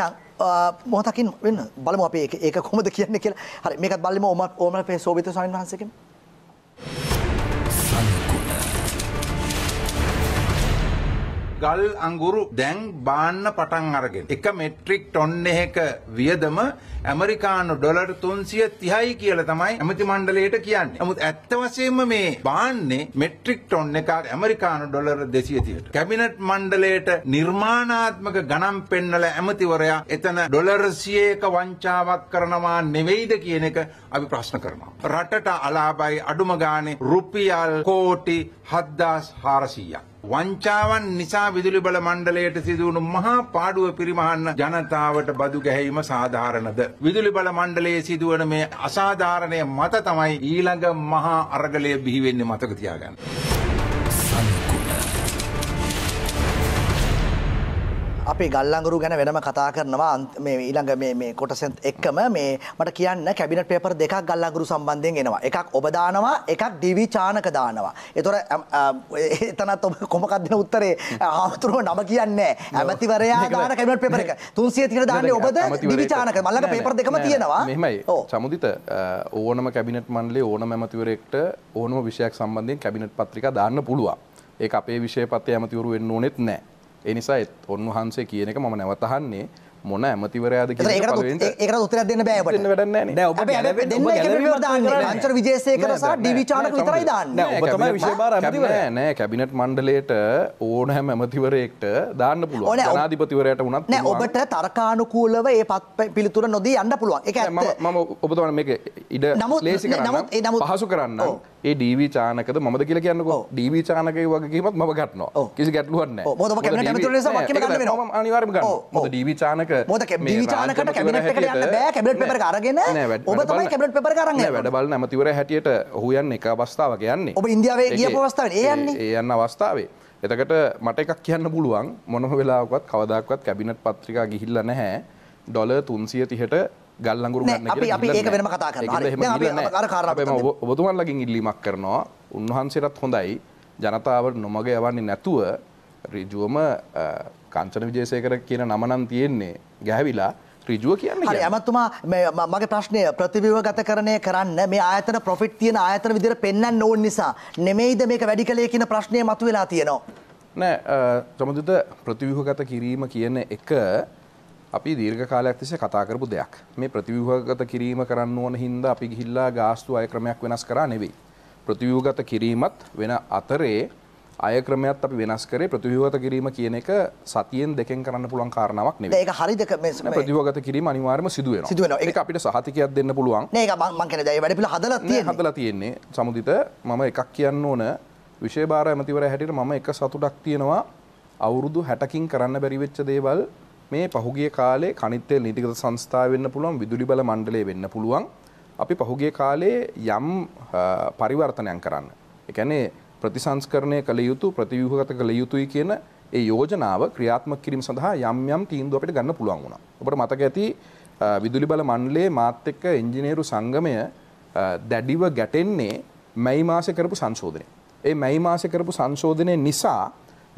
මොහතකින් වෙන්න බලම අපේ ඒක කොමද කියන්න කියලා හරි මේකත් බලම ඕමල් ඕමල්පය සෝවිත සයින් වහන්සකින්. ගල් අඟුරු දැන් බාන්න පටන් අරගෙන. එක මෙට්‍රික් ටොන් එක වියදම ඇමරිකානු ඩොලර් 330යි කියලා තමයි ඇමති මණ්ඩලයට කියන්නේ. නමුත් ඇත්ත වශයෙන්ම මේ බාන්නේ මෙට්‍රික් ටොන් එක ඇමරිකානු ඩොලර් 230ට. කැබිනට් මණ්ඩලයට නිර්මාණාත්මක ගණන් පෙන්නලා ඇමතිවරයා එතන ඩොලර් 100ක වංචාවක් කරනවා නෙවෙයිද කියන එක අපි ප්‍රශ්න කරනවා. රටට අලාභයි අඩුම ගානේ රුපියල් කෝටි 7400ක්. වංචාවන් නිසා විදුලි බල මණ්ඩලයට සිදුවුණු මහා පාඩුව පිරිමහන්න ජනතාවට බදු ගැහිම සාධාරණද විදුලි බල මණ්ඩලයේ සිදුවන මේ අසාධාරණය මත තමයි ඊළඟ මහා අරගලය බිහි වෙන්නේ මතක තියාගන්න අපි ගල්ලඟරු ගැන වෙනම කතා කරනවා ඊළඟ මේ කොටසත් එක්කම මේ මට කියන්න කැබිනට පේපර් දෙකක් ගල්ලඟරු සම්බන්ධයෙන් එනවා එකක් ඔබදානවා එකක් ඩිවි චානක දානවා එතොර එතනත් ඔබ කොමකක්දන උත්තරේ හාමුතුරුව නම කියන්නේ ඇමතිවරයා දාන කැබිනට පේපර එක තුන්සිය තින දාන්නේ ඔබද දිවිචානක මල්ලක පේපර් දෙකම තියෙනවා මෙහෙමයි සමුදිත ඕනම කැබිනට් මණ්ඩලේ ඕනම ඇමතිවරයෙක්ට ඕනම විෂයක් සම්බන්ධයෙන් කැබිනට් පත්‍රිකා දාන්න පුළුවන් ඒක අපේ විෂය පත්‍රය ඇමතිවරු වෙන්න ඕනෙත් නැහැ එනිසා ඔන්වහන්සේ කියන එක මම නැවතහන්නේ මොන ඇමතිවරයාද ඒකට උත්තර දෙන්න බෑට වැඩන්න ච විජේසයකර ඩිවිචානක විතරයි දාන්න ඔබතම විශෂභාර නෑ කැබිනට් මණ්ඩලේට ඕන හැම ඇමතිවරයෙක්ට දාන්න පුළුව නාධිපතිවරයට වනත් ඔබට තරකානුකූලව ඒ පත් පිළිතුර නොදී යන්න පුළුවන් එක ම ඔබතවන මේක ඉඩ නමුත් ලේසි නමුත් ඒ නමුත් පහසු කරන්න ඒ ඩීවී චානකද මද කියල කියන්නකෝ ඩීවී චානකය වගේීමත් ම ගත්නවා කිසි ගැටලුවන්න ඩීවී චානක මොද විචානකට කැබිනට යන්න බෑ කැබිට පෙපර අරගෙන ඔබ තමයි කැබිට පෙපර කරන්න වැඩබල නැමතිවර හැටියට හුයන් එක අවස්ථාව කියන්නේ ඔබ ඉන්දියාවේ ගිය පවස්ථාව යන්නේ යන්න අවස්ථාවේ එතකට මට එකක් කියන්න පුළුවන් මොනම වෙලාවකත් කවදක්වත් කැබිනට පත්‍රිකා ගිහිල්ල නැහැ ඩොල තුන්සිය තිහට ගල්ලඟුරු ඔබතුමල්ලකින් ඉල්ලිමක් කරනවා උන්වහන්සේටත් හොඳයි ජනතාවට නොමග යවන්නේ නැතුව රිජුවම කංචන විජේසයකර කියන නමනන් තියෙන්නේ ගැහැවිලා ්‍රජුව කියන්න ඇමතුමා මගේ ප්‍රශ්නය ප්‍රතිවිව ගත කරණය කරන්න මේ ආතන පොෆිට් තියෙන ආතන විදිර පෙන්න්න ඕන් නිසා නෙමෙයිද මේක වැඩි කලේ කියන ප්‍රශ්නය මතු වෙලා තියෙනවා නෑ සමුදුත ප්‍රතිවිහගත කිරීම කියන එක අපි දීර්ඝ කාලයක් තිස්සේ කතා කරපු දෙයක් මේ ප්‍රතිවිහගත කිරීම කරන්න ඕන හින්දා අපි ගිහිල්ලා ගාස්තු අය ක්‍රමයක් වෙනස් කරා නෙවෙයි ප්‍රතිවිහගත කිරීමත් වෙන අතරේ අයක්‍රමයත් අපි වෙනස් කරේ ප්‍රතිව්‍යවගත කිරීම කියන එක සතියෙන් දෙකෙන් කරන්න පුළුවන් කාරණාවක් නෙවෙයි. ඒක හරියද මේ ප්‍රතිව්‍යවගත කිරීම අනිවාර්යයෙන්ම සිදු වෙනවා. සිදු වෙනවා. ඒක අපිට සහතිකයක් දෙන්න පුළුවන්. නේ ඒක මම කියන්නේ දැන් වැඩ පිළිවෙල හදලා තියෙන්නේ. හදලා තියෙන්නේ. සමුදිත මම එකක් කියන්න ඕන විශේෂභාර ඇමතිවරයා හැටියට මම එක සතුටක් තියෙනවා අවුරුදු 60කින් කරන්න බැරි වෙච්ච දේවල් මේ පහුගිය කාලේ කනිත්තේ නීතිගත සංස්ථාව වෙන්න පුළුවන් විදුලි බල මණ්ඩලය වෙන්න පුළුවන් අපි පහුගිය කාලේ යම් පරිවර්තනයක් කරන්න. ඒ කියන්නේ ප්‍රතිසංස්කරණය කළ යුතු ප්‍රතිව්‍යුහගත කළ යුතුයි කියන ඒ යෝජනාව ක්‍රියාත්මක කිරීම සඳහා යම් යම් තීන්දුව අපිට ගන්න පුළුවන් වුණා. ඔබට මතක ඇති විදුලි බල මණ්ඩලයේ මාත් එක්ක ඉංජිනේරු සංගමය දැඩිව ගැටෙන්නේ මැයි මාසේ කරපු සංශෝධනය. ඒ මැයි මාසේ කරපු සංශෝධනය නිසා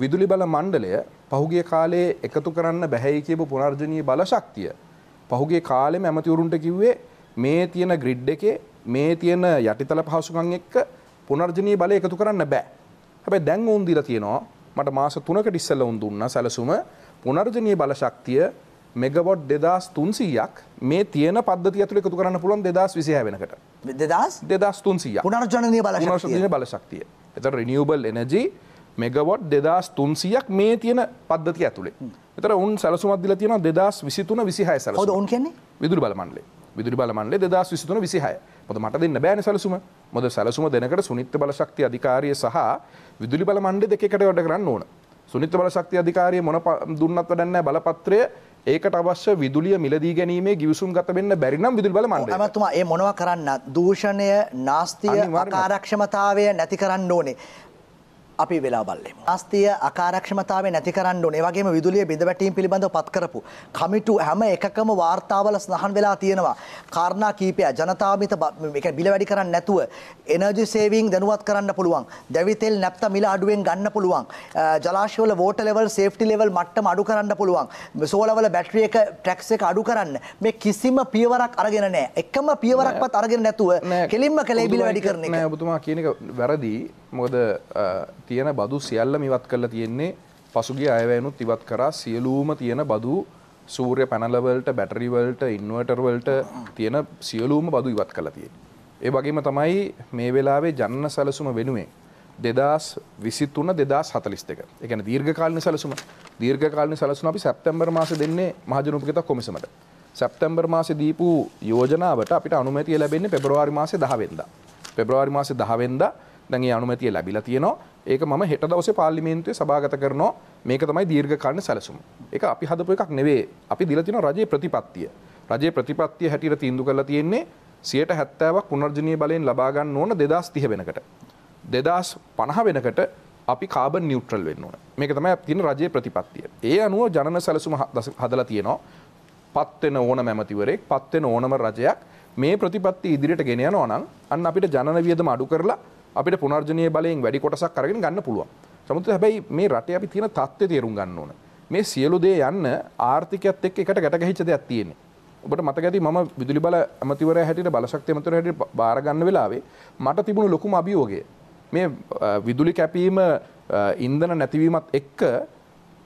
විදුලි බල මණ්ඩලය පහුගිය කාලේ එකතු කරන්න බැහැයි කියපු පුනර්ජනීය බලශක්තිය පහුගිය කාලෙම ඇමතිවරුන්ට කිව්වේ මේ තියෙන ග්‍රිඩ් එකේ මේ තියෙන යටිතල පහසුකම් එක්ක පුනර්ජනීය බලය එකතු කරන්න බෑ. හැබැයි දැන් උන් දීලා තියෙනවා මට මාස 3කට ඉස්සෙල්ලා උන් දුන්නා සැලසුම පුනර්ජනීය බල ශක්තිය මෙගවොට් දෙදස් තුන්සීයක් මේ තියන පද්ධති ඇතුළ එකතු කරන්න පුළුවන් දෙදස් විසිහ වෙනකට දෙදස් දෙදස් තුන්සිය පුනර්ජනය බල ශක්තිය බලශක්තිය එත රිනිියබල් එනජී මෙගවොට් දෙදස් තුන්සියක් මේ තියෙන පද්ධති ඇතුළේ එතර උන් සැලසුමදදිල තියෙන දෙදස් විසිතුන විසිහය සැල උන් කියන්නේ විදුර බලමන්ලේ විදුරි බලමන්ලේ දෙදස් විසිතුන විසිහය මොද මට දෙන්න බෑන සැලසුම මොද සැලසුම දෙනකට සුනිත්ත බලශක්ති අධිකාරය සහ විදුලි බල මණ්ඩි දෙකට වැඩ කරන්න ඕන සුනිත්ත බලශක්ති අධිකාරය මොන දුන්නත් වැඩන්න බලපත්‍රය ඒකට අවශ්‍ය විදුලිය මිලදී ගැනීමේ ගිවිසුම් ගත වෙන්න බැරි නම් විදුලි බල මණ්ඩලය. අමතුමා ඒ මොනවා කරන්න දූෂණය, නාස්තිය, ආරක්ෂමතාවය නැති කරන්න ඕනේ. අපි වෙලා බල්ලෙමු. ආස්තිය අකාරක්ෂමතාවය නැති කරන්න ඕනේ. වගේම විදුලිය බිඳ වැටීම් පිළිබඳව පත් කරපු කමිටු හැම එකකම වාර්තාවල සඳහන් වෙලා තියෙනවා. කාරණා කීපය ජනතාමිත මේක බිල වැඩි කරන්න නැතුව එනර්ජි සේවිං දැනුවත් කරන්න පුළුවන්. දැවි තෙල් නැත්තම් මිල අඩුවෙන් ගන්න පුළුවන්. ජලාශවල වෝටර් ලෙවල්, සේෆ්ටි ලෙවල් මට්ටම අඩු කරන්න පුළුවන්. සෝලවල බැටරි එක ටැක්ස් එක අඩු කරන්න. මේ කිසිම පියවරක් අරගෙන නැහැ. එකම පියවරක්වත් අරගෙන නැතුව කෙලින්ම කලේ බිල වැඩි කරන එක. නෑ ඔබතුමා කියන එක වැරදි. මොකද තියෙන බදු සියල්ල මිවත් කරලා තියෙන්නේ පසුගිය අයවැයනුත් ඉවත් කරා සියලූම තියෙන බදු සූර්ය පැනලවලට බැටරිවලට ඉන්වර්ටර්වලට තියෙන සියලූම බදු ඉවත් කළ තියෙන. ඒ වගේම තමයි මේ වෙලාවේ ජන්න සැලසුම වෙනුවෙන් දෙදස් විසිත්තුන දෙදස් හතලිස් දෙක එකන දීර්ඝකාලන සැලසුම දීර්ඝකාලන සැලසුන අපි සැප්තැම්බර් මාස දෙන්නේ මහජනුපිත කොමිසමට සැප්තැම්බර් මාස දීපු යෝජනාවට අපිට අනුමැතිය ලැබෙන්නේ පෙබරවාරි මාසේ දහවෙන්ද. පෙබ්‍රවාරි මාසේ දහවෙන්දා දැන් ඒ අනුමැතිය ලැබිලා තියෙනවා. ඒක මම හෙට දවසේ පාර්ලිමේන්තුවේ සභාගත කරනවා. මේක තමයි දීර්ඝ කාලන සැලසුම. ඒක අපි හදපු එකක් නෙවෙයි. අපි දීලා තියෙනවා රජයේ ප්‍රතිපත්තිය. රජයේ ප්‍රතිපත්තිය හැටියට තීන්දුව කරලා තියෙන්නේ 70ක් පුනර්ජනීය බලයෙන් ලබා ගන්න ඕන 2030 වෙනකට. 2050 වෙනකට අපි කාබන් නියුට්‍රල් වෙන්න ඕන. මේක තමයි අපි තියෙන රජයේ ප්‍රතිපත්තිය. ඒ අනුව ජනන සැලසුම හදලා තියෙනවා. පත් වෙන ඕනම ඇමතිවරයෙක්, පත් වෙන ඕනම රජයක් මේ ප්‍රතිපත්තිය ඉදිරියට ගෙන යනවා නම් අන්න අපිට ජනන වියදම අඩු කරලා අපිට පුනර්ජනය බලයෙන් වැඩි කොටසක් කරගෙන ගන්න පුළුවන්. සමුත් හැබැයි මේ රට අපි තියෙන තත්ත්වය තේරුම් ගන්න ඕන. මේ සියලු දේ යන්න ආර්ථිකයත් එක්ක එකට ගැටගහිච්ච දෙයක් තියෙන්නේ. ඔබට මතක ඇති මම විදුලි බල ඇමතිවරය හැටියට බලශක්ති ඇමතිවරය හැටියට බාර ගන්න වෙලාවේ මට තිබුණු ලොකුම අභියෝගය මේ විදුලි කැපීම ඉන්ධන නැතිවීමත් එක්ක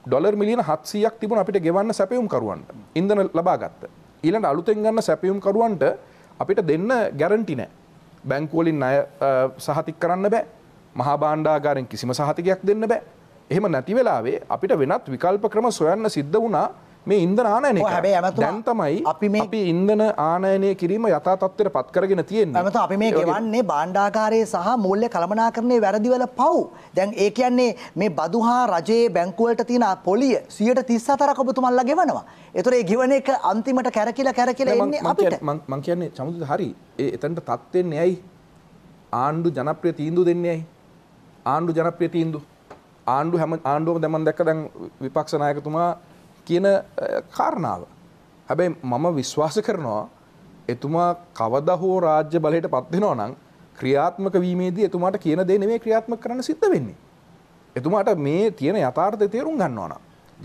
ඩොලර් මිලියන 700ක් තිබුණ අපිට ගෙවන්න සැපයුම්කරුවන්ට ඉන්ධන ලබා ගත්තා. ඊළඟ අලුතෙන් ගන්න සැපයුම්කරුවන්ට අපිට දෙන්න ගැරන්ටි නැහැ. බැංකෝලින් අය සහතික් කරන්න බෑ මහා බාණ්ඩාගාරෙන් කිසිම සහතිකයක් දෙන්න බෑ. එහෙම නැති වෙලාවේ අපිට වෙනත් විකල්ප ක්‍රම සොයන්න සිද්ධ වුණා මේ ඉන්දන ආනයන හැබේ ඇම දැන්තමයි අපි මේ අපි ඉන්දන ආනයනය කිරීම යතාතත්වයට පත්කරගෙන තියෙන් ඇමත අපි මේ ගෙවන්නේ බාණ්ඩාකාරය සහ මුල්්‍ය කළමනා කරන්නේ වැරදිවල පව් දැන් ඒ කියන්නේ මේ බදුහා රජයේ බැංකුවලට තියෙන පොලිය සියට තිස්ස අතරක් ඔබතුමල්ලා ගෙවනවා එතුරේ ගිවන එක අන්තිමට කැරකිලා කැරකිලා එන්නේ අපිට මං කියන්නේ සමුදු හරි ඒ එතනට තත්ත්වෙන්නේ ඇයි ආණ්ඩු ජනප්‍රිය තීන්දු දෙන්නේ ඇයි ආණ්ඩු ජනප්‍රිය තීන්දු ආණ්ඩු හැම ආණ්ඩුවම දැන් මම දැක්ක දැන් විපක්ෂ නායකතුමා කියන කාරණාව. හැබැයි මම විශ්වාස කරනවා එතුමා කවද හෝ රාජ්‍ය බලයට පත්වෙනවා නම් ක්‍රියාත්මක වීමේදී එතුමාට කියන දේ නෙමෙයි ක්‍රියාත්මක කරන්න සිද්ධ වෙන්නේ. එතුමාට මේ තියෙන යථාර්ථය තේරුම් ගන්න ඕන.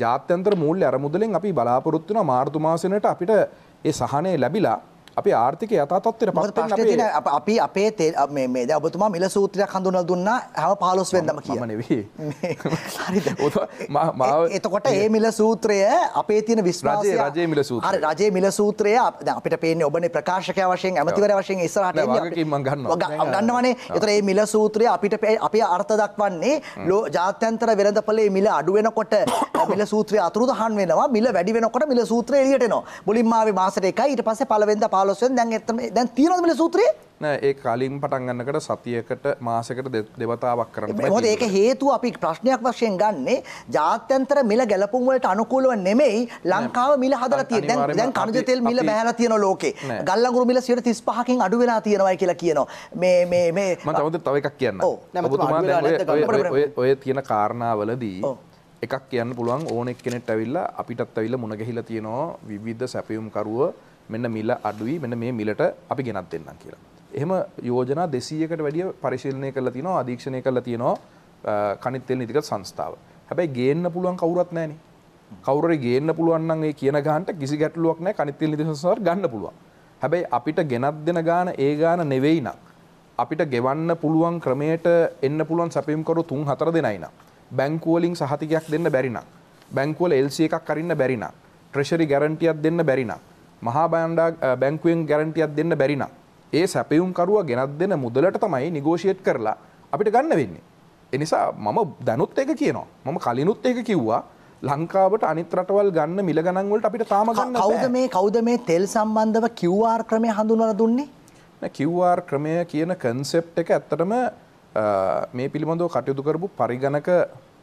ජාත්‍යන්තර මූල්‍ය අරමුදලෙන් අපි බලාපොරොත්තු වෙන මාර්තු මාසෙනට අපිට ඒ සහනය ලැබිලා අපි ආර්ථික යතාතත්වයට පත් අපි අපේ තේ මේ දැන් ඔබතුමා මිල සූත්‍රයක් හඳුනලා දුන්නා හැම 15 වෙනිදාම කියනවා. එතකොට ඒ මිල සූත්‍රය අපේ තියෙන විශ්වාසය රජයේ මිල සූත්‍රය. හරි රජයේ මිල සූත්‍රය දැන් අපිට පේන්නේ ඔබනේ ප්‍රකාශකයා වශයෙන් ඇමතිවරයා වශයෙන් ඉස්සරහට එන්නේ. වගකීම් මම ගන්නවා. ගන්නවනේ. ඒතර මේ මිල සූත්‍රය අපිට අපි අර්ථ දක්වන්නේ ජාත්‍යන්තර වෙළඳපොලේ මිල අඩු වෙනකොට මිල සූත්‍රය අතුරුදහන් වෙනවා. මිල වැඩි වෙනකොට මිල සූත්‍රය එළියට එනවා. මුලින්ම ආවේ මාසෙට එකයි ඊට පස්සේ පළවෙනිදා පහලොස්සෙන් දැන් එතම දැන් තියෙනවද මේ සූත්‍රයේ නෑ ඒ කලින් පටන් ගන්නකට සතියකට මාසයකට දෙවතාවක් කරන්න බෑ මොකද ඒක හේතුව අපි ප්‍රශ්නයක් වශයෙන් ගන්නෙ ජාත්‍යන්තර මිල ගැලපුම් වලට අනුකූලව නෙමෙයි ලංකාව මිල හදලා තියෙන දැන් දැන් කනජ තෙල් මිල බෑහලා තියෙන ලෝකේ ගල්ලඟුරු මිල 135කින් අඩු වෙලා තියෙනවායි කියලා කියනවා මේ මේ මේ මම තවද තව එකක් කියන්න ඔය ඔය තියෙන කාරණාවලදී එකක් කියන්න පුළුවන් ඕන එක්කෙනෙක් ඇවිල්ලා අපිටත් ඇවිල්ලා මුණ ගැහිලා තියෙනවා විවිධ සැපයුම්කරුව මෙන්න මිල අඩුයි මෙන්න මේ මිලට අපි ගෙනත් දෙන්නම් කියලා. එහෙම යෝජනා 200කට වැඩිය පරිශීලනය කරලා තිනවා අධීක්ෂණය කරලා තිනවා කනිත් තෙල් නීතිගත සංස්ථාව. හැබැයි ගේන්න පුළුවන් කවුරුත් නැහනේ. කවුරුරි ගේන්න පුළුවන් නම් ඒ කියන ගානට කිසි ගැටලුවක් නැහැ කනිත් තෙල් නීති සංස්ථාවට ගන්න පුළුවන්. හැබැයි අපිට ගෙනත් දෙන ගාන ඒ ගාන නෙවෙයි නම් අපිට ගෙවන්න පුළුවන් ක්‍රමයට එන්න පුළුවන් සැපයුම්කරු තුන් හතර දෙනයි නම් බැංකුවලින් සහතිකයක් දෙන්න බැරි නම් බැංකුවල LC එකක් අරින්න බැරි නම් ට්‍රෙෂරි ගැරන්ටියක් දෙන්න බැරි නම් මහා බන්ඩා බැංකුවෙන් ගැරන්ටියක් දෙන්න බැරිනම් ඒ සැපියුම්කරුව ගෙනත් දෙන මුදලට තමයි නිගෝෂයට් කරලා අපිට ගන්න වෙන්නේ. එනිසා මම දැනුත් එක කියනවා මම කලිනුත් ඒක කිව්වා ලංකාවට අනිත් රටවල් ගන්න මිල ගණන්වලට අපිට තාම ගන්න කවුද මේ කවුද මේ තෙල් සම්බන්ධව QR ක්‍රමය හඳුන්වලා දුන්නේ QR ක්‍රමය කියන කන්සෙප්ට් එක ඇත්තටම මේ පිළිබඳව කටයුතු කරපු පරිගණක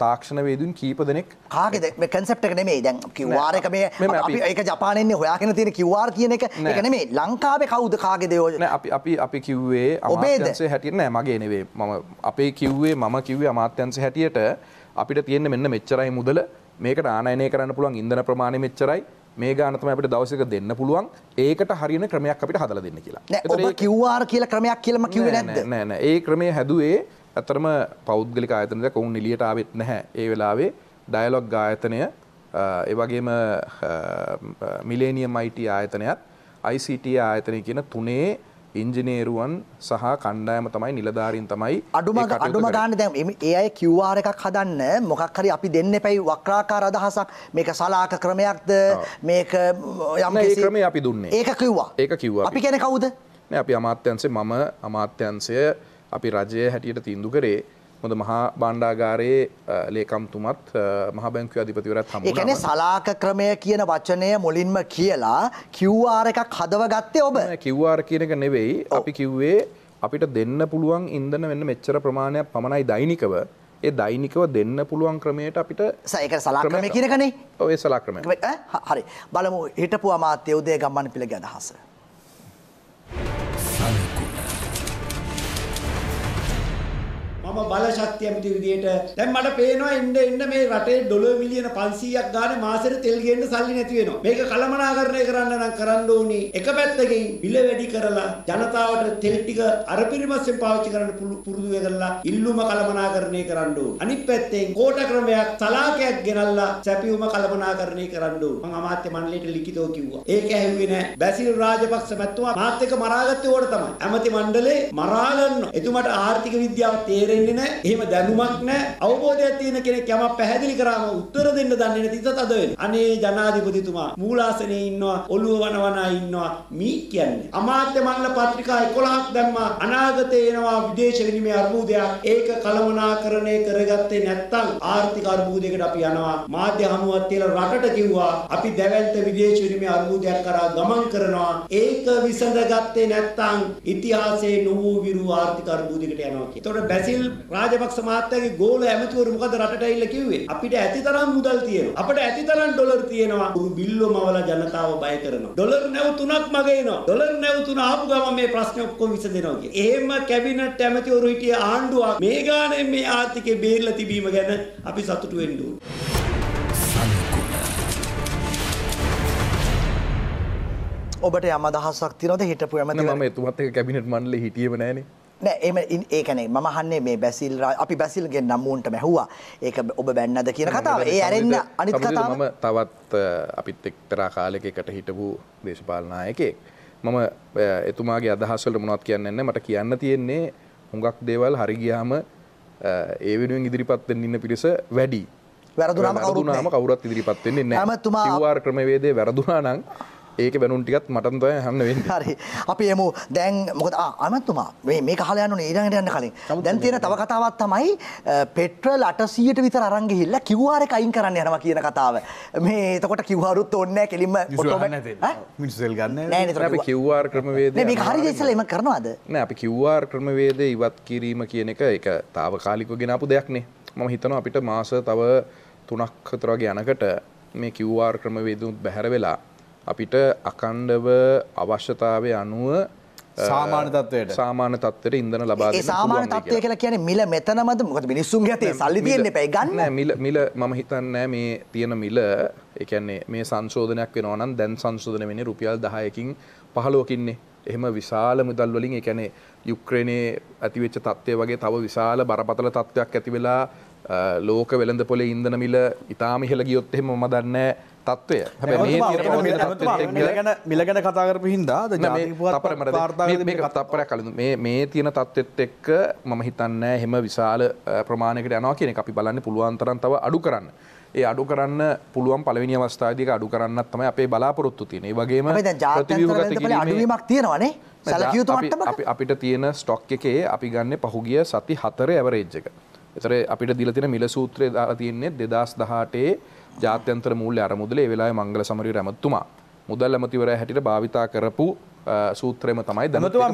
තාක්ෂණවේදුන් කීප දෙනෙක් කාගෙද කැන්සප්ට නෙමේ දැන් කිව්වාර එක මේ ඒක ජපානෙන්නේ හොයාගෙන තියෙන කිව්වාර් කියන එක එක නෙමේ ලංකාවේ කවුද කාගෙද යෝජන අපි අපි අපි කිව්වේ අමාත්‍යංශේ හැටියට නෑ මගේ නෙවෙයි මම අපේ කිව්වේ මම කිව්වේ අමාත්‍යංශේ හැටියට අපිට තියෙන්නේ මෙන්න මෙච්චරයි මුදල මේකට ආනයනය කරන්න පුළුවන් ඉන්දන ප්‍රමාණය මෙච්චරයි මේ ගානතම අපිට දවසක දෙන්න පුළුවන් ඒකට හරින ක්‍රමයක් අපිට හදලා දෙන්න කියලා. ඔබ QR කියලා ක්‍රමයක් කියලාම කිව්වේ නැද්ද? නෑ නෑ ඒ ක්‍රමය හැදුවේ ඇතරම පෞද්ගලික ආයතනද කොවුන් නිලියටාවත් නැහැ ඒ වෙලාවේ ඩයිලොග් ගායතනය එවගේම මිලේනියම් අයිට ආයතනයත් ICT ආයතනය කියන තුනේ ඉංජිනේරුවන් සහ කණ්ඩායම තමයි නිලධාරින් තමයි අඩුම අඩුම ගන්න දැම් ඒ අය කිව්වාර එකක් හදන්න මොකක් හරි අපි දෙන්න පැයි වක්‍රාකාර අදහසක් මේක සලාක ක්‍රමයක්ද මේක යම ක්‍රම අපි දුන්නේ ඒක කිව්වා ඒක කිව්වා අපි ගැන කවුද අපි අමාත්‍යන්සේ මම අමාත්‍යන්සය අපි රජය හැටියට තීන්දු කරේ හොඳ මහා බණ්ඩාගාරයේ ලේකම්තුමත් මහ බැංකු අධිපතිවරත් හම එකන සලාක ක්‍රමය කියන වචනය මුලින්ම කියලා කිව්වාර එකක් හදව ගත්තේ ඔබ කිව්වාර කියනක නෙවෙයි අපි කිව්වේ අපිට දෙන්න පුළුවන් ඉන්දන වෙන්න මෙච්චර ප්‍රමාණයක් පමණයි දෛනිකව ඒ දෛනිකව දෙන්න පුළුවන් ක්‍රමයට අපිට සයක සලාක්‍රමය කියනකනේ ඔය සලාක්‍රම හරි බලමු හිටපු අමාත්‍ය උදේ ගම්මන් පිළ ගැදහස. මම බලශක්තිය ඇමති විදියට දැන් මට පේනවා එන්න එන්න මේ රටේ ඩොලර් මිලියන 500ක් ගානේ මාසෙට තෙල් ගේන්න සල්ලි නැති වෙනවා. මේක කළමනාකරණය කරන්න නම් කරන්න ඕනේ එක පැත්තකින් බිල වැඩි කරලා ජනතාවට තෙල් ටික අර පිරිමස්සෙන් පාවිච්චි කරන්න පුරුදු කරලා ඉල්ලුම කළමනාකරණය කරන්න ඕනේ. අනිත් පැත්තෙන් කෝට ක්‍රමයක් තලාකයක් ගෙනල්ලා සැපියුම කළමනාකරණය කරන්න ඕනේ. මම අමාත්‍ය මණ්ඩලයට ලිඛිතව කිව්වා. ඒක ඇහුවේ නැහැ. බැසිල් රාජපක්ෂ මැතිතුමා මාත් එක්ක මරාගත්තේ ඕකට තමයි. ඇමති මණ්ඩලේ මරා ගන්නවා. එතුමාට ආර්ථික විද්‍යාව තේරෙන්නේ තේරෙන්නේ නැහැ. එහෙම දැනුමක් නැහැ. අවබෝධයක් තියෙන කෙනෙක් යමක් පැහැදිලි කරාම උත්තර දෙන්න දන්නේ නැති ඉතත් අද වෙනවා. අනේ ජනාධිපතිතුමා මූලාසනයේ ඉන්නවා, ඔළුව වනවනා ඉන්නවා. මී කියන්නේ. අමාත්‍ය මණ්ඩල පත්‍රිකා 11ක් දැම්මා. අනාගතේ එනවා විදේශ විනිමය අර්බුදයක්. ඒක කළමනාකරණය කරගත්තේ නැත්නම් ආර්ථික අර්බුදයකට අපි යනවා. මාධ්‍ය හමුවක් තියලා රටට කිව්වා අපි දැවැන්ත විදේශ විනිමය අර්බුදයක් කරා ගමන් කරනවා. ඒක විසඳගත්තේ නැත්නම් ඉතිහාසයේ නොවූ විරු ආර්ථික අර්බුදයකට යනවා. ඒතකොට බැසිල් රාජපක්ෂ මහත්තයාගේ ගෝල ඇමතිවරු මොකද රටට ඇවිල්ලා කිව්වේ? අපිට ඇතිතරම් මුදල් තියෙනවා. අපිට ඇතිතරම් ඩොලර් තියෙනවා. උරු බිල්ලමවල ජනතාව බය කරනවා. ඩොලර් නැව් තුනක් මගේ එනවා. ඩොලර් නැව් තුන ආපු ගමන් මේ ප්‍රශ්නේ ඔක්කොම විසඳෙනවා කියන. එහෙම කැබිනට් ඇමතිවරු හිටිය ආණ්ඩුවක් මේ ගානේ මේ ආර්ථිකේ බේරලා තිබීම ගැන අපි සතුටු වෙන්න ඕනේ. ඔබට යම දහසක් තිරද හිටපු ඇමති ම තුමත් කැබිනට මන්ල හිටියව නෑනේ නෑ එහෙම ඒක නෙයි මම අහන්නේ මේ බැසිල් අපි බැසිල්ගෙන් නම් මූන්ට මැහුවා ඒක ඔබ බැන්නද කියන කතාව ඒ ඇරෙන්න අනිත් කතාව මම තවත් අපිත් එක්තරා කාලෙක එකට හිටපු දේශපාලන නායකයෙක් මම එතුමාගේ අදහස් වලට මොනවත් කියන්නේ නැහැ මට කියන්න තියෙන්නේ හුඟක් දේවල් හරි ගියාම ඒ වෙනුවෙන් ඉදිරිපත් වෙන්න ඉන්න පිරිස වැඩි වැරදුනාම කවුරුත් ඉදිරිපත් වෙන්නේ නැහැ. ඇමතුමා QR ක්‍රමවේදයේ වැරදුනා නම් ඒක බැනුන් ටිකත් මටම තමයි හන්න වෙන්නේ. හරි. අපි එමු දැන් මොකද ආ අමතුමා මේ මේක අහලා යන්න ඕනේ ඊළඟට යන්න කලින්. දැන් තියෙන තව කතාවක් තමයි පෙට්‍රල් 800ට විතර අරන් ගිහිල්ලා QR එක අයින් කරන්න යනවා කියන කතාව. මේ එතකොට QR උත් ඕනේ නැහැ කෙලින්ම ඔටෝමැටික්. මිනිස්සු සෙල් ගන්න නැහැ. නෑ අපි QR ක්‍රමවේදය. නෑ මේක හරියට ඉස්සලා එම කරනවද? නෑ අපි QR ක්‍රමවේදය ඉවත් කිරීම කියන එක ඒක తాවකාලිකව ගෙනාපු දෙයක් නේ. මම හිතනවා අපිට මාස තව 3ක් 4 වගේ යනකට මේ QR ක්‍රමවේදුත් බැහැර වෙලා අපිට අකණ්ඩව අවශ්‍යතාවය අනුව සාමාන තත්වයට සාමාන තත්වයට ඉදන ලබා සාමාන තත්වය කියලා කියන මිල මෙතනමද මොකද මිනිස්සුන් ඇතේ සල්ලි තියෙන්න එපයි ගන්න මිල මිල මම හිතන්නේ මේ තියෙන මිල එකන්නේ මේ සංශෝධනයක් වෙනවා නම් දැන් සංශෝධන වෙන්නේ රුපියල් 10කින් 15කින්නේ එහෙම විශාල මුදල් වලින් ඒ කියන්නේ යුක්‍රේනයේ ඇතිවෙච්ච තත්ත්වය වගේ තව විශාල බරපතල තත්ත්වයක් ඇති වෙලා ලෝක වෙළඳ පොලේ ඉන්දන මිල ඉතාම ඉහළ ගියොත් එහෙම මම දන්නේ තත්ත්වය හැබැයි මිලගෙන කතා කරපු හින්දා තපර කලු මේ මේ තියෙන තත්ත්වෙත් එක්ක මම හිතන්නේ එහෙම විශාල ප්‍රමාණයකට යනවා කියන එක අපි බලන්න පුළුවන් තරම් තව අඩු කරන්න. ඒ අඩු කරන්න පුළුවන් පලවිනි අවස්ථාධක අඩු කරන්නත් තමයි අපේ බලාපොරොත්තු තියෙන වගේම අඩුවීමක් තියෙනවනේ සැලකියුතු අපිට තියෙන ස්ටොක් එකේ අපි ගන්න පහුගිය සති හතර ඇවරේජ්ජක එතර අපිට දිල තින මිල සූත්‍රය දාලා තියෙන්නේ දෙදස් දහටේ ජාත්‍යන්තර මූල්‍ය අරමුදලේ වෙලාවේ මංගල සමරි රැමතුමා මුදල් ඇමතිවරයා හැටියට භාවිතා කරපු සූත්‍රයම තමයි දැමතුවා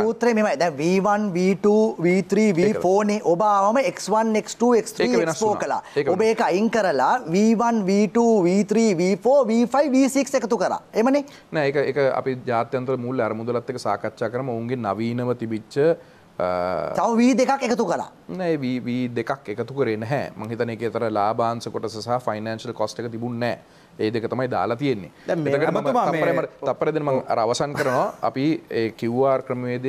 සූත්‍රය මෙම ද V1 V2 V3 V4නේ ඔබාවම x1 x2 x3 x4 කලා ඔබ ඒක අයින් කරලා V1 V2 V3 V4 V5 V6 එකතු කරා එමනේ නෑ එක අපි ජාත්‍යන්තර මුල් අරමුදලත් එක සාකච්ඡා කරම ඔවුන්ගේ නවීනව තිබිච්ච තව වී දෙකක් එකතු කලා නෑ වී දෙකක් එකතු කරේ නැහැ මහිතන එක තර ලාබාන්ස කොට සහ ෆයිනන්ශල් කොස්ට එක තිබුන්නෑ ඒ දෙක තමයි දාලා තියෙන්නේ තපරද ම අවසන් කරනවා අපි කිව්වාර් ක්‍රමවේද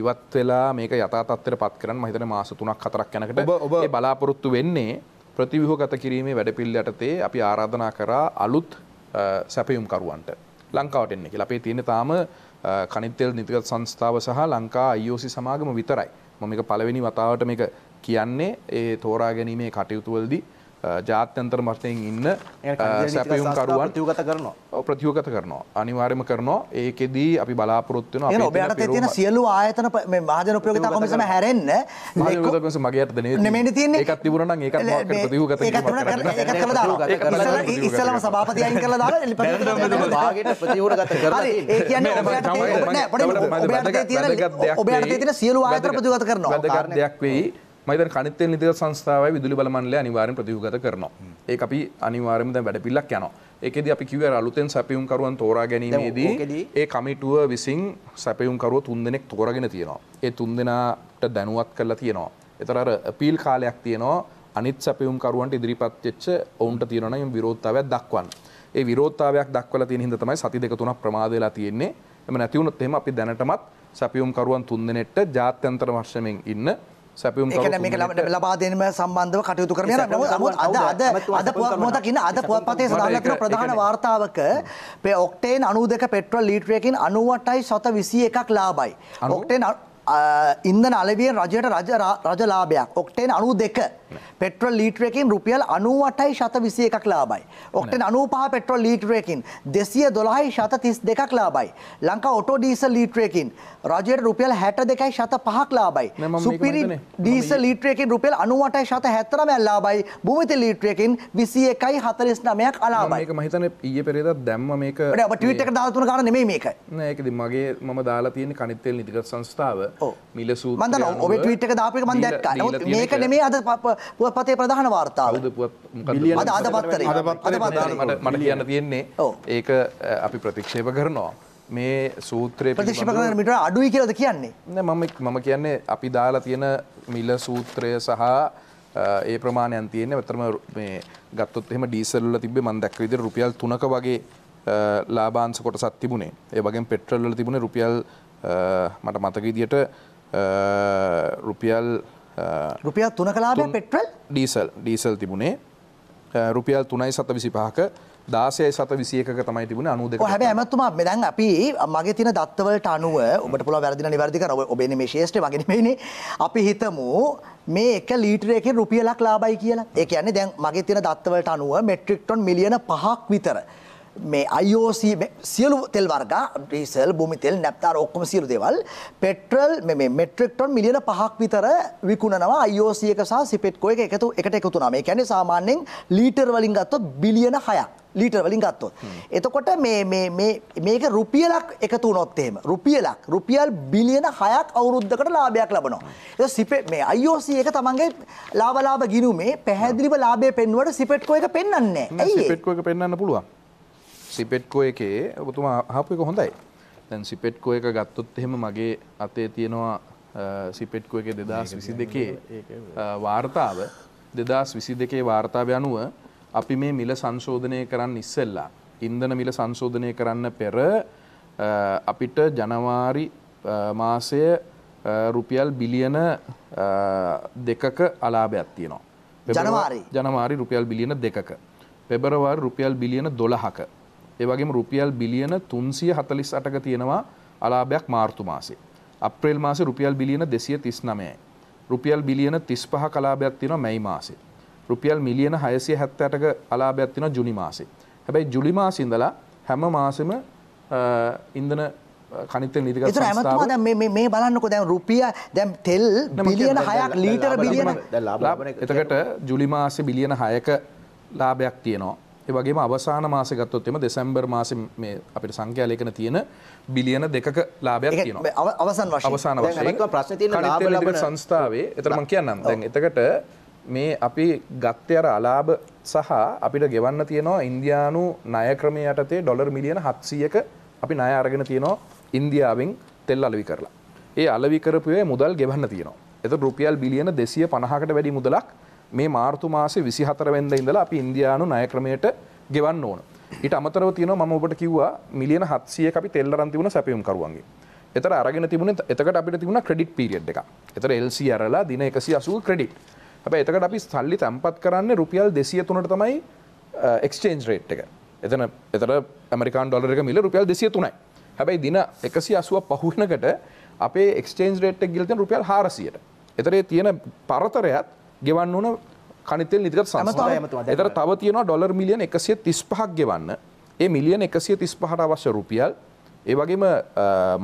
ඉවත් වෙලා මේක යතාතත්තර පත් කරන මහිතන මාස තුනක් හතරක් යැනකට ඔබ බලාපොරොත්තු වෙන්නේ ප්‍රතිවිහෝගත කිරීමේ වැඩපිල්ල යටතේ අපි ආරාධනා කරා අලුත් සැපයුම්කරුවන්ට ලංකාවටෙන්නේ කියලා අපේ තියෙන තාම කනිත්තෙල් නිතිගත් සංස්ථාව සහ ලංකා අයෝසි සමාගම විතරයි. මම එක පළවෙනි වතාවට මේක කියන්නේ ඒ තෝරා ගැනීමේ කටයුතුවලදී ජාත්‍යන්තර මර්තයෙන් ඉන්න සැපයුම්කරුවන් තියගත කරනවා ප්‍රතියෝගත කරනවා අනිවාර්යම කරනවා ඒකෙදී අපි බලාපොරොත්තුන ඔබට තියෙන සියලු ආයතන මාජන උපයෝගතා කොමිසම හැරෙන්න ලේකමස මගේ අත නෙමෙයි තියෙන්නේ ඒකක් තිබුණා නම් ඒකත් ප්‍රතියෝගත කරන්න ඉස්සලම සභාපතියන් කරලා දාලා එලිපැන්න භාගයට ප්‍රතියෝගත කරලා ඒ කියන්නේ ඔබට තියෙන ඔබට තියෙන සියලු ආයතන ප්‍රතියෝගත කරනවා වැදගත් දෙයක් වෙයි මයිතන කනිත්තේ නිතික සංස්ථාවයි විදුලි බලමන්ලය අනිවාරෙන් ප්‍රතියෝගත කරනවා. ඒක අපි අනිවාර්යයෙන්ම දැන් වැඩපිළිවෙලක් යනවා. ඒකෙදි අපි කිව්වේ අලුතෙන් සැපයුම් කරුවන් තෝරා ගැනීමේදී ඒ කමිටුව විසින් සැපයුම් කරුව තුන් දෙනෙක් තෝරාගෙන තියෙනවා. ඒ තුන් දෙනාට දැනුවත් කරලා තියෙනවා. ඒතර අර අපීල් කාලයක් තියෙනවා. අනිත් සැපයුම් කරුවන්ට ඉදිරිපත් වෙච්ච ඔවුන්ට තියෙනවා නම් විරෝධතාවයක් දක්වන්න. ඒ විරෝධතාවයක් දක්වලා තියෙන හින්දා තමයි සති දෙක තුනක් ප්‍රමාද වෙලා තියෙන්නේ. එම නැති වුණොත් එහෙම අපි දැනටමත් සැපියුම් කරුවන් තුන්දෙනෙක්ට ජාත්‍යන්තර වශයෙන් ඉන්න සැපියම් මේක ලබා දෙනම සම්බන්ධව කටයුතු කරන නමුත් අද අද අද පුවත්මොත කියන අද පුවත්පතේ සඳහන් කරන ප්‍රධාන වார்த்தාවක ඔක්ටේන් 92 පෙට්‍රල් ලීටරයකින් 98යි 121ක් ලාභයි. ඔක්ටේන් ඉන්දන අලවියෙන් රජයට රජලාභයක් ඔක්ටේන අනු දෙක පෙට්‍රල් ලීටරයකින් රුපියල් අනුවටයි ශත විසිය එකක් ලාබයි. ඔක්ටෙන් අනුපහ පෙට්‍රල් ලීටරයකින් දෙසිය දොළහයි ශත තිස් දෙකක් ලාබයි. ලංකා ඔටෝ ඩීසල් ලීටරයකින් රජයට රුපියල් හැට දෙකයි ශත පහක් ලාබයි. සුපිරි ඩීසල් ලීටරයකින් රුපියල් අනුවටයි ශත හැත්තරම ඇල්ලාබයි භූමිති ලීටරයකින් විසිය එකයි හතලිස් නමයක් අලාබයි මහිතන ඊය පෙරේද දැම්ම මේක ටීට එක දාතුන කාරන මේ මේක ඒකද මගේ මම දාලා තියෙන කනිත්තෙල් නිතික සංස්ථාව මිලසූ මන්දන ඔබ ටීට් එක දාපක මන් දැක්ක මේක නෙමේ අද පුවත්පතේ ප්‍රධාන වාර්තාව අද අද පත්තරේ මට කියන්න තියෙන්නේ ඒක අපි ප්‍රතික්ෂේප කරනවා මේ සූත්‍රය ප්‍රතිශිප කරන මිට අඩුයි කියලද කියන්නේ මම මම කියන්නේ අපි දාලා තියෙන මිල සූත්‍රය සහ ඒ ප්‍රමාණයන් තියෙන්නේ මෙතරම මේ ගත්තොත් එහෙම ඩීසල් වල තිබ්බේ මම දැක්ක විදිහට රුපියල් 3ක වගේ ලාභාංශ කොටසක් තිබුණේ. ඒ වගේම පෙට්‍රල් වල තිබුණේ රුපියල් මට මතක විදියට රුපියල් රුපියල් තුන කලාබ පෙට්‍රල් ඩීසල් ඩීසල් තිබුණේ රුපියල් තුනයි සත විසි පහක දාසය සත විසියක තමයි තිබුණ අනුද හැ ඇමත්තුම මෙදැන් අපි මගේ තින දත්වලට අනුව ඔබට පුළ වැරදින නිවැරදිකර ඔබෙන මේ ශේෂ්ට වගෙනමනි අපි හිතමු මේ එක ලීටරයක රුපියලක් ලාබයි කියලා ඒ කියන්නේ දැන් මගේ තින දත්වලට අනුව මෙට්‍රික්ටොන් මිලියන පහක් විතර මේ IOC සියලු තෙල් වර්ග ඩීසල් භූමි තෙල් නැප්තාර ඔක්කොම සියලු දේවල් පෙට්‍රල් මේ මෙට්‍රික් ටොන් මිලියන 5ක් විතර විකුණනවා IOC එක සහ සිපෙට්කෝ එක එකතු එකට එකතු වුණා. මේ කියන්නේ සාමාන්‍යයෙන් ලීටර් වලින් ගත්තොත් බිලියන 6ක් ලීටර් වලින් ගත්තොත්. එතකොට මේ මේ මේ මේක රුපියලක් එකතු වුණොත් එහෙම රුපියලක් රුපියල් බිලියන 6ක් අවුරුද්දකට ලාභයක් ලබනවා. ඒක සිපෙට් මේ IOC එක තමන්ගේ ලාභ ලාභ ගිණුමේ පැහැදිලිව ලාභය පෙන්වුවට සිපෙට්කෝ එක පෙන්වන්නේ නැහැ. ඇයි ඒ? සිපෙට්කෝ එක පෙන්වන්න පුළුවන්. සිපෙට්කෝ එකේ ඔබතුමා අහපු එක හොඳයි. දැන් සිපෙට්කෝ එක ගත්තොත් එහෙම මගේ අතේ තියෙනවා සිපෙට්කෝ එකේ 2022 වාර්තාව 2022 වාර්තාව අනුව අපි මේ මිල සංශෝධනය කරන්න ඉස්සෙල්ලා ඉන්ධන මිල සංශෝධනය කරන්න පෙර අපිට ජනවාරි මාසය රුපියල් බිලියන දෙකක අලාභයක් තියෙනවා. ජනවාරි ජනවාරි රුපියල් බිලියන දෙකක. පෙබරවාරි රුපියල් බිලියන දොළහක ඒවගේම රුපියල් බිලියන තුන්සිය හතලිස් අටක තියෙනවා අලාභයක් මාර්තු මාසේ. අප්‍රේල් මාස රුපියල් බිලියන දෙසිය තිස් නමයයි. රුපියල් බිලියන තිස් පහ කලාභයක් තින මැයි මාසේ. රුපියල් මිලියන හයසිය හැත්ත අටක අලාභයක් තින ජුනි මාසේ. හැබැයි ජුලි මාසින්දලා හැම මාසම ඉන්දන කනිත නිදක මේ බලන්නකො දැන් රුපිය දැම් තෙල් බිලියන හයක් ලීටර බිලියන එතකට ජුලි මාස බිලියන හයක ලාභයක් තියනවා ඒවගේම අවසාන මාස ගත්තොත්තෙම දෙසැම්බර් මාස මේ අපිට සංඛ්‍යාලයකන තියෙන බිලියන දෙකක ලාභයක් තියෙනවා අවසන් අවසාන වශයෙන් සංස්ථාවේ එතරම කියන්නම් දැන් එතකට මේ අපි ගත්තය අර අලාභ සහ අපිට ගෙවන්න තියෙනවා ඉන්දයානු ණය ක්‍රමය යටතේ ඩොලර් මිලියන හත්සීයක අපි ණය අරගෙන තියෙනවා ඉන්දියාවෙන් තෙල් අලවි කරලා ඒ අලවිකරපුයේ මුදල් ගෙවන්න තියෙනවා එත රුපියල් බිලියන දෙසිය පණහකට වැඩි මුදලක් මේ මාර්තු මාසේ 24 වෙනිදා ඉඳලා අපි ඉන්දියානු ණය ක්‍රමයට ගෙවන්න ඕන. ඊට අමතරව තියෙනවා මම ඔබට කිව්වා මිලියන 700ක අපි තෙල් අරන් තිබුණා සැපයුම් කරුවන්ගේ. එතර අරගෙන තිබුණේ එතකට අපිට තිබුණා ක්‍රෙඩිට් පීරියඩ් එකක්. එතර LC අරලා දින 180 ක්‍රෙඩිට්. හැබැයි එතකට අපි සල්ලි තැම්පත් කරන්නේ රුපියල් 203ට තමයි එක්ස්චේන්ජ් රේට් එක. එතන එතර ඇමරිකානු ඩොලර් එක මිල රුපියල් 203යි. හැබැයි දින 180ක් පහු වෙනකොට අපේ එක්ස්චේන්ජ් රේට් එක ගිහලා තියෙන රුපියල් 400ට. එතරේ තියෙන පරතරයත් ගෙවන්න ඕන කනිතෙල් නිතිගත් සංස්ථාව. එතන තව තියෙනවා ඩොලර් මිලියන 135ක් ගෙවන්න. ඒ මිලියන 135ට අවශ්‍ය රුපියල්. ඒ වගේම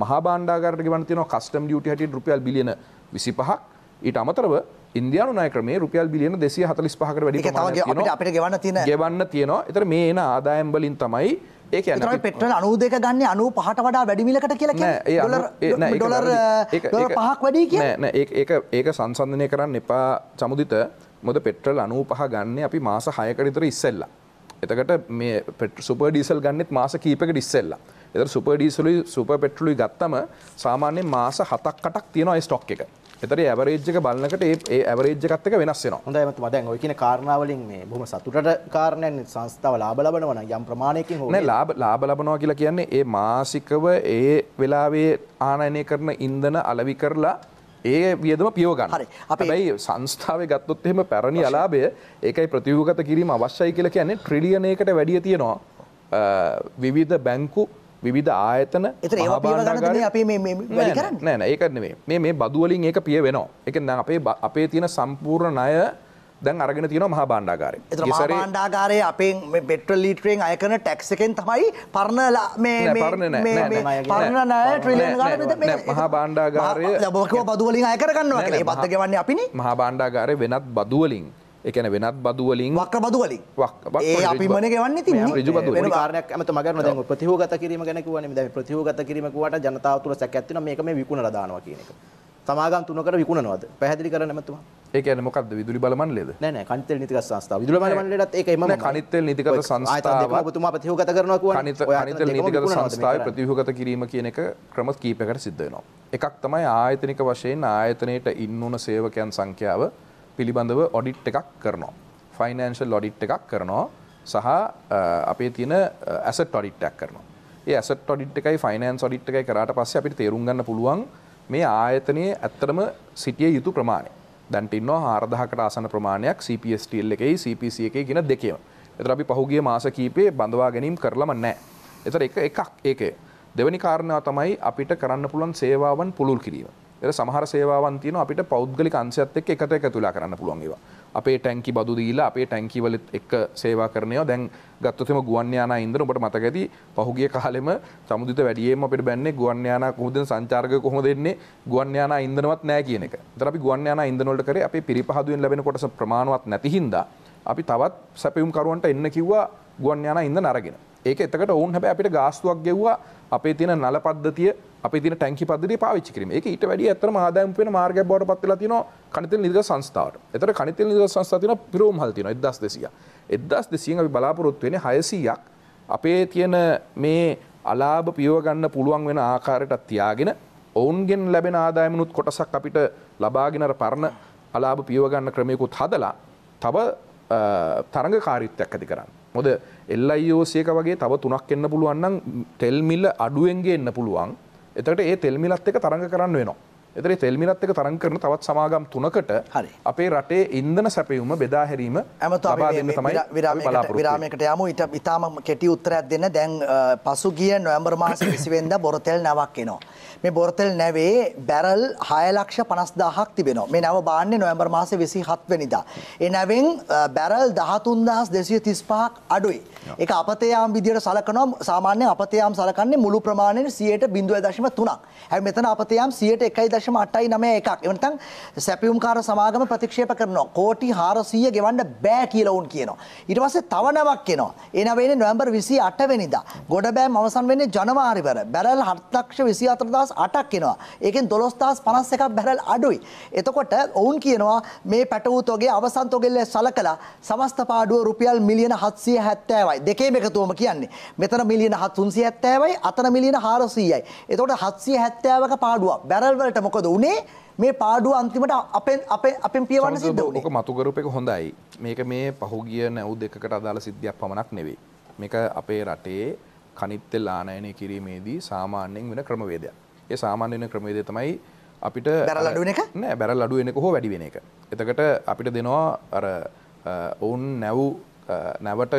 මහා භාණ්ඩාගාරයට ගෙවන්න තියෙනවා කස්ටම් ඩියුටි හැටියට රුපියල් බිලියන 25ක්. ඊට අමතරව ඉන්දයානු නාය ක්‍රමේ රුපියල් බිලියන 245කට වැඩි ප්‍රමාණයක් තියෙනවා. අපිට ගෙවන්න තියෙන ගෙවන්න තියෙනවා. ඒතර මේ එන ආදායම් වලින් තමයි ඒක යන පෙට්‍රල් 92 ගන්න 95ට වඩා වැඩි මිලකට කියලා කියන්නේ ඩොලර් ඩොලර් පහක් වැඩි කියන්නේ නෑ නෑ ඒක ඒක සංසන්දනය කරන්න එපා සමුදිත මොද පෙට්‍රල් 95 ගන්න අපි මාස 6කට විතර ඉස්සෙල්ලා එතකට මේ සුපර් ඩීසල් ගන්නෙත් මාස කීපයකට ඉස්සෙල්ලා එතකොට සුපර් ඩීසලුයි සුපර් පෙට්‍රලුයි ගත්තම සාමාන්‍යයෙන් මාස 7ක් 8ක් තියෙනවා ඒ ස්ටොක් එක එතර ඇවරේජ්ජක බලන්නකට ඒ ඇවරේජ්ජකත්තක වෙනස් වෙන හොඳයිමතුම දැන් ඔය කියන කාරණාවලින් මේ බොහම සතුටට කාරණයන් සංස්ථාව ලාබ ලබන වන යම් ප්‍රමාණයකින් හොන ලාබ ලාබ ලබනවා කියලා කියන්නේ ඒ මාසිකව ඒ වෙලාවේ ආනයනය කරන ඉන්දන අලවි කරලා ඒ වියදම පියෝගන්න හැබැයි සංස්ථාව ගත්තොත් එහෙම පැරණි අලාභය ඒකයි ප්‍රතිවගත කිරීම අවශ්‍යයි කියලා කියන්නේ ට්‍රිලියනයකට වැඩිය තියෙනවා විවිධ බැංකු විධ ආයතන නෑන ඒකන මේ මේ බදුවලින් ඒක පිය වෙනවා එක අපේ අපේ තියෙන සම්පූර්ණ නය දැන් අරගෙන තියෙන මහා බණ්ඩාගාරය බණ්ඩාගාරය අපේ පෙට්‍රල් ලීටරෙන් අයකන ටැක්ස් එකෙන් තමයි පරණල මහා බණ්ඩාගාරය බදුවලින් අයකරගන්නවා පත්ත ගවන්නේ අපිනි මහා බණ්ඩාගාරය වෙනත් බදුවලින් එකන වෙනත් බදුවලින් වක්ක බදුවලින් අපිමන ගවන්න ති කාරයක් ඇම මගන ද ප්‍රතිහෝගත කිරීම ගැක වන ද ප්‍රතිහෝගත කිරීමකට ජනතාව තුළ සැකඇත්තින මේකම විකුණ දානවා කියනක සමාගම් තුනකට විකුණනවාද පැහැදිලි කරන මතුම ඒකන මොකද විදුලි බලමන්ලේද නෑන කනිතල් නිතික සංස්ථාව විදුලි බලමන්ලට ඒක එම කනිතල් නිතික සංස්ථාව ඔබතුමා ප්‍රතිහෝගත කරනවා කනිතල් නිතික සංස්ථාව ප්‍රතිහෝගත කිරීම කියන එක ක්‍රම කීපයකට සිද්ධ වෙනවා එකක් තමයි ආයතනික වශයෙන් ආයතනයට ඉන්න උන සේවකයන් සංඛ්‍යාව පිළිබඳව ඔඩිට් එකක් කරනවා. ෆයිනන්ශල් ඔඩිට් එකක් කරනවා සහ අපේ තියෙන ඇසට ඔඩිට්ටක් කරනවා. ඒ ඇසට ඔඩිට් එකයි ෆයිනන්ස් ඔඩිට් එකයි කරාට පස්සේ අපිට තේරුම් ගන්න පුළුවන් මේ ආයතනයේ ඇත්තටම සිටිය යුතු ප්‍රමාණය. දැන්ට ඉන්නවා හාරදහකට ආසන ප්‍රමාණයක් CPSTL එකයි CPC එකේ ගෙන දෙකේම. එතර අපි පහුගිය මාස කීපේ බඳවා ගැනීම කරලම නැහැ. එතර එක එකක් ඒකේ. දෙවැනි කාරණාව තමයි අපිට කරන්න පුළුවන් සේවාවන් පුළුල් කිරීම. එර සමහර සේවාවන් තියෙන අපිට පෞද්ගලික අංශයත් එක්ක එකට එකතුලා කරන්න පුළුවන් ඒවා. අපේ ටැංකි බදු දීලා අපේ ටැංකි වලත් එක්ක සේවා කරනවා. දැන් ගත්තොත් එම ගුවන් යානා ඉන්ධන ඔබට මතක ඇති පහුගිය කාලෙම සමුදිත වැඩියෙන්ම අපිට බැන්නේ ගුවන් යානා කොහොමද සංචාරක කොහොමද එන්නේ ගුවන් යානා ඉන්ධනවත් නැහැ කියන එක. ඒතර අපි ගුවන් යානා ඉන්ධන වලට කරේ අපේ පිරිපහදුවෙන් ලැබෙන කොටස ප්‍රමාණවත් නැති හින්දා අපි තවත් සැපයුම් කරුවන්ට එන්න කිව්වා ගුවන් යානා ඉන්ධන අරගෙන. ඒක එතකට ඔවුන් හැබැයි අපිට ගාස්තුවක් ගෙව්වා අපේ තියෙන නල පද්ධතිය අපි දින ටැංකි පද්ධතිය පාවිච්චි කිරීම. ඒක ඊට වැඩිය ඇත්තටම ආදායම් වෙන මාර්ගයක් බවට පත් වෙලා තියෙනවා කණිතෙල් නිගම සංස්ථාවට. එතකොට කණිතෙල් නිගම සංස්ථාව තියෙනවා පිරෝම් හල් තියෙනවා 1200. 1200න් අපි බලාපොරොත්තු වෙන්නේ 600ක් අපේ තියෙන මේ අලාභ පියව ගන්න පුළුවන් වෙන ආකාරයට තියාගෙන ඔවුන්ගෙන් ලැබෙන ආදායමනුත් කොටසක් අපිට ලබාගෙන අර පරණ අලාභ පියව ගන්න ක්‍රමයකුත් හදලා තව තරඟකාරීත්වයක් ඇති කරන්න. මොකද LIOC එක වගේ තව තුනක් එන්න පුළුවන් නම් තෙල් මිල අඩුවෙන් ගේන්න පුළුවන්. එතට ඒ තෙල්මිලත් එක තරඟ කරන්න වෙනවා. එතරේ තෙල්මිලත් එක තරන් කරන තවත් සමාගම් තුනකට හරි අපේ රටේ ඉන්දන සැපයුම බෙදාහැරීම ඇමත විරාමයකට යම ඉට ඉතාම කෙටි උත්තරයක් දෙන්න දැන් පසු ගිය නොයම්බර් මාස විසිවෙන්ද බොරතෙල් නැවක් එනවා. මේ බොරතෙල් නැවේ බැරල් 6 ලක්ෂ 50000ක් තිබෙනවා. මේ නැව බාන්නේ නොවැම්බර් මාසේ 27 වෙනිදා. ඒ නැවෙන් බැරල් 13235ක් අඩුයි. ඒක අපතේයාම් විදියට සලකනවා සාමාන්‍ය අපතේයාම් සලකන්නේ මුළු ප්‍රමාණයෙන් 100.03ක්. හැබැයි මෙතන අපතේයාම් 101.891ක්. ඒ වෙනතන් සැපියුම්කාර සමාගම ප්‍රතික්ෂේප කරනවා. කෝටි 400 ගෙවන්න බෑ කියලා උන් කියනවා. ඊට පස්සේ තව නමක් එනවා. ඒ නම වෙන්නේ නොවැම්බර් 28 වෙනිදා. ගොඩබෑම් අවසන් වෙන්නේ ජනවාරි වර. බැරල් 7 ලක්ෂ 24000 128ක් එනවා. ඒකෙන් 12051ක් බැරල් අඩුයි. එතකොට ඔවුන් කියනවා මේ පැටවූතෝගේ අවසන් තොගෙල්ල සලකලා සමස්ත පාඩුව රුපියල් මිලියන 770යි. දෙකේම එකතුවම කියන්නේ. මෙතන මිලියන 370යි අතන මිලියන 400යි. එතකොට 770ක පාඩුවක්. බැරල් වලට මොකද උනේ? මේ පාඩුව අන්තිමට අපෙන් අපේ අපෙන් පියවන්න සිද්ධ වුණේ. ඔක මතුකරුප එක හොඳයි. මේක මේ පහුගිය නැව් දෙකකට අදාළ සිද්ධියක් පමණක් නෙවෙයි. මේක අපේ රටේ කනිත්තෙල් ආනයනය කිරීමේදී සාමාන්‍යයෙන් වෙන ක්‍රමවේදයක්. ඒ සාමාන්‍යන ක්‍රමේදය තමයි අපිට බැරලඩුවන එක නෑ බැරල් අඩුව එනක හෝ වැඩිවෙන එක එතකට අපිට දෙනවා අර ඔවුන් නැව් නැවට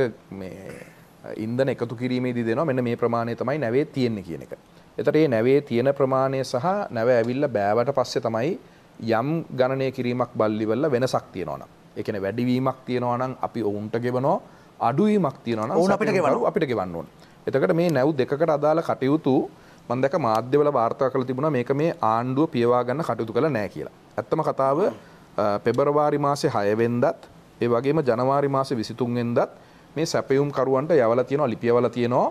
ඉන්දන එකතු කිරීමේදී දෙනවා මෙන්න මේ ප්‍රමාණය තමයි නැවේ තියෙන්නේ කියන එක. එතට ඒ නැවේ තියෙන ප්‍රමාණය සහ නැව ඇවිල්ල බෑවට පස්සෙ තමයි යම් ගණනය කිරීමක් බල්ලිවල්ල වෙනසක් තියෙනවනම් එකන වැඩිවීමක් තියෙනවනම් අපි ඔවුන්ට ගෙවනෝ අඩුවීමක් තියෙනවන ඕන අපිට ගෙවන අපිට ගෙවන්න ඕන එතකට මේ නැව් දෙකට අදාළ කටයුතු මම දැක මාධ්‍යවල වාර්තා කරලා තිබුණා මේක මේ ආණ්ඩුව පියවා ගන්න කටයුතු කළ නැහැ කියලා. ඇත්තම කතාව පෙබරවාරි මාසේ 6 වෙනිදාත් ඒ වගේම ජනවාරි මාසේ 23 වෙනිදාත් මේ සැපයුම් කරුවන්ට යවලා තියෙනවා ලිපියවලා තියෙනවා.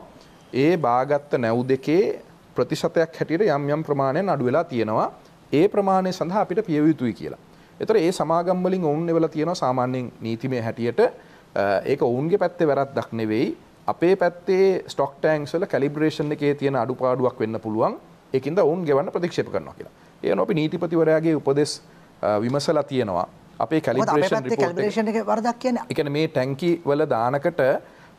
ඒ බාගත්ත නැව් දෙකේ ප්‍රතිශතයක් හැටියට යම් යම් ප්‍රමාණයෙන් අඩු වෙලා තියෙනවා. ඒ ප්‍රමාණය සඳහා අපිට පියවිය යුතුයි කියලා. ඒතර ඒ සමාගම් වලින් ඔවුන් එවලා තියෙනවා සාමාන්‍යයෙන් නීතිමය හැටියට ඒක ඔවුන්ගේ පැත්තේ වැරද්දක් නෙවෙයි අපේ පැත්තේ ස්ටොක් ටෑන්ක්ස්වල කැලිබ්‍රේෂන් එකේ තියෙන අඩුපාඩුවක් වෙන්න පුළුවන් ඒකින්ද ඔවුන් ගෙවන්න ප්‍රතික්ෂේප කරනවා කියලා. ඒ නොපි නීතිපතිවරයාගේ උපදෙස් විමසලා තියෙනවා. අපේ කැලිබ්‍රේෂන් රිපෝට් එක වරදක් කියන්නේ. ඒ කියන්නේ මේ ටැංකි වල දානකට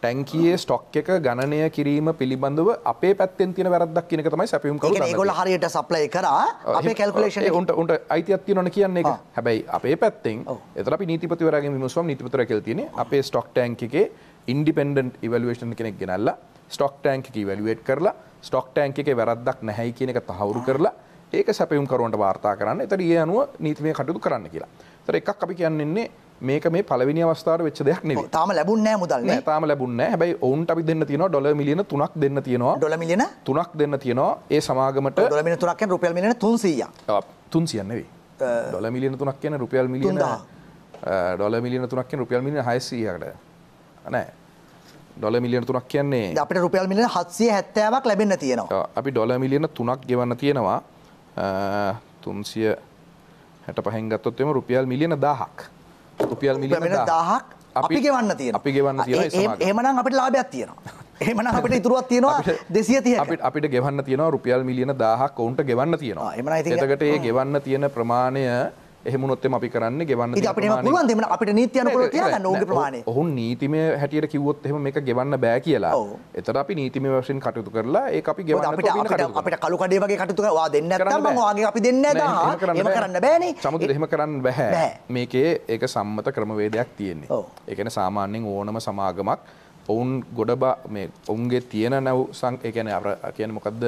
ටැංකයේ ස්ටොක් එක ගණනය කිරීම පිළිබඳව අපේ පැත්තෙන් තියෙන වැරද්දක් කියන එක තමයි සැපයුම් කරු ගන්න. ඒගොල්ලෝ හරියට සප්ලයි කරා අපේ කැල්කියුලේෂන් එක උන්ට උන්ට අයිතියක් තියෙනවනේ කියන්නේ ඒක. හැබැයි අපේ පැත්තෙන් එතන අපි නීතිපතිවරයාගෙන් විමසුවම් නීතිපතිවරයා කියලා තියෙන්නේ අපේ ස්ටොක් ටැංක් එකේ ඉන්ඩිපෙන්ඩන්ට් ඉවලුවේෂන් කෙනෙක් ගෙනල්ලා ස්ටොක් ටෑන්ක් එක ඉවලුවේට් කරලා ස්ටොක් ටෑන්ක් එකේ වැරද්දක් නැහැයි කියන එක තහවුරු කරලා ඒක සැපයුම් කරුවන්ට වාර්තා කරන්න. එතන ඊය අනුව නීතිමය කටයුතු කරන්න කියලා. ඒතර එකක් අපි කියන්නේ මේක මේ පළවෙනි අවස්ථාවට වෙච්ච දෙයක් නෙවෙයි. තාම ලැබුණේ නැහැ මුදල් නේ. තාම ලැබුණේ නැහැ. හැබැයි ඔවුන්ට අපි දෙන්න තියෙනවා ඩොලර් මිලියන 3ක් දෙන්න තියෙනවා. ඩොලර් මිලියන 3ක් දෙන්න තියෙනවා. ඒ සමාගමට ඩොලර් මිලියන 3ක් කියන්නේ රුපියල් මිලියන 300ක්. ඔව් 300ක් නෙවෙයි. ඩොලර් මිලියන 3ක් කියන්නේ රුපියල් මිලියන 3000. ඩොලර් මිලියන 3ක් කියන්නේ රුපියල් මිලියන 600කට. නෑ ඩොල මිලියන තුනක් කියන්නේ අපට රුපියල් මිලියන හත්සේ හැත්තාවක් ලැබෙන තියෙනවා අපි ඩොල මිලියන තුනක් ගෙවන්න තියෙනවා තුන්සිය හැට පහැන්ගත්තොත් එම රුපියල් මිලියන දහක් රුපියල් මිලියන දහක් අපි ගෙවන්න තියෙන අපි ගෙවන්න තියෙන එමනම් අපට ලාභයක් තියෙනවා එමන අපට ඉතුරුවත් තියෙනවා දෙසිය තිය අපිට අපිට ගෙවන්න තියෙනවා රුපියල් මිලියන දාහක් ඔවුන්ට ගෙවන්න තියෙනවා එමන එතකට ඒ ගෙවන්න තියෙන ප්‍රමාණය එහෙමුණොත්තම අපි කරන්න ගෙවන්න පුළුවන් දෙම අපිට නීතියනකල කියන්න ඕක ප්‍රමාණය ඔහු නීතිමය හැටියට කිවොත් එහම එක ගෙවන්න බෑ කියලා එතර අපි නීතිම වශයෙන් කටයුතු කරලා ඒ අපි ගෙව අපට කලුකඩේ වගේ කටතුකවා දෙන්න ගේ අපි දෙන්න කරන්න බෑන සමුද එහෙම කරන්න බැහැ මේකේ ඒක සම්මත ක්‍රමවේදයක් තියෙන්නේ එකන සාමාන්‍යෙන් ඕනම සමාගමක් ඔවුන් ගොඩබ මේ ඔවුන්ගේ තියෙන නැව් සං එකන අප කියන මොකක්ද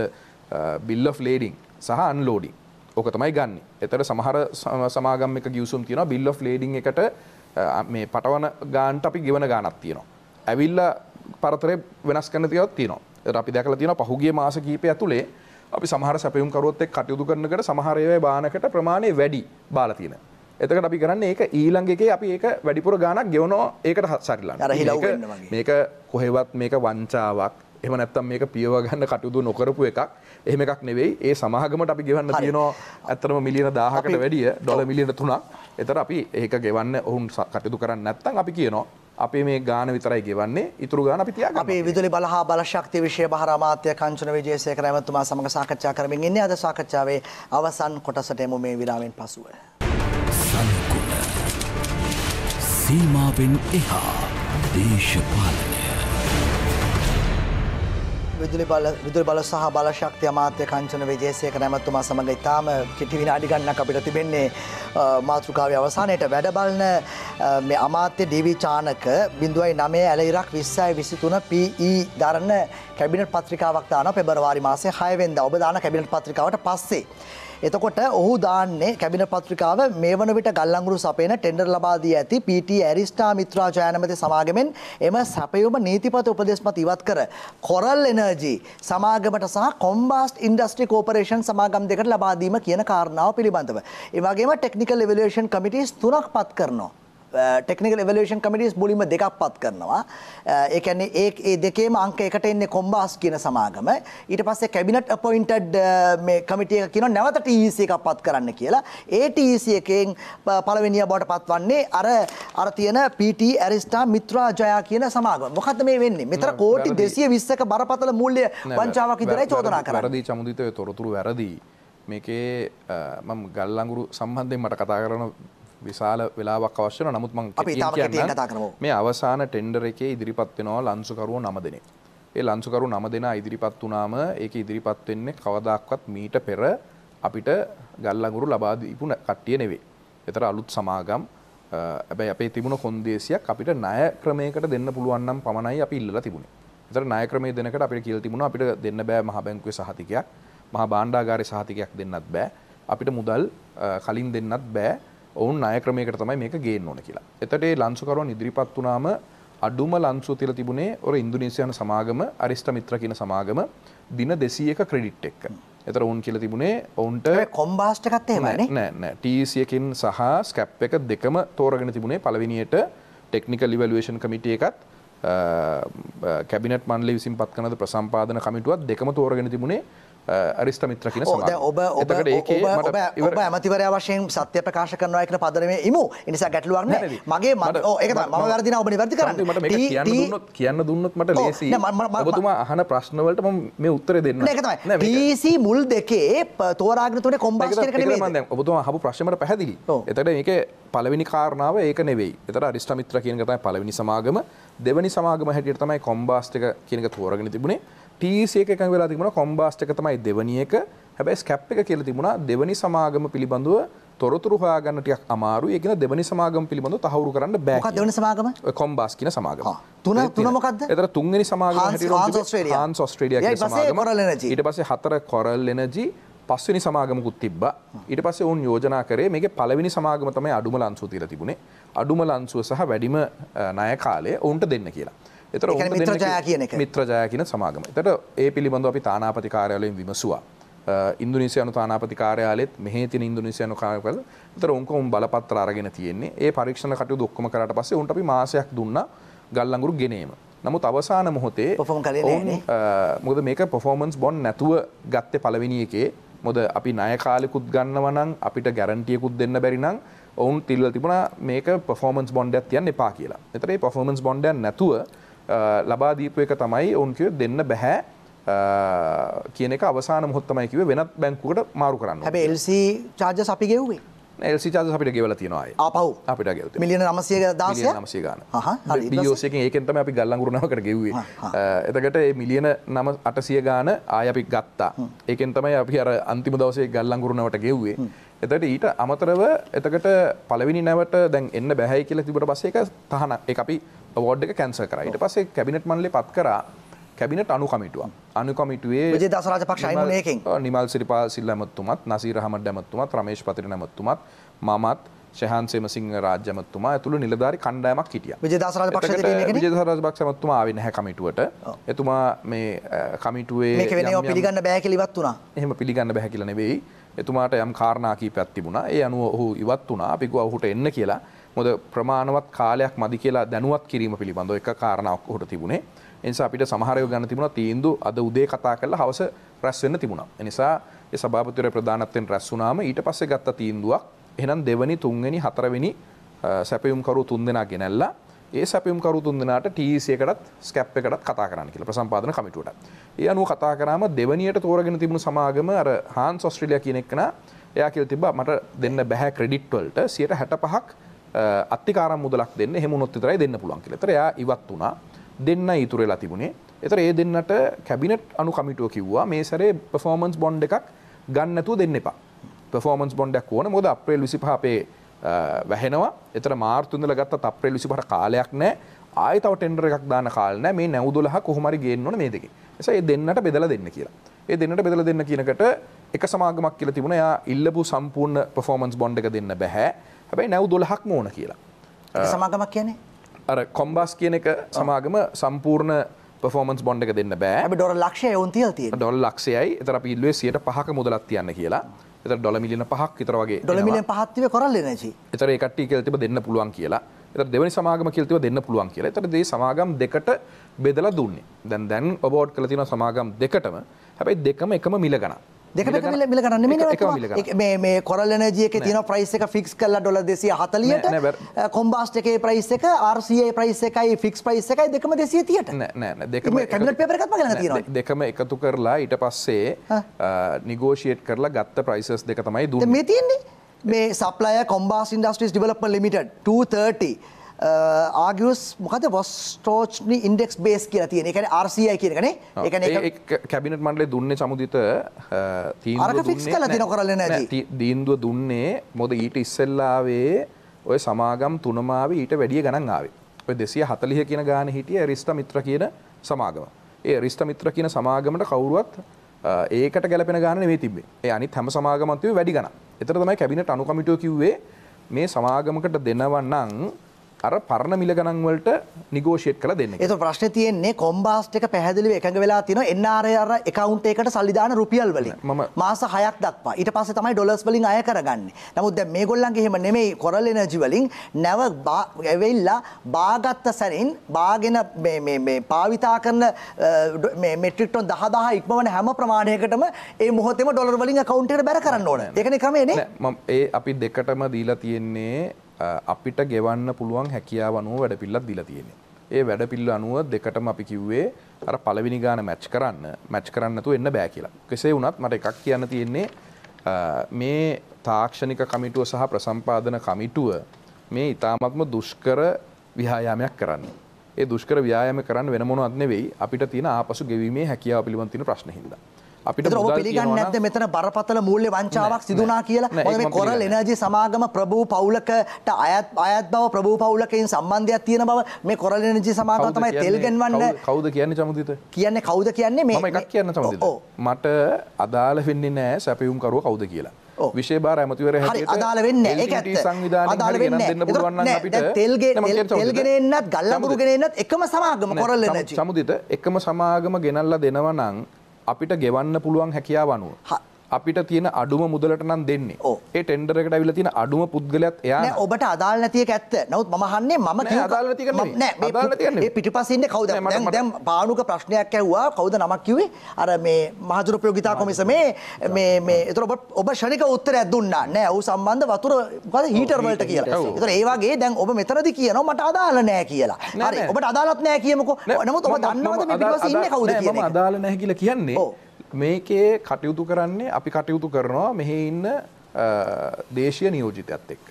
බිල්ල ෆ්ලේඩිං සහ අන්ලෝඩිින් ඕක තමයි ගන්න. එතට සමහර සමාගම් එක ගියවසුම් තියෙන බිල්ල ්ලේඩිං එකට මේ පටවන ගාන්ට අපි ගෙවන ගානක් තියෙනවා. ඇවිල්ල පරතරය වෙනස් කන තියවත් තියනවා අපි දැකල තියෙන පහුගේ මාස කීපය ඇතුළේ අපි සමහර සැපයුම්කරොත්තෙක් කටයුතු කරනකට සමහරයව බානකට ප්‍රමාණය වැඩි බාල තියෙන. එතකට අපි කරන්න ඒක ඊළංගේ අපි ඒක වැඩිපුර ගානක් ගෙවනෝ ඒකට හත් සරිලන්න මේක කොහෙවත් මේක වංචාවක් එම නැත්තම් මේක පියව ගන්න කටයුතු නොකරපු එකක් එහෙම එකක් නෙවෙයි ඒ සමාගමට අපි ගෙවන්න තියෙනවා ඇත්තටම මිලියන 1000කට වැඩිය ඩොලර් මිලියන 3ක්. ඒතර අපි ඒක ගෙවන්න ඔවුන් කටයුතු කරන්නේ නැත්තම් අපි කියනවා අපේ මේ ගාන විතරයි ගෙවන්නේ ඉතුරු ගාන අපි තියාගන්න. අපේ විදුලි බල හා බලශක්ති විෂය භාර අමාත්‍ය කංචන විජේසේකර ඇමතුමා සමග සාකච්ඡා කරමින් ඉන්නේ අද සාකච්ඡාවේ අවසන් කොටසට එමු මේ විරාමෙන් පසුව. සීමාවෙන් එහා දේශපාලන විදුලි බල විදුලි බල සහ බලශක්ති අමාත්‍ය කංචන විජේසේක නැමැතුමා සමඟ ඉතාම කෙටි විනාඩි ගණනක් අපිට තිබෙන්නේ මාතෘකාවේ අවසානයේට වැඩ බලන මේ අමාත්‍ය ඩීවී චානක 0.9 ඇල ඉරක් 20යි 23 PE දරන කැබිනට් පත්‍රිකාවක් දානවා පෙබරවාරි මාසේ 6 වෙනිදා. ඔබ දාන කැබිනට් පත්‍රිකාවට පස්සේ එතකොට ඔහු දාන්නේ කැබින පත්‍රිකාව මේ වන විට ගල්ලංගුරු සපේන ටෙන්ඩර් ලබා දී ඇති PT ඇරිස්ටා මිත්‍රා ජයනමැති සමාගමෙන් එම සැපයුම නීතිපත උපදේශමත් ඉවත් කර කොරල් එනර්ජි සමාගමට සහ කොම්බාස්ට් ඉන්ඩස්ට්‍රි කෝපරේෂන් සමාගම් දෙකට ලබා දීම කියන කාරණාව පිළිබඳව. ඒ වගේම ටෙක්නිකල් ඉවැලුවේෂන් කමිටීස් තුනක් පත් කරනවා. ටෙක්නිකල් එවලුවේෂන් කමිටිස් මුලින්ම දෙකක් පත් කරනවා. ඒ කියන්නේ ඒ ඒ දෙකේම අංක එකට එන්නේ කොම්බාස් කියන සමාගම. ඊට පස්සේ කැබිනට් අපොයින්ටඩ් මේ කමිටිය එක කියනවා නැවත TEC එකක් පත් කරන්න කියලා. ඒ TEC එකෙන් පළවෙනිය බවට පත්වන්නේ අර අර තියෙන PT ඇරිස්ටා මිත්‍රා ජයා කියන සමාගම. මොකද්ද මේ වෙන්නේ? මෙතන කෝටි 220ක බරපතල මූල්‍ය වංචාවක් විතරයි චෝදනා කරන්නේ. වැරදි චමුදිතය තොරතුරු වැරදි. මේකේ මම ගල්ලඟුරු සම්බන්ධයෙන් මට කතා කරන විශාල වෙලාවක් අවශ්‍යන නමුත් මං මේ අවසාන ටෙන්ඩර එකේ ඉදිරිපත්වෙනවා ලංසුකරුව නම දෙනෙ. ඒ ලංසුකරු නම දෙෙන ඉදිරිපත් වනාම ඒක ඉදිරිපත් වෙන්නේ කවදක්වත් මීට පෙර අපිට ගල්ලගුරු ලබාදීපුන කට්ටිය නෙවේ. එතර අලුත් සමාගම් ඇබැයි අපේ තිබුණ කොන්දේසියක් අපිට නය ක්‍රමයකට දෙන්න පුළුවන්නම් පමණයි අපි ඉල්ල තිබුණ තර නායක්‍රමය දෙනකට අපි කියල් තිබුණ අපිට දෙන්න බෑ මහ බැංකුව සහතිකයක් මහ බාණ්ඩාගාරය සහතිකයක් දෙන්නත් බෑ අපිට මුදල් කලින් දෙන්නත් බෑ ඔවුන් අය ක්‍රමයකට තමයි මේක ගේන්න ඕන කියලා. එතට ඒ ලංසුකරුවන් ඉදිරිපත් වුණාම අඩුම ලංසු තිල තිබුණේ ඔර ඉන්දුනීසියානු සමාගම අරිෂ්ට මිත්‍ර කියන සමාගම දින 200ක ක්‍රෙඩිට් එක. එතර ඔවුන් කියලා තිබුණේ ඔවුන්ට කොම්බාස්ට් එකත් එහෙමයි නෑ නෑ TC එකකින් සහ ස්කැප් එක දෙකම තෝරගෙන තිබුණේ පළවෙනියට ටෙක්නිකල් ඉවැලුවේෂන් කමිටි එකත් කැබිනට් මන්ලි විසින් පත් කරන ප්‍රසම්පාදන කමිටුවත් දෙකම තෝරගෙන තිබුණේ අරිස්ට මිත්‍ර කියන සම ඔබ ඔබ ඔබ ඇමතිවරයා වශයෙන් සත්‍ය ප්‍රකාශ කරනවා කියන පදරමේ ඉමු නිසා ගැටලුවක් නෑ මගේ ඒක මම වැරදිනවා ඔබ නිවැරදි කරන්න මට මේක කියන්න දුන්නොත් කියන්න දුන්නොත් මට ලේසි ඔබතුමා අහන ප්‍රශ්න වලට මම මේ උත්තරේ දෙන්න ඒක තමයි PC මුල් දෙකේ තෝරාගෙන තුනේ කොම්බස් කියන එක නෙමෙයි මම දැන් ඔබතුමා අහපු ප්‍රශ්නේ මට පැහැදිලි එතකොට මේකේ පළවෙනි කාරණාව ඒක නෙවෙයි. එතන අරිෂ්ඨ මිත්‍ර කියන එක තමයි පළවෙනි සමාගම. දෙවෙනි සමාගම හැටියට තමයි කොම්බාස්ට් එක කියන එක තෝරගෙන තිබුණේ. TC එක එකඟ වෙලා තිබුණා කොම්බාස්ට් එක තමයි දෙවනි එක. හැබැයි ස්කැප් එක කියලා තිබුණා දෙවනි සමාගම පිළිබඳව තොරතුරු හොයාගන්න ටිකක් අමාරුයි. ඒකින දෙවනි සමාගම පිළිබඳව තහවුරු කරන්න බෑ. මොකක්ද දෙවනි සමාගම? කොම්බාස් කියන සමාගම. තුන තුන මොකක්ද? ඒතර තුන්වෙනි සමාගම හැටියට හාන්ස් ඔස්ට්‍රේලියා කියන සමාගම. ඊට පස්සේ හතර කොරල් එනර්ජි පස්වෙනි සමාගමකුත් තිබ්බා. ඊට පස්සේ ඔවුන් යෝජනා කරේ මේකේ පළවෙනි සමාගම තමයි අඩුම ලන්සුව තියලා තිබුණේ. අඩුම ලන්සුව සහ වැඩිම ණය කාලය ඔවුන්ට දෙන්න කියලා. එතර මිත්‍රජය කියන මිත්‍රජය කියන සමාගම එතට ඒ පිළිබඳව අපි තානාපති කාරයාලයෙන් විමසවා ඉන්දුනිසියනු තානාපති කාරයාලෙත් මෙහ තින ඉන්දුනිසියනු කාරකල තර උන්කොම් බලපත්තර අරගෙන තියෙන්නේ ඒ පරීක්ෂණ කටු දොක්කම කරට පස්සේ උන්ට අපි මාසයක් දුන්න ගල්ලඟුරු ගෙනීම නමුත් අවසාන මොහොතේ මොද මේක පොෆෝමන්ස් බොන් නැතුව ගත්ත පලවෙනි එකේ මොද අපි නයකාලෙකුත් ගන්නවනම් අපිට ගැරන්ටියකුත් දෙන්න බැරිනම් ඔවුන් තිල්ල තිබුණ මේක පොෆෝමන්ස් බොන්ඩ තියන්න එපා කියලා එතරේ පොෆෝමන්ස් බොන්ඩ නැතුව ලබා දීපු එක තමයි ඔවුන් කිව්වේ දෙන්න බෑ කියන එක අවසාන මොහොත තමයි කිව්වේ වෙනත් බැංකුවකට මාරු කරන්න. හැබැයි LC charges අපි ගෙව්වේ. එල්සි චාස අපිට ගෙවල තිනවායි අපහු අපිට ගෙව මිලියන නමසය දස නමසේ ගාන බියෝසයක ඒකෙන්තම අපි ගල්ලගුරුණාවට ගෙව්වේ එතකට මිලියන නම අටසිය ගාන ආය අපි ගත්තා ඒකෙන් තමයි අපි අර අන්තිම දවසේ ගල්ලංගුරුණාවට ගෙව්වේ එතට ඊට අමතරව එතකට පලවිනි නැවට දැන් එන්න බැහැයි කියල තිබට පස්සේ එක තහන එක අපි අවෝඩ් එක කැන්ස කරයිට පස්සේ කැබිනට මන්ලි පත් කරා කැබිනට අනු කමිටුවන් අනු කමිටුවේ දසරජ පක්ෂයකින් නිමල් සිරිපා සිල් ඇමත්තුමත් නසීර හමට ඇමත්තුමත් රමේශ් පතිර නැමත්තුමත් මමත් ශහන්සේම සිංහ රාජ්‍යමත්තුමා ඇතුළු නිලධාරි කණ්ඩායමක් හිටිය විජදසරජ පක්ෂ මත්තුමා ආවේ නැහැ කමිටුවට එතුමා මේ කමිටුවේ පිළිගන්න බෑ කියලා ඉවත් වුණා එහෙම පිළිගන්න බෑ කියලා නෙවෙයි එතුමාට යම් කාරණා කීපයක් තිබුණා. ඒ අනුව ඔහු ඉවත් වුණා. අපි ගියා ඔහුට එන්න කියලා. මොකද ප්‍රමාණවත් කාලයක් මදි කියලා දැනුවත් කිරීම පිළිබඳව එක කාරණාවක් ඔහුට තිබුණේ. ඒ නිසා අපිට සමහර අය ගන්න තිබුණා තීන්දුව අද උදේ කතා කරලා හවස රැස් වෙන්න තිබුණා. ඒ නිසා ඒ සභාපතිවරයා ප්‍රධානත්වයෙන් රැස් වුණාම ඊට පස්සේ ගත්ත තීන්දුවක් එහෙනම් දෙවනි, තුන්වෙනි, හතරවෙනි සැපයුම්කරු තුන්දෙනා ගෙනල්ලා ඒ සැපියම්කරු තුන්දනාට ටීසයකටත් ස්කැප් එකටත් කතා කරන්න කියල ප්‍රසම්පාදන කමිටුවට. ඒ අනු කතා කරම දෙවනියට තෝරගෙන තිබුණු සමාගම අර හාන් සොස්ට්‍රලිය කියනෙක්න එයා කියල තිබ මට දෙන්න බැහැ ක්‍රඩිට්වල්ට සියට හැට පහක් අත්තිකාර මුදලක් දෙන්න හෙම නොත්තරයි දෙන්න පුළන් කියලතරයා ඉවත් වුණා දෙන්න ඉතුරෙලා තිබුණේ එතර ඒ දෙන්නට කැබිනට් අනු කමිටුව කිව්වා මේ සරේ පෆෝමන්ස් බොන්් එකක් ගන්නතු දෙන්න එපා පෆෝමන්ස් බොන්්ඩක් ඕන මොද අප්‍රේල් විසිපාපේ වැහෙනවා එතර මාර්තුන්දල ගත්ත තප්‍රේ ලිසිපට කාලයක් නෑ ආයතව ටෙන්ඩර එකක් දාන කාලන මේ නැවදුලහ කොහොමරි ගේන්නන මේ දෙක එසයි දෙන්නට බෙදල දෙන්න කියලා ඒ දෙන්නට බෙදල දෙන්න කියනකට එක සමාගමක් කියලා තිබුණ යා ඉල්ලපු සම්පූර්ණ පෆෝමන්ස් බොන්ඩ් එක දෙන්න බැහැ හැබැයි නැව් දොලහක් මෝන කියලා සමාගමක් කියන්නේ අර කොම්බස් කියන එක සමාගම සම්පූර්ණ පෆෝමන්ස් බොන්ඩ් එක දෙන්න බෑ ඩොර ලක්ෂය ඔවන් තිය තිය ඩොල් ලක්ෂයයි එතර පිල්ලුවේ සියට පහක මුදලත් තියන්න කියලා එතර ඩොල මිලියන පහක් විතර වගේ ඩොල මිලියන පහක් තිබේ කරල්ලේ නැසි. එතර ඒ කට්ටිය කියලා තිබ්බ දෙන්න පුළුවන් කියලා. එතර දෙවෙනි සමාගම කියලා තිබ්බ දෙන්න පුළුවන් කියලා. එතර මේ සමාගම් දෙකට බෙදලා දුන්නේ. දැන් දැන් ඔබෝඩ් කරලා තියෙන සමාගම් දෙකටම හැබැයි දෙකම එකම මිල ගණන්. දෙක මිල කරන්න මේ මේ කොරල්ලනජියක තින ප්‍රයිස් එක ෆික්ස් කල්ලා ඩොල දෙසිය හතලියට කොම්බාස්ට එකේ ප්‍රයිස් එක ආර්සියේ ප්‍රයිස් එකයි ෆික්ස් ප්‍රයිස් එකයි දෙකම දෙසිය තියට දෙකම එකතු කරලා ඊට පස්සේ නිගෝෂියට් කරලා ගත්ත ප්‍රයිසස් දෙක තමයි දුන්න මේ තියන්නේ මේ සප්ලය කොම්බාස් ඉන්ඩස්ට්‍රීස් ඩිවලොප්මන්ට් ලිමිටඩ් 230 ආගස් මොකද වස්ටෝච්නි ඉන්ඩෙක්ස් බේස් කියලා තියෙන එකන RCI කියනකනේ එකන කැබිනට මන්ඩලේ දුන්නේ සමුදිත ෆික්ස් කල තින කරලන දීන්දුව දුන්නේ මොද ඊට ඉස්සෙල්ලාවේ ඔය සමාගම් තුනමාව ඊට වැඩිය ගණන් ආවේ ඔය දෙසිය හතලිහ කියන ගාන හිටිය රිස්ට මිත්‍ර කියන සමාගම ඒ රිස්ට මිත්‍ර කියන සමාගමට කවුරුවත් ඒකට ගැලපෙන ගාන වේ තිබේ ඒ අනි හැම සමාගමන්තව වැඩි ගන්න එතර තමයි කැබිනට අනුකමිටෝ කිව්වේ මේ සමාගමකට දෙනවන්නං අර පරණ මිල ගණන්වලට නිගෝෂයට් කළ දෙන්න එත ප්‍රශ්න තියන්නේ කොම්බාස්ට එක පැහැදිලි එකඟ වෙලා තින එන්නආරයර එකකවන්ට එකට සල්ලිධාන රුපියල් වලින් ම මාස හයක් දක්වා ඊට පස තමයි ඩොලස් වලින් අය කරගන්න නමුත් දැ මේ ගොල්ලන්ගේ හෙම නෙමයි කොරල් එනජිවලින් නැව ඇවෙල්ලා බාගත්ත සැරින් බාගෙන පාවිතා කරන මෙට්‍රික්ටොන් දහදාහ ඉක්මවන හැම ප්‍රමාණයකටම ඒ මොහොතම ඩොලර් වලින් කවුන්ටට බැර කරන්න ඕන එකන කමේන ඒ අපි දෙකටම දීලා තියෙන්නේ අපිට ගෙවන්න පුළුවන් හැකියාව අනුව වැඩපිල්ලක් දීලා තියෙන්නේ. ඒ වැඩපිල්ල අනුව දෙකටම අපි කිව්වේ අර පළවෙනි ගාන මැච් කරන්න මැච් කරන්න නැතුව එන්න බෑ කියලා. කෙසේ වුණත් මට එකක් කියන්න තියෙන්නේ මේ තාක්ෂණික කමිටුව සහ ප්‍රසම්පාදන කමිටුව මේ ඊ타මත්ම දුෂ්කර විහායාමයක් කරන්නේ. ඒ දුෂ්කර ව්‍යායාම කරන්න වෙන මොනවත් නෙවෙයි අපිට තියෙන ආපසු ගෙවීමේ හැකියාව පිළිබඳ තියෙන ප්‍රශ්න හින්දා. අපිට පිළිගන්න නැද මෙතන බරපතල මූල්‍ය වංචාවක් සිදුනා කියලා මේ කොරල් එනජි සමාගම ප්‍රභූ පවුලකට අයත් අයත් බව ප්‍රභූ පවුලකින් සම්බන්ධයක් තියෙන බව මේ කොරල් එනජි සමාගම තමයි තෙල්ගෙන්වන්න කවුද කියන්නේ චමුදිත කියන්නේ කවුද කියන්නේ මේ එකක් කියන්න චමුදිත මට අදාළ වෙන්නේ නෑ සැපියුම්කරුව කවුද කියලා විශේ බාර ඇමතිවර අදාල වෙන්න සංවිධාන වෙන්න පුළුවන් අපිට තෙල්ගේ තෙල්ගෙනන්නත් ගල්ලමුරු ගෙනන්නත් එකම සමාගම කොරල්ල සමුදිත එකම සමාගම ගෙනල්ලා දෙනවනං අපිට ගෙවන්න පුළුවන් හැකියාව අනුව අපිට තියෙන අඩුම මුදලට නම් දෙන්නේ. ඒ ටෙන්ඩර් එකට ඇවිල්ලා තියෙන අඩුම පුද්ගලයාත් එයා නෑ ඔබට අදාළ නැති එක ඇත්ත. නමුත් මම අහන්නේ මම නෑ අදාළ නැති එක නෙමෙයි. නෑ අදාළ නැති එක නෙමෙයි. ඒ පිටිපස්සේ ඉන්නේ කවුද? දැන් දැන් පානුක ප්‍රශ්නයක් ඇහුවා කවුද නමක් කිව්වේ? අර මේ මහජන ප්‍රයෝගිතා කොමිසමේ මේ මේ ඒතර ඔබ ඔබ ශනික උත්තරයක් දුන්නා. නෑ ඔව් සම්බන්ධ වතුර මොකද හීටර් වලට oh, කියලා. ඒතර ඒ වගේ දැන් ඔබ මෙතනදි කියනවා මට අදාළ නෑ කියලා. හරි ඔබට අදාළත් නෑ කියමුකෝ. නමුත් ඔබ දන්නවද මේ පිටිපස්සේ ඉන්නේ කවුද කියන එක? මම අදාළ නැහැ කියලා කියන්නේ. ඔව් මේකේ කටයුතු කරන්නේ අපි කටයුතු කරනවා මෙහි ඉන්න දේශය නියෝජිතයත් එක්ක.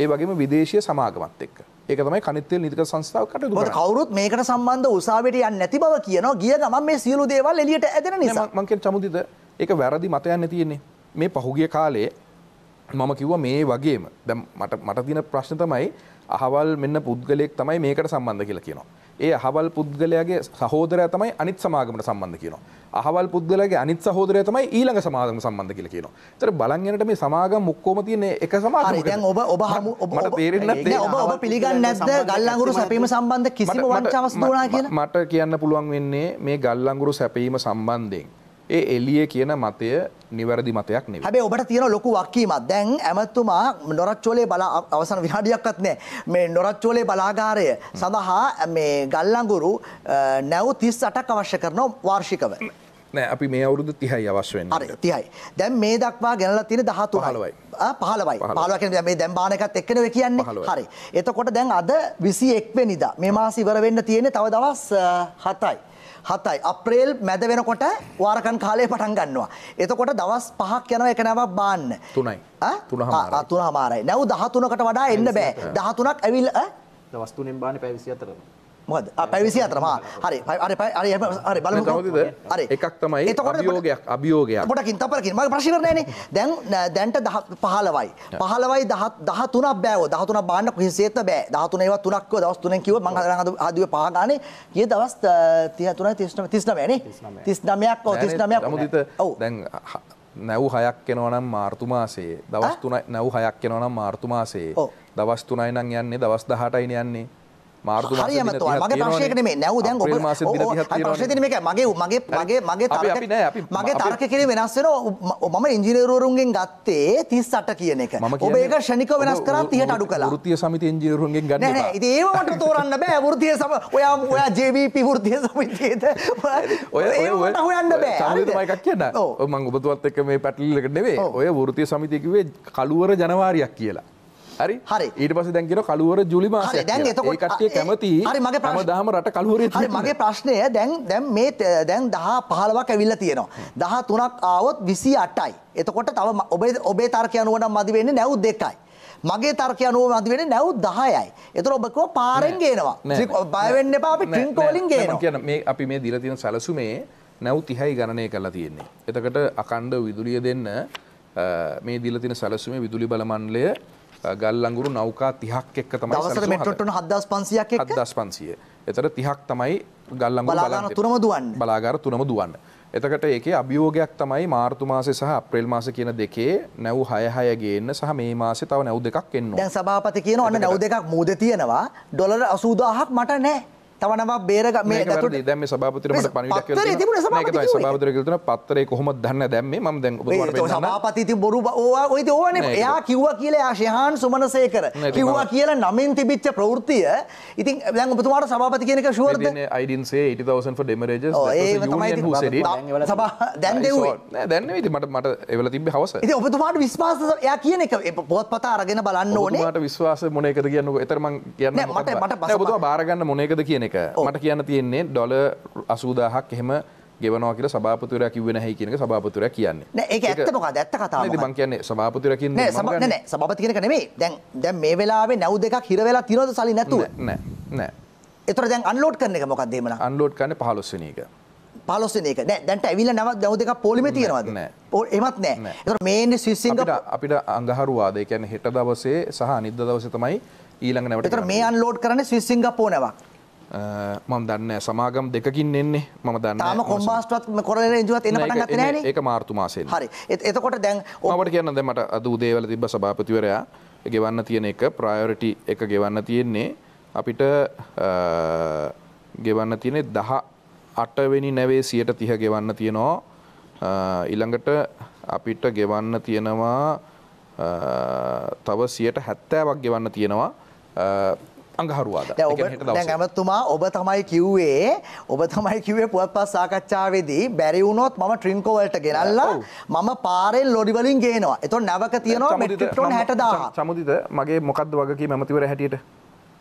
ඒ වගේම විදේශය සමාගමත් එක්ක ඒක තමයි කනිත්තේ නිතික සංස්ථාව කටයුතු කරන්නේ. කවුරුත් මේකට සම්බන්ධ උසාවියට යන්නේ නැති බව කියනවා. ගිය ගමන් මේ සියලු දේවල් එළියට ඇදෙන නිසා. මම කියන්නේ චමුදිත ඒක වැරදි මතයක් නැතිනේ. මේ පහුගිය කාලේ මම කිව්වා මේ වගේම දැන් මට මට තියෙන ප්‍රශ්න තමයි අහවල් මෙන්න පුද්ගලයෙක් තමයි මේකට සම්බන්ධ කියලා කියනවා. ඒ අහවල් පුද්ගලයාගේ සහෝදරය තමයි අනිත් සමාගමට සම්බන්ධ කියනවා. අහවල් පුද්ගලයාගේ අනිත් සහෝදරය තමයි ඊළඟ සමාගම සම්බන්ධ කියලා කියනවා. ඒතර බලන් යනට මේ සමාගම් ඔක්කොම තියෙන එක සමාගමක. දැන් ඔබ ඔබ මට තේරෙන්නේ නැහැ. ඔබ ඔබ පිළිගන්නේ නැද්ද ගල් අඟුරු සැපීම සම්බන්ධ කිසිම වංචාවක් දුනා කියලා? මට කියන්න පුළුවන් වෙන්නේ මේ ගල් අඟුරු සැපීම සම්බන්ධයෙන් ඒ එලිය කියන මතය නිවැරදි මතයක් නෙවේ. හැබැයි ඔබට තියෙන ලොකු වක්කීමක්. දැන් ඇමතුමා නොරච්චෝලේ බලා අවසන් විනාඩියක්වත් නැහැ. මේ නොරච්චෝලේ බලාගාරය සඳහා මේ ගල්ලඟුරු නැව් 38ක් අවශ්‍ය කරනවා වාර්ෂිකව. නෑ අපි මේ අවුරුදු 30යි අවශ්‍ය වෙන්නේ. හරි 30යි. දැන් මේ දක්වා ගෙනලා තියෙන 13යි. 15යි. 15 කියන්නේ මේ දැන් බාන එකත් එක්කනේ ඔය කියන්නේ. හරි. එතකොට දැන් අද 21 වෙනිදා මේ මාස ඉවර වෙන්න තියෙන්නේ තව දවස් 7යි. 7යි. අප්‍රේල් මැද වෙනකොට වාරකන් කාලය පටන් ගන්නවා. එතකොට දවස් 5ක් යනවා එක නවක් බාන්න. 3යි. ඈ 3 3 මාරයි. නැව් 13කට වඩා එන්න බෑ. 13ක් ඇවිල්ලා දවස් 3ෙන් බාන්නේ පැය 24ම. මොකද පැවිසි අතරම හරි හරි හරි හරි බලමු හරි එකක් තමයි අභියෝගයක් අභියෝගයක් පොඩකින් තපරකින් මම ප්‍රශ්න කරන්නේ දැන් දැන්ට 15යි 15යි 13ක් බෑවෝ 13ක් බාන්න කිසිසේත් බෑ 13 ඒවා තුනක්ව දවස් තුනෙන් කිව්ව මම අද ආදුවේ පහ ගානේ ගිය දවස් 33යි 39 39 නේ 39ක් ඔව් 39ක් ඔව් දැන් නැව් හයක් කෙනවනම් මාර්තුමාසේ දවස් තුනයි නැව් හයක් කෙනවනම් මාර්තුමාසේ දවස් තුනයි නම් යන්නේ දවස් 18යි යන්නේ මාර්තු හරියම මගේ ප්‍රශ්නයක නෙමෙයි නැව් දැන් ඔබ ප්‍රශ්නේ තියෙන්නේ මේකයි මගේ මගේ මගේ මගේ තර්ක මගේ තර්ක කිරීම වෙනස් වෙනවා මම ඉංජිනේරුවරුන්ගෙන් ගත්තේ 38 කියන එක ඔබ ඒක ෂණිකව වෙනස් කරා 30ට අඩු කළා වෘත්තීය සමිති ඉංජිනේරුවරුන්ගෙන් ගන්න නෑ නෑ ඉතින් ඒව මට තෝරන්න බෑ වෘත්තීය සම ඔයා ඔයා JVP වෘත්තීය සමිතියේද ඔය ඔය ඔය හොයන්න බෑ සමිතියම එකක් කියන්න ඔව් මම ඔබතුමත් එක්ක මේ පැටලිල්ලකට නෙවෙයි ඔය වෘත්තීය සමිතිය කිව්වේ කළුවර ජනවාරියක් කියලා හරි හරි ඊට පස දැන්ගෙන කලුවර ජුලි මාස දැන් එතකොටේ කැමති හරි මගේ පම දහම රට කලුවර මගේ ප්‍රශ්නය දැන් දැම් මේ දැන් දහ පහලවක් ඇවිල්ල තියෙනවා. දහ තුනක් ආවොත් විසි අටයි. එතකොට තව ඔබේ ඔබේ තර්කයනුවට මදි වෙන්න නැව් දෙකයි. මගේ තර්කය අනුව මද වෙන නැව් දහයයි. එතර ඔබකව පාරෙන් ගේනවා බයවෙන්න පාපි ටින්ටෝලින් ගේනවා කියන මේ අපි මේ දිලතින සැලසුමේ නැව් තිහයි ගණනය කරලා තියෙන්නේ. එතකට අකණ්ඩ විදුලිය දෙන්න මේ දිලතින සැලසුමේ විදුලි බලමන්ලය ගල්ලංගුරු නෞකා තිහක් එක්ක තමයි දවසට මෙට්‍රොට්ටන 7500ක් එක්ක 7500. එතකොට 30ක් තමයි ගල්ලංගුරු බලාගාර තුනම දුවන්නේ. බලාගාර තුනම දුවන්නේ. එතකට ඒකේ අභියෝගයක් තමයි මාර්තු මාසේ සහ අප්‍රේල් මාසේ කියන දෙකේ නැව් 6 ගේන්න සහ මේ මාසේ තව නැව් දෙකක් එන්න ඕන. දැන් සභාපති කියන ඔන්න නැව් දෙකක් මූදේ තියෙනවා. ඩොලර් 80000ක් මට නැහැ. තමනම බේර මේ දැම සභාපතර මට පණවිඩක් සභාපතරකතුන පත්තරේ කොහොම දන්න දැම්මේ ම දැන් සභාපති බොරු ඕවා ඔයිද ඕන එයා කිව්වා කියලා ආශයහන් සුමනසේකර කිව්වා කියලා නමින් තිබිච්ච ප්‍රවෘතිය ඉතින් දැන් ඔබතුමාට සභාපති කියනක ශුවරද අයිඩන්සේ 80,000 ඩෙමරේජ දැන් දැන්න විති මට මට එවල තිබ හවස ඉති ඔබතුමාට විශ්වාස එයා කියන එක පොත් පතා අරගෙන බලන්න ඕනට විශ්වාස මොනයකද කියන්න එතරම කියන්න මට මට බාරගන්න මොනයකද කියන එක මට කියන්න තියෙන්නේ ඩොල අසූදාහක් එහෙම ගෙවනවා කියලා සභාපතිවරයා කිව්වේ නැහැ කියන එක සභාපතිවරයා කියන්නේ. නෑ ඒක ඇත්ත මොකද? ඇත්ත කතාව. නේද මං කියන්නේ සභාපතිවරයා කියන්නේ මම ගන්න. නෑ නෑ සභාපති කියන එක නෙමෙයි. දැන් දැන් මේ වෙලාවේ නැව් දෙකක් හිර වෙලා තියනවද සල්ලි නැතුව? නෑ නෑ. ඒතර දැන් අන්ලෝඩ් කරන එක මොකක්ද එහෙමනම්? අන්ලෝඩ් කරන්නේ 15 වෙනි එක. 15 වෙනි එක. නෑ දැන්ට ඇවිල්ලා නැව් නැව් දෙකක් පොලිමේ තියනවද? නෑ. එහෙමත් නෑ. ඒතර මේන්නේ සිංගප්පූර අපිට අපිට අඟහරුවාද. ඒ කියන්නේ හෙට දවසේ සහ අනිද්දා දවසේ තමයි ඊළඟ නැවට. ඒතර මේ අන්ලෝඩ් කරන්නේ සිංගප්පූර නැවක්. මම දන්න සමාගම් දෙකින් එන්නේ මම දන්න ම කොම්බාස්ටත් කොර ජුවත් එන පටගත් න ඒ මාර්තුමාසය හරි එතකොට දැන් ඔවට කියන්න දෙමට අද උදේවල තිබ සභාපතිවරයා ගෙවන්න තියෙන එක ප්‍රයෝරිටි එක ගෙවන්න තියෙන්නේ අපිට ගෙවන්න තියෙනෙ දහ අටවෙනි නැවේ සියට තිහ ගෙවන්න තියෙනවා ඉළඟට අපිට ගෙවන්න තියෙනවා තව සියට හැත්තෑවක් ගෙවන්න තියෙනවා අඟහරුවාද දැන් ඇමතුමා ඔබ තමයි කිව්වේ ඔබ තමයි කිව්වේ පුවත්පත් සාකච්ඡාවේදී බැරි වුණොත් මම ට්‍රින්කෝ වලට ගෙනල්ලා මම පාරෙන් ලොඩි වලින් ගේනවා. එතකොට නැවක තියනවා මෙට්‍රික් ටොන් 60000. සමුදිත මගේ මොකද්ද වගකීම ඇමතිවරයා හැටියට?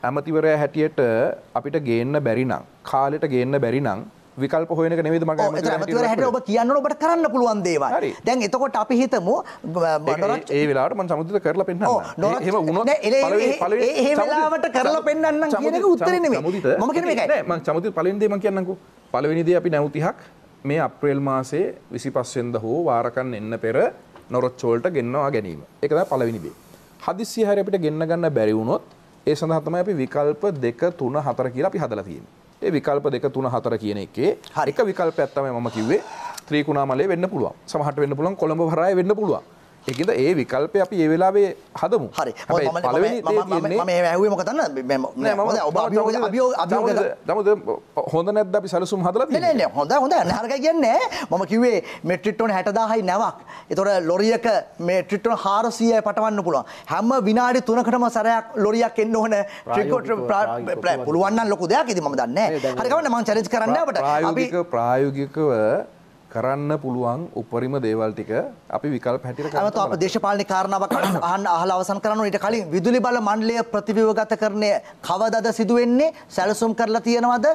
ඇමතිවරයා හැටියට අපිට ගේන්න බැරි නම් කාලෙට ගේන්න බැරි නම් විකල්ප හොයන එක නෙමෙයිද මම කියන්නේ ඇමතිවරයා හැටියට ඔබ කියන්න ඔබට කරන්න පුළුවන් දේවල් දැන් එතකොට අපි හිතමු ඒ වෙලාවට මම සමුදිත කරලා පෙන්නන්න එහෙම වුණොත් පළවෙනි ඒ වෙලාවට කරලා පෙන්නන්න කියන එක උත්තරේ නෙමෙයි මම කියන්නේ මේකයි නෑ මම සමුදිත පළවෙනි දේ මම කියන්නම්කෝ පළවෙනි දේ අපි නැවතිහක් මේ අප්‍රේල් මාසේ විසි පස්සෙන්ද හෝ වාරකන් එන්න පෙර නොරොච්චෝල්ට ගෙන්නවා ගැනීම එකද පලවිනිබේ. හදිසි හරි අපිට ගෙන්න්න ගන්න බැරිවුණොත් ඒ සඳහතම අපි විකල්ප දෙක තුන හතර කියලා අපි හදලතිීම. ඒ විකල්ප දෙක තුන හතර කියන එකේ හරි එක විකල්පයක් තමයි මම කිව්වේ ත්‍රිකුණාමලයේ වෙන්න පුළුවන්. සමහරට වෙන්න පුළුවන් කොළඹ වරායේ වෙන්න පුළුවන්. එකද ඒ විකල්පය අපි ඒ වෙලාවේ හදමු හරි මද හොඳ නැද අපි සැලසුම් හදල හොඳ හොඳ හරක කියන්නේ මම කිවේ මෙට්‍රිට්ටොන් හැටදාහයි නැවක් එතොට ලොරියක මෙට්‍රිට්ටොන් හාරසිය පටවන්න පුළුව හැම විනාඩි තුනකටම සරයක් ලොරියක් එන්න ඕන ්‍රිකෝට පුළුවන්න ලොකු දෙයක් ඉති ම දන්න හරිකවන්න මං චරිච කරන්නට ප්‍රායෝගික ප්‍රායෝගිකව කරන්න පුළුවන් උපරිම දේවල් ටික අපි විකල්ප හැටියට කරනවා. අමතෝ අප දේශපාලනික කාරණාවක් අහන්න අහලා අවසන් කරන ඊට කලින් විදුලි බල මණ්ඩලය ප්‍රතිව්‍යුහගත කරන්නේ කවදද සිදු වෙන්නේ? සැලසුම් කරලා තියනවද?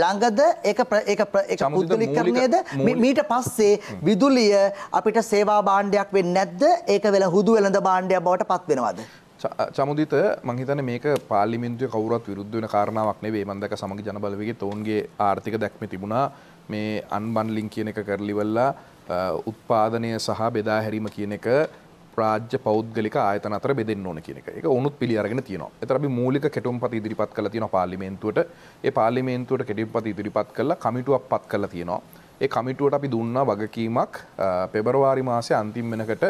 ළඟද ඒක ඒක ඒක පුදුලිකරණයද? මීට පස්සේ විදුලිය අපිට සේවා භාණ්ඩයක් වෙන්නේ නැද්ද? ඒක වෙලා හුදු වෙළඳ භාණ්ඩයක් බවට පත් වෙනවද? චමුදිත මහිතන මේක පාලිමින්තුය කවරත් විරුද්ධ වෙන කාරණාවක් නෙවේ මන්දක සමග ජනබලවගේ තෝන්ගේ ආර්ථික දැක්ම තිබුණා මේ අන්බන්ලිං කියන එක කරලිවල්ලා උත්පාදනය සහ බෙදා හැරීම කියන එක රාජ්‍ය පෞද්ගලික ආයතන අතර බෙදෙන්න ඕන කියන එක. ඒක උනුත් පිළි අරගෙන තියෙනවා. ඒතර අපි මූලික කෙටුම්පත ඉදිරිපත් කරලා තියෙනවා පාර්ලිමේන්තුවට. ඒ පාර්ලිමේන්තුවට කෙටුම්පත ඉදිරිපත් කරලා කමිටුවක් පත් කරලා තියෙනවා. ඒ කමිටුවට අපි දුන්නා වගකීමක් පෙබරවාරි මාසේ අන්තිම වෙනකොට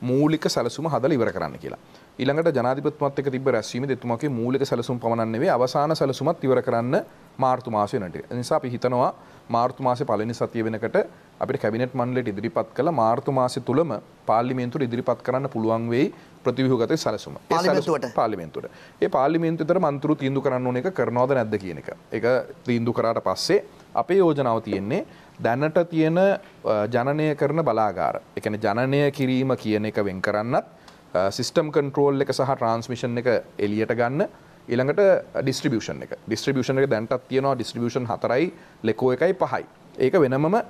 මූලික සැලසුම හදලා ඉවර කරන්න කියලා. ඊළඟට ජනාධිපතිතුමත් එක්ක තිබ්බ රැස්වීමේ දෙතුමාගේ මූලික සැලසුම් පමණක් නෙවෙයි අවසාන සැලසුමත් ඉවර කරන්න මාර්තු මාසය වෙනට. ඒ නිසා අපි හිතනවා මාර්තු මාසේ පළවෙනි සතිය වෙනකොට අපිට කැබිනට් මණ්ඩලයට ඉදිරිපත් කළ මාර්තු මාසේ තුලම පාර්ලිමේන්තුවට ඉදිරිපත් කරන්න පුළුවන් වෙයි ප්‍රතිව්‍යුහගත සැලසුම. පාර්ලිමේන්තුවට. පාර්ලිමේන්තුවට. ඒ පාර්ලිමේන්තුවේතර මන්ත්‍රු තීන්දුව කරන්න ඕන එක කරනවද නැද්ද කියන එක. ඒක තීන්දුව කරාට පස්සේ අපේ යෝජනාව තියෙන්නේ දැනට තියෙන ජනනය කරන බලාගාර. ඒ කියන්නේ ජනනය කිරීම කියන එක වෙන් කරන්නත් සිිස්ටම් කන්ට්‍රෝල් එක සහ ට්‍රන්ස්මිෂන් එක එලියට ගන්න ඉළඟට ඩිස්ට්‍රිියෂන් uh, එක ඩිස්ට්‍රිියෂන් එක දැන්ටත් තියෙනවා ඩිස්ටිියෂන් හතරයි ලෙකෝ එකයි පහයි ඒක වෙනමම uh,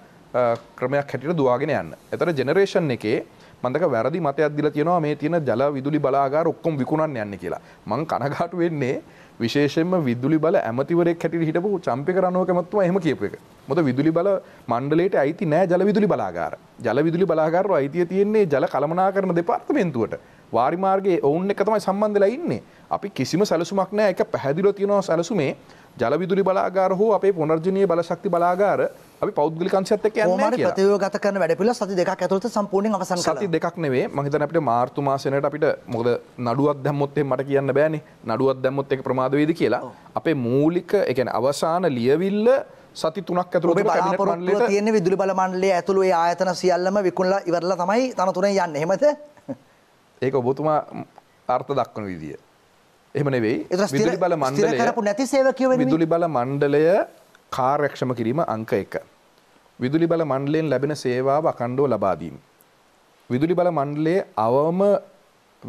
ක්‍රමයක් හැටිට දවාගෙන යන්න එතර ජෙනරේෂන් එකේ මන්දක වැරදි මතයක් දිල තියෙනවා මේ තියෙන ජල විදුලි බලාගාර ඔක්කොම් විකුණන් යන්න කියලා මං කනගාට වෙන්නේ විශේෂෙන්ම විදුලි බල ඇමතිවරෙක් හැටියට හිටපු චම්පික රණවකමත්තුමා එහෙම කියපු එක. මොකද විදුලි බල මණ්ඩලයට අයිති නෑ ජල විදුලි බලාගාර. ජල විදුලි බලාගාරව අයිතිය තියෙන්නේ ජල කළමනාකරණ දෙපාර්තමේන්තුවට. වාරි මාර්ගයේ ඔවුන් එක තමයි සම්බන්ධ වෙලා ඉන්නේ. අපි කිසිම සැලසුමක් නෑ ඒක පැහැදිලිව තියෙනවා සැලසුමේ ජල විදුලි බලාගාර හෝ අපේ පුනර්ජනීය බලශක්ති බලාගාර අපි පෞද්ගලිකංශයත් එක්ක යන්නේ නැහැ කියලා. ප්‍රතිව්‍යුහ ගත කරන වැඩ පිළිවෙල සති දෙකක් ඇතුළත සම්පූර්ණයෙන් අවසන් කළා. සති දෙකක් නෙවෙයි මම හිතන්නේ අපිට මාර්තු මාසෙනට අපිට මොකද නඩුවක් දැම්මොත් එහෙම මට කියන්න බෑනේ. නඩුවක් දැම්මොත් ඒක ප්‍රමාද වේද කියලා. අපේ මූලික ඒ කියන්නේ අවසාන ලියවිල්ල සති තුනක් ඇතුළත කැබිනට් මණ්ඩලයට තියෙන විදුලි බල මණ්ඩලයේ ඇතුළු ඒ ආයතන සියල්ලම විකුණලා ඉවරලා තමයි තනතුරෙන් යන්නේ. එහෙමද? ඒක ඔබතුමා අර්ථ දක්වන විදිය. එහම නෙවෙයි විදුලි බල මණ්ඩලය විදුලි බල මණ්ඩලය කාර්යක්ෂම කිරීම අංක එක. විදුලි බල මණ්ඩලයෙන් ලැබෙන සේවාව අකණ්ඩව ලබා දීම. විදුලි බල මණ්ඩලයේ අවම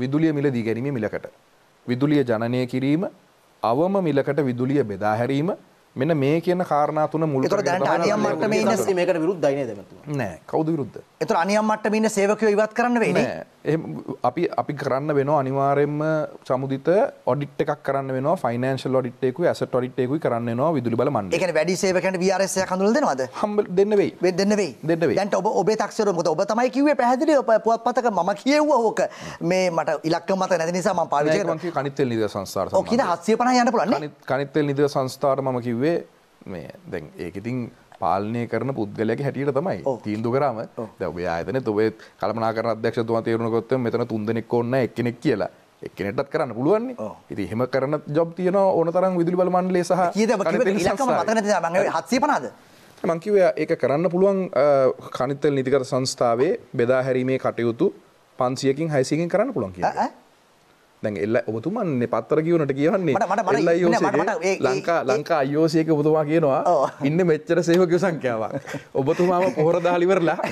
විදුලිය මිල දී ගැනීම මිලකට. විදුලිය ජනනය කිරීම අවම මිලකට විදුලිය බෙදා හැරීම මෙන්න මේ කියන කාරණා තුන මුල් කරගෙන තමයි ඒතර දැන් අනියම් මට්ටමේ ඉන්න මේකට විරුද්ධයි නේද මතුමා නෑ කවුද විරුද්ධ ඒතර අනියම් මට්ටමේ ඉන්න සේවකයෝ ඉවත් කරන්න වෙයි නේ එහෙම අපි අපි කරන්න වෙනවා අනිවාර්යයෙන්ම සමුදිත ඔඩිට් එකක් කරන්න වෙනවා ෆයිනෑන්ෂල් ඔඩිට් එකකුයි ඇසට් ඔඩිට් එකකුයි කරන්න වෙනවා විදුලි බල මණ්ඩලය ඒ කියන්නේ වැඩි සේවකයන්ට VRS එකක් හඳුනලා දෙනවද හම්බ දෙන්න වෙයි වෙයි දෙන්න වෙයි දෙන්න වෙයි දැන් ඔබ ඔබේ තක්සේරුව මොකද ඔබ තමයි කිව්වේ පැහැදිලිව පුවත්පතක මම කියෙව්වා ඕක මේ මට ඉලක්ක මත නැති නිසා මම පාවිච්චි කරනවා කනිත්තෙල් නිදි සංස්ථාන ඔව් කීන 750 යන්න පුළුවන් නේ කනිත්තෙල් නිදි සංස්ථාන මම කිව්වේ කිව්වේ මේ දැන් ඒකඉතින් පාලනය කරන පුද්ගලයක හැටියට තමයි තීන්දු කරම දැවේ අතන තුබේ කළමනා කර අධ්‍යක්ෂතුම තේරුණකොත් මෙතන තුන්දෙනෙක් ඔන්න එක්කෙනෙක් කියලා එකනෙටත් කරන්න පුළුවන් ඉති හෙම කරන ජොබ් තියන ඕන තරම් විදුලි බල මණ්ඩලේ සහ හත්සේ පනාද මංකිව ඒක කරන්න පුළුවන් කනිත්තල් නිතිකර සංස්ථාවේ බෙදා හැරීමේ කටයුතු පන්සියකින් හැසිකින් කරන්න පුළන් කිය දැන් එල්ල ඔබතුමන් පත්තර කියවනට කියවන්නේ ලංකා ලංකා අයෝසයක ඔබතුමා කියනවා ඉන්න මෙච්චර සේවකය සංඛ්‍යාවක් ඔබතුමාම පොහොර දාලිවරලා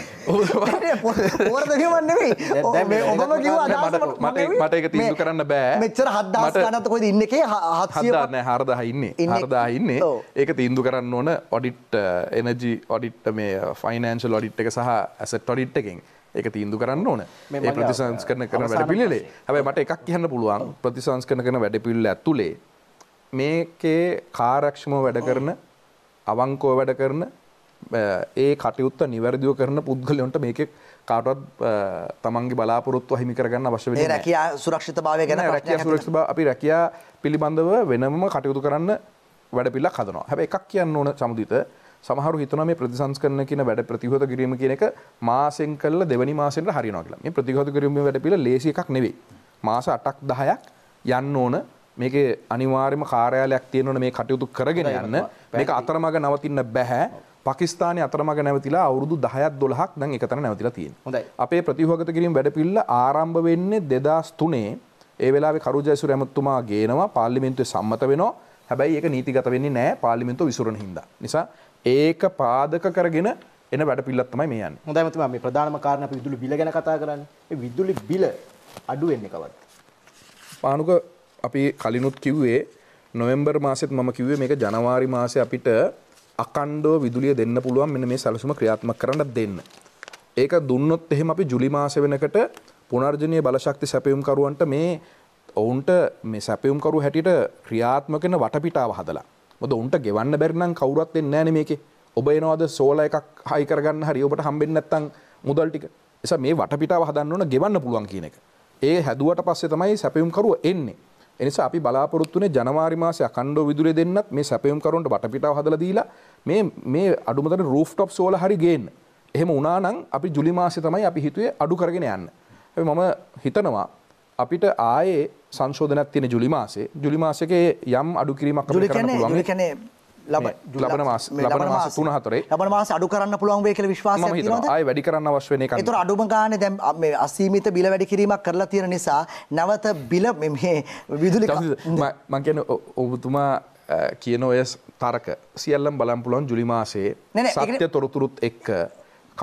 මට එක තිීු කරන්න බෑ මෙච්චර හදදානත කොයි ඉන්න එකේ හත්සන්න හරදා ඉන්න හරදා ඉන්නේ ඒක තීන්දු කරන්න ඕන ඔඩිට් එනජි ඔඩිට් මේ ෆයිනන්ශල් uh, ඔඩිට් එක සහ ඇසට ඔඩිට් එකින් ඒක තීන්දු කරන්න ඕන මේ ප්‍රතිසංස් කරන කරන වැඩපිල්ලේ හැබැයි මට එකක් කියන්න පුළුවන් ප්‍රතිසංස් කරන කරන වැඩපිල්ල ඇතුලේ මේකේ කාරක්ෂමව වැඩ කරන අවංකෝ වැඩ කරන ඒ කටයුත්ත නිවැරදිව කරන පුද්ගලයන්ට මේක කාටවත් තමන්ගේ බලාපොරොත්තු හිමි කරගන්න අවශ්‍ය වෙන රැකයා සුරක්ෂිත භාවය ගැන රැකයා සුරක්ෂිත අපි රැකයා පිළිබඳව වෙනම කටයුතු කරන්න වැඩපිල්ලක් හදනවා. හැබැයි එකක් කියන්න ඕන සමුදිත සමහර හිතන මේ ප්‍රතිසංස්කරණ කියන වැඩ ප්‍රතිහත කිරීම කියන එක මාසෙන් කළ දෙවනි මාසෙන්ට හරිනවා කියලා. මේ ප්‍රතිහත කිරීම වැඩ පිළ ලේසි එකක් නෙවෙයි. මාස 8ක් 10ක් යන්න ඕන මේක අනිවාර්යම කාර්යාලයක් තියෙනවන මේ කටයුතු කරගෙන යන්න මේක අතරමඟ නවතින්න බැහැ පකිස්ාන අතරමග නැවතිලා අවුදු දහයත් දොලහක් දැන් එකතන නැවතිලා තියෙන හොඳයි අපේ ප්‍රතිහෝගත කිරීම වැඩපිල්ල ආරම්භ වෙන්නේ දෙදස් තුනේ ඒ වෙලා කරුජයසු රැමත්තුමා ගේනවා පාල්ලිමින්තුවේ සම්මත වෙනවා හැබැයි ඒක නීතිගත වෙන්නේ නෑ පාලිමින්තු විසුරණ හිද නිසා ඒක පාදක කරගෙන එන වැඩ පිල්ලත් තමයි මේ යන්නේ. හොඳයි මතුමා මේ ප්‍රධානම කාරණා අපි විදුලි බිල ගැන කතා කරන්නේ. ඒ විදුලි බිල අඩු වෙන්නේ කවද්ද? පානුක අපි කලිනුත් කිව්වේ නොවැම්බර් මාසෙත් මම කිව්වේ මේක ජනවාරි මාසේ අපිට අකණ්ඩව විදුලිය දෙන්න පුළුවන් මෙන්න මේ සැලසුම ක්‍රියාත්මක කරන්න දෙන්න. ඒක දුන්නොත් එහෙම අපි ජුලි මාසේ වෙනකොට පුනර්ජනීය බලශක්ති සැපයුම්කරුවන්ට මේ ඔවුන්ට මේ සැපයුම්කරු හැටියට ක්‍රියාත්මක වෙන වටපිටාව හදලා මොද උන්ට ගෙවන්න බැරිනම් කවුරුවත් එන්නේ නැහනේ මේකේ. ඔබ එනවාද සෝලා එකක් හයි කරගන්න හරි ඔබට හම්බෙන්නේ නැත්නම් මුදල් ටික. එසා මේ වටපිටාව හදන්න ඕන ගෙවන්න පුළුවන් කියන එක. ඒ හැදුවට පස්සේ තමයි සැපයුම් කරුව එන්නේ. එනිසා අපි බලාපොරොත්තුනේ ජනවාරි මාසේ අකණ්ඩව විදුලිය දෙන්නත් මේ සැපයුම් කරුවන්ට වටපිටාව හදලා දීලා මේ මේ අඩුමතර රූෆ්ටොප් සෝලා හරි ගේන්න. එහෙම වුණා නම් අපි ජුලි මාසේ තමයි අපි හිතුවේ අඩු කරගෙන යන්න. හැබැයි මම හිතනවා අපිට ආයේ සංශෝධනයක් තියෙන ජුලි මාසේ ජුලි මාසකේ යම් අඩු කිරීමක් අපිට කරන්න පුළුවන්. කියන්නේ ලබන මාස ලබන මාස 3 4 ලබන මාස අඩු කරන්න පුළුවන් වෙයි කියලා විශ්වාසයක් තියෙනවද? ආයේ වැඩි කරන්න අවශ්‍ය වෙන එකක්. ඒතර අඩුම ගානේ දැන් මේ අසීමිත බිල වැඩි කිරීමක් කරලා තියෙන නිසා නැවත බිල මේ විදුලි මම කියන්නේ ඔබතුමා කියන ඔය තරක සියල්ලම බලන් පුළුවන් ජුලි මාසේ සත්‍ය තොරතුරුත් එක්ක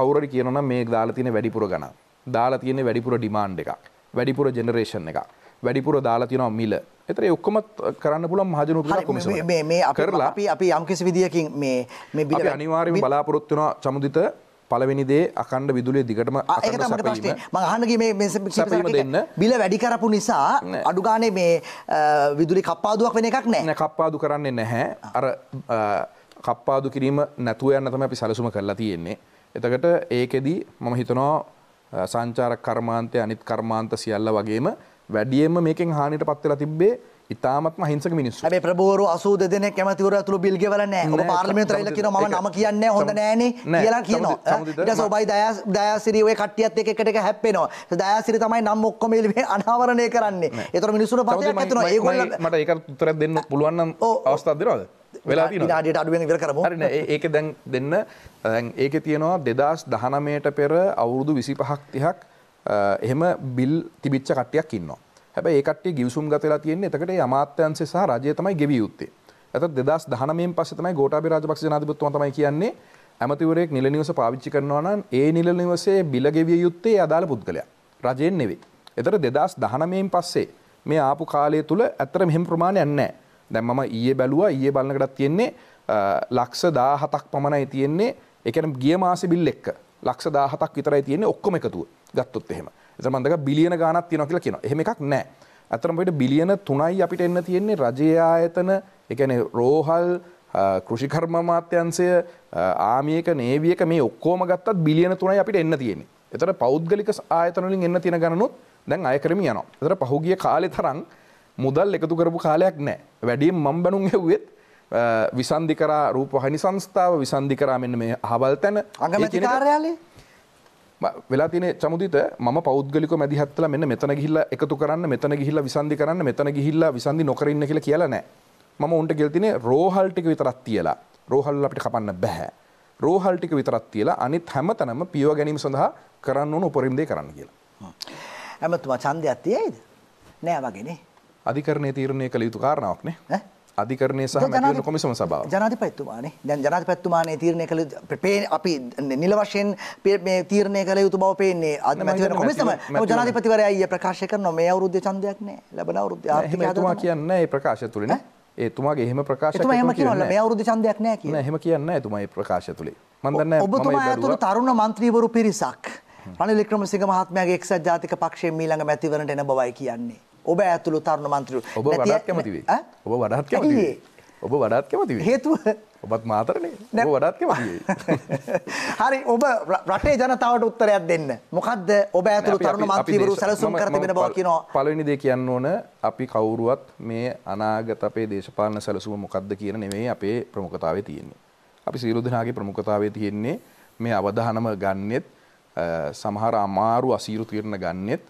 කවුරුරි කියනවනම් මේ දාලා තියෙන වැඩිපුර ගණන් දාලා තියෙන වැඩිපුර ඩිමාන්ඩ් එකක් වැඩිපුර ජෙනරේෂන් එක වැඩිපුර දාලා තියෙනවා මිල එතර ඔක්කොමත් කරන්න පුළන් මහජන උතුර කොමිස මේ කරලා අපි අපි යම්කිසි විදිියකින් මේ මේ බිල අනිවාරෙන් බලාපොරොත්තුනා චමුදිත පලවෙනිදේ අකණ්ඩ විදුලිය දිගටම මහනගේ දෙන්න බිල වැඩි කරපු නිසා අඩුගානේ මේ විදුලි කප්පාදුවක් වෙන එකක් නෑ කප්පාදු කරන්නේ නැහැ අර කප්පාදු කිරීම නැතුව යන්න තම අපි සැලසුම කරලා තියෙන්නේ එතකට ඒකෙදී මම හිතනවා සංචාර කර්මාන්තය අනිත් කර්මාන්ත සියල්ල වගේම වැඩියෙන්ම මේකෙන් හානිට පත් වෙලා තිබ්බේ ඉතාමත්ම හිංසක මිනිස්සු. හැබැයි ප්‍රභූවරු 82 දෙනෙක් කැමැතිවරු ඇතුළු බිල් ගෙවලා නැහැ. ඔබ පාර්ලිමේන්තුවේ ඉල්ල කියනවා මම නම කියන්නේ හොඳ නෑනේ කියලා කියනවා. ඊට පස්සේ ඔබයි දයාස් දයාසිරි ඔය කට්ටියත් එක්ක එකට එක හැප්පෙනවා. දයාසිරි තමයි නම් ඔක්කොම ඉල්ලේ අනාවරණය කරන්නේ. ඒතර මිනිස්සුන්ට පතයක් ඇතිවෙනවා. ඒගොල්ලෝ මට ඒකට උත්තරයක් දෙන්න පුළුවන් නම් අවස්ථාවක් දෙනවද? වෙලා නාඩට අඩුවෙන් විර කරම හරන ඒක දැන් දෙන්න ඒක තියෙනවා දෙදස් දහනමයට පෙර අවුරුදු විසි පහක් තිහක් එහෙම බිල් තිබිච්ච කටයක් ඉන්නවා හැබ ඒකට ගිවසුම් ගතලා තියන්නේ එතකට අමාත්‍යන්සේ සහ රජය තමයි ගෙවිය යුත්තේ ඇත දෙදස් දහනමෙන් පස්සතමයි ගෝටාබි රාජපක්ෂ නාධපත්තුමතමයි කියන්නේ ඇමතිවරෙක් නිල නිවස පාවිච්චි කරනවා නම් ඒ නිල නිවසේ බිලගෙවිය යුත්තේ අදාළ පුද්ගලයා රජයෙන් නෙවේ එතට දෙදස් දහනමයෙන් පස්සේ මේ ආපු කාලය තුළ ඇත්තර මෙහෙම ප්‍රමාණයන්නෑ දැම් මම ඊයේ බැලුවා ඊයේ බලන්නකටත් තියෙන්නේ ලක්ෂ දාහතක් පමණයි තියෙන්නේ එකන ගිය මාසි බිල් එක්ක ලක්ෂ දාහතක් විතරයි තියෙන්නේ ඔක්කොම එකතුව ගත්තොත් එහෙම එතමන්දක බිලියන ගානක් තියෙනවා කියලා කියනවා එහෙම එකක් නැහැ අතරම අපිට බිලියන 3යි අපිට එන්න තියෙන්නේ රජය ආයතන ඒ කියන්නේ රෝහල් කෘෂිකර්ම මාත්‍යංශය ආමියක නේවියක මේ ඔක්කොම ගත්තත් බිලියන 3යි අපිට එන්න තියෙන්නේ එතර පෞද්ගලික ආයතන වලින් එන්න තියෙන ගණනුත් දැන් අය කරමින් යනවා එතර පහුගිය කාලේ තරම් මුදල් එකතු කරපු කාලයක් නෑ වැඩියෙන් මම් බැනුම් හෙව්වෙත් විසන්ධිකර රූපහනි සංස්ථාව විසන්ධිකරා මෙන්න මේ හවල් තැන අගමැති කාර්යාලේ වෙලා තින චමුදිත ම පෞද්ගලික මැදිහත්තල මෙන්න මෙතන ගිහිල්ල එකතු කරන්න මෙතන ගිහිල්ල විසන්ධි කරන්න මෙතන ගිහිල්ල විසන්ධි නොකරන්න කියලා කියලනෑ මම උන්ට ගෙල්තින රෝහල්ටික විතරත් තියලා රෝහල් අපිට කපන්න බැහැ. රෝහල්ටික විතරත් තියලා අනිත් හැමතනම පියව ගැනීම සඳහා කරන්න ඕන උපරිම්දය කරන්න කියලා. ඇමතුමා චන්දයක් තියයිද නෑ වගෙනේ අධිකරණය තීරණය කළ යුතු කාරණාවක්නේ අධිකරණය සහ කොමිසම සභාව ජනාධිපැත්තුමානේ දැන් ජනාධිපැත්තුමානේ තීරණය කළ පේ අපි නිල වශයෙන් තීරණය කළ යුතු බව පේන්නේ අධිමැතිවරණ කොමිසම ජනාධිපතිවරයා ඊයේ ප්‍රකාශ කරනවා මේ අවුරුද්දේ ඡන්දයක් නැහැ ලැබෙන අවුරුද්දේ ආර්ථික එතුමා කියන්නේ ඒ ප්‍රකාශය තුලේ නේ ඒ තුමාගේ එහෙම ප්‍රකාශයක් එතුමා එහෙම කියනවා මේ අවුරුද්දේ ඡන්දයක් නැහැ කියලා නෑ එහෙම කියන්නේ නැහැ එතුමා ඒ ප්‍රකාශය තුලේ මම දන්නේ ඔබතුමා ඇතුළු තරුණ മന്ത്രിවරු පිරිසක් රනිල් වික්‍රමසිංහ මහත්මයාගේ එක්සත් ජාතික පක්ෂයේ මීළඟ මැතිවරණට එන බවයි කියන්නේ ඔබ ඇතුළු තරුණ මන්ත්‍රීව ඔබ වඩාත් කැමති වෙයි. ඔබ වඩාත් කැමති වෙයි. ඔබ වඩාත් කැමති වෙයි. හේතුව ඔබත් මාතරනේ. ඔබ වඩාත් කැමති වෙයි. හරි ඔබ රටේ ජනතාවට උත්තරයක් දෙන්න. මොකද්ද ඔබ ඇතුළු තරුණ මන්ත්‍රීවරු සැලසුම් කර තිබෙන බව කියනවා. පළවෙනි දේ කියන්න ඕන අපි කවුරුවත් මේ අනාගත අපේ දේශපාලන සැලසුම මොකද්ද කියන නෙමෙයි අපේ ප්‍රමුඛතාවය තියෙන්නේ. අපි සියලු දෙනාගේ ප්‍රමුඛතාවය තියෙන්නේ මේ අවධානම ගන්නෙත් සමහර අමාරු අසීරු තීරණ ගන්නෙත්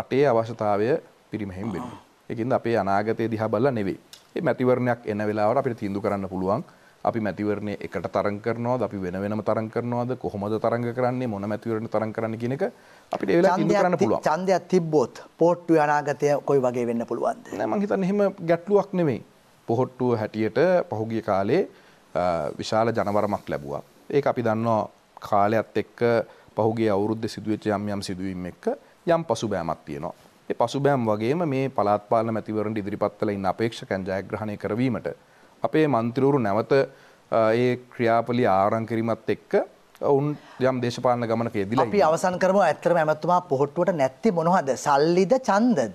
රටේ අවශ්‍යතාවය පිරිමහෙන් වෙන. ඒකින්ද අපේ අනාගතය දිහා බලලා නෙවෙයි. මේ මැතිවරණයක් එන වෙලාවට අපිට තීන්දුව කරන්න පුළුවන්. අපි මැතිවරණය එකට තරං කරනවාද අපි වෙන වෙනම තරං කරනවාද කොහොමද තරංග කරන්නේ මොන මැතිවරණ තරං කරන්න කියන එක අපිට ඒ වෙලාවට ඉන්න කරන්න පුළුවන්. ඡන්දයක් තිබ්බොත් පොට්ටුවේ අනාගතය කොයි වගේ වෙන්න පුළුවන්ද? නෑ මං හිතන්නේ එහෙම ගැටලුවක් නෙමෙයි. පොහොට්ටුව හැටියට පහුගිය කාලේ විශාල ජනවරමක් ලැබුවා. ඒක අපි දන්නවා කාලයත් එක්ක පහුගේ අවුරුද්ධ සිදුවච්ච යම් යම් සිදුවීම් එක්ක යම් පසුබෑමක් තියෙනවා. ඒ පසුබෑම් වගේම මේ පළාත් පාලන මැතිවරණට ඉදිරිපත් වෙලා ඉන්න අපේක්ෂකයන් ජයග්‍රහණය කරවීමට අපේ മന്ത്രിවරු නැවත ඒ ක්‍රියාපලි ආරම්භ කිරීමත් එක්ක ඔවුන් යම් දේශපාලන ගමනක යෙදිලා අපි අවසන් කරමු ඇත්තටම ඇමතුමා පොහොට්ටුවට නැත්තේ මොනවද? සල්ලිද ඡන්දද?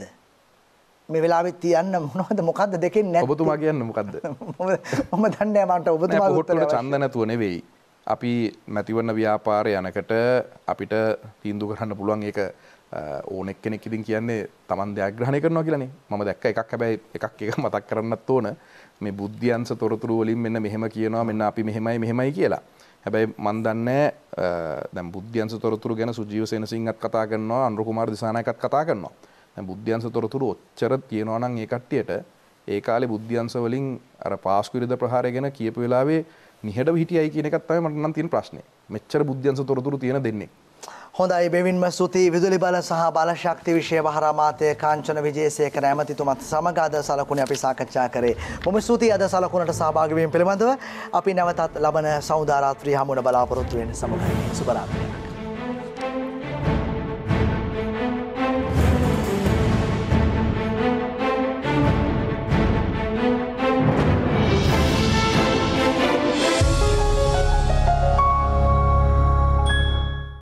මේ වෙලාවෙ තියන්න මොනවද මොකක්ද දෙකෙන් නැත්තේ? ඔබතුමා කියන්නේ මොකක්ද? මම දන්නේ නැහැ මන්ට ඔබතුමා පොහොට්ටුවට ඡන්ද නැතුව නෙවෙයි. අපි මැතිවරණ ව්‍යාපාරය යනකට අපිට තීන්දුව කරන්න පුළුවන් ඒක ඕනෙක් කෙනෙක් ඉතින් කියන්නේ Taman දයග්‍රහණය කරනවා කියලානේ මම දැක්ක එකක් හැබැයි එකක් එක මතක් කරන්නත් ඕන මේ බුද්ධියන්ස තොරතුරු වලින් මෙන්න මෙහෙම කියනවා මෙන්න අපි මෙහෙමයි මෙහෙමයි කියලා හැබැයි මන් දන්නේ දැන් බුද්ධියන්ස තොරතුරු ගැන සුජීව සේනසිංහත් කතා කරනවා අනුර කුමාර දිසානායකත් කතා කරනවා දැන් බුද්ධියන්ස තොරතුරු ඔච්චර තියෙනවා නම් ඒ කට්ටියට ඒ කාලේ බුද්ධියන්ස වලින් අර පාස්කු විරුද්ධ ප්‍රහාරය ගැන කියපු වෙලාවේ නිහඬව හිටියයි කියන එකක් තමයි මට නම් තියෙන ප්‍රශ්නේ. මෙච්චර බුද්ධියන්ස තොරතුරු තියෙන දෙන්නේ. හොඳයි බෙවින්ම සුති විදුලි බල සහ බල ශක්ති විෂය මහරමාතය කාංචන විජේසේකර ඇමතිතුමත් සමග අද සලකුණ අපි සාකච්ඡා කරේ. බොහොම සුති අද සලකුණට සහභාගී වීම පිළිබඳව අපි නැවතත් ලබන සෞදාරාත්‍රී හමුවන බලාපොරොත්තු වෙන්න සමුගන්නේ. සුබ රාත්‍රියක්.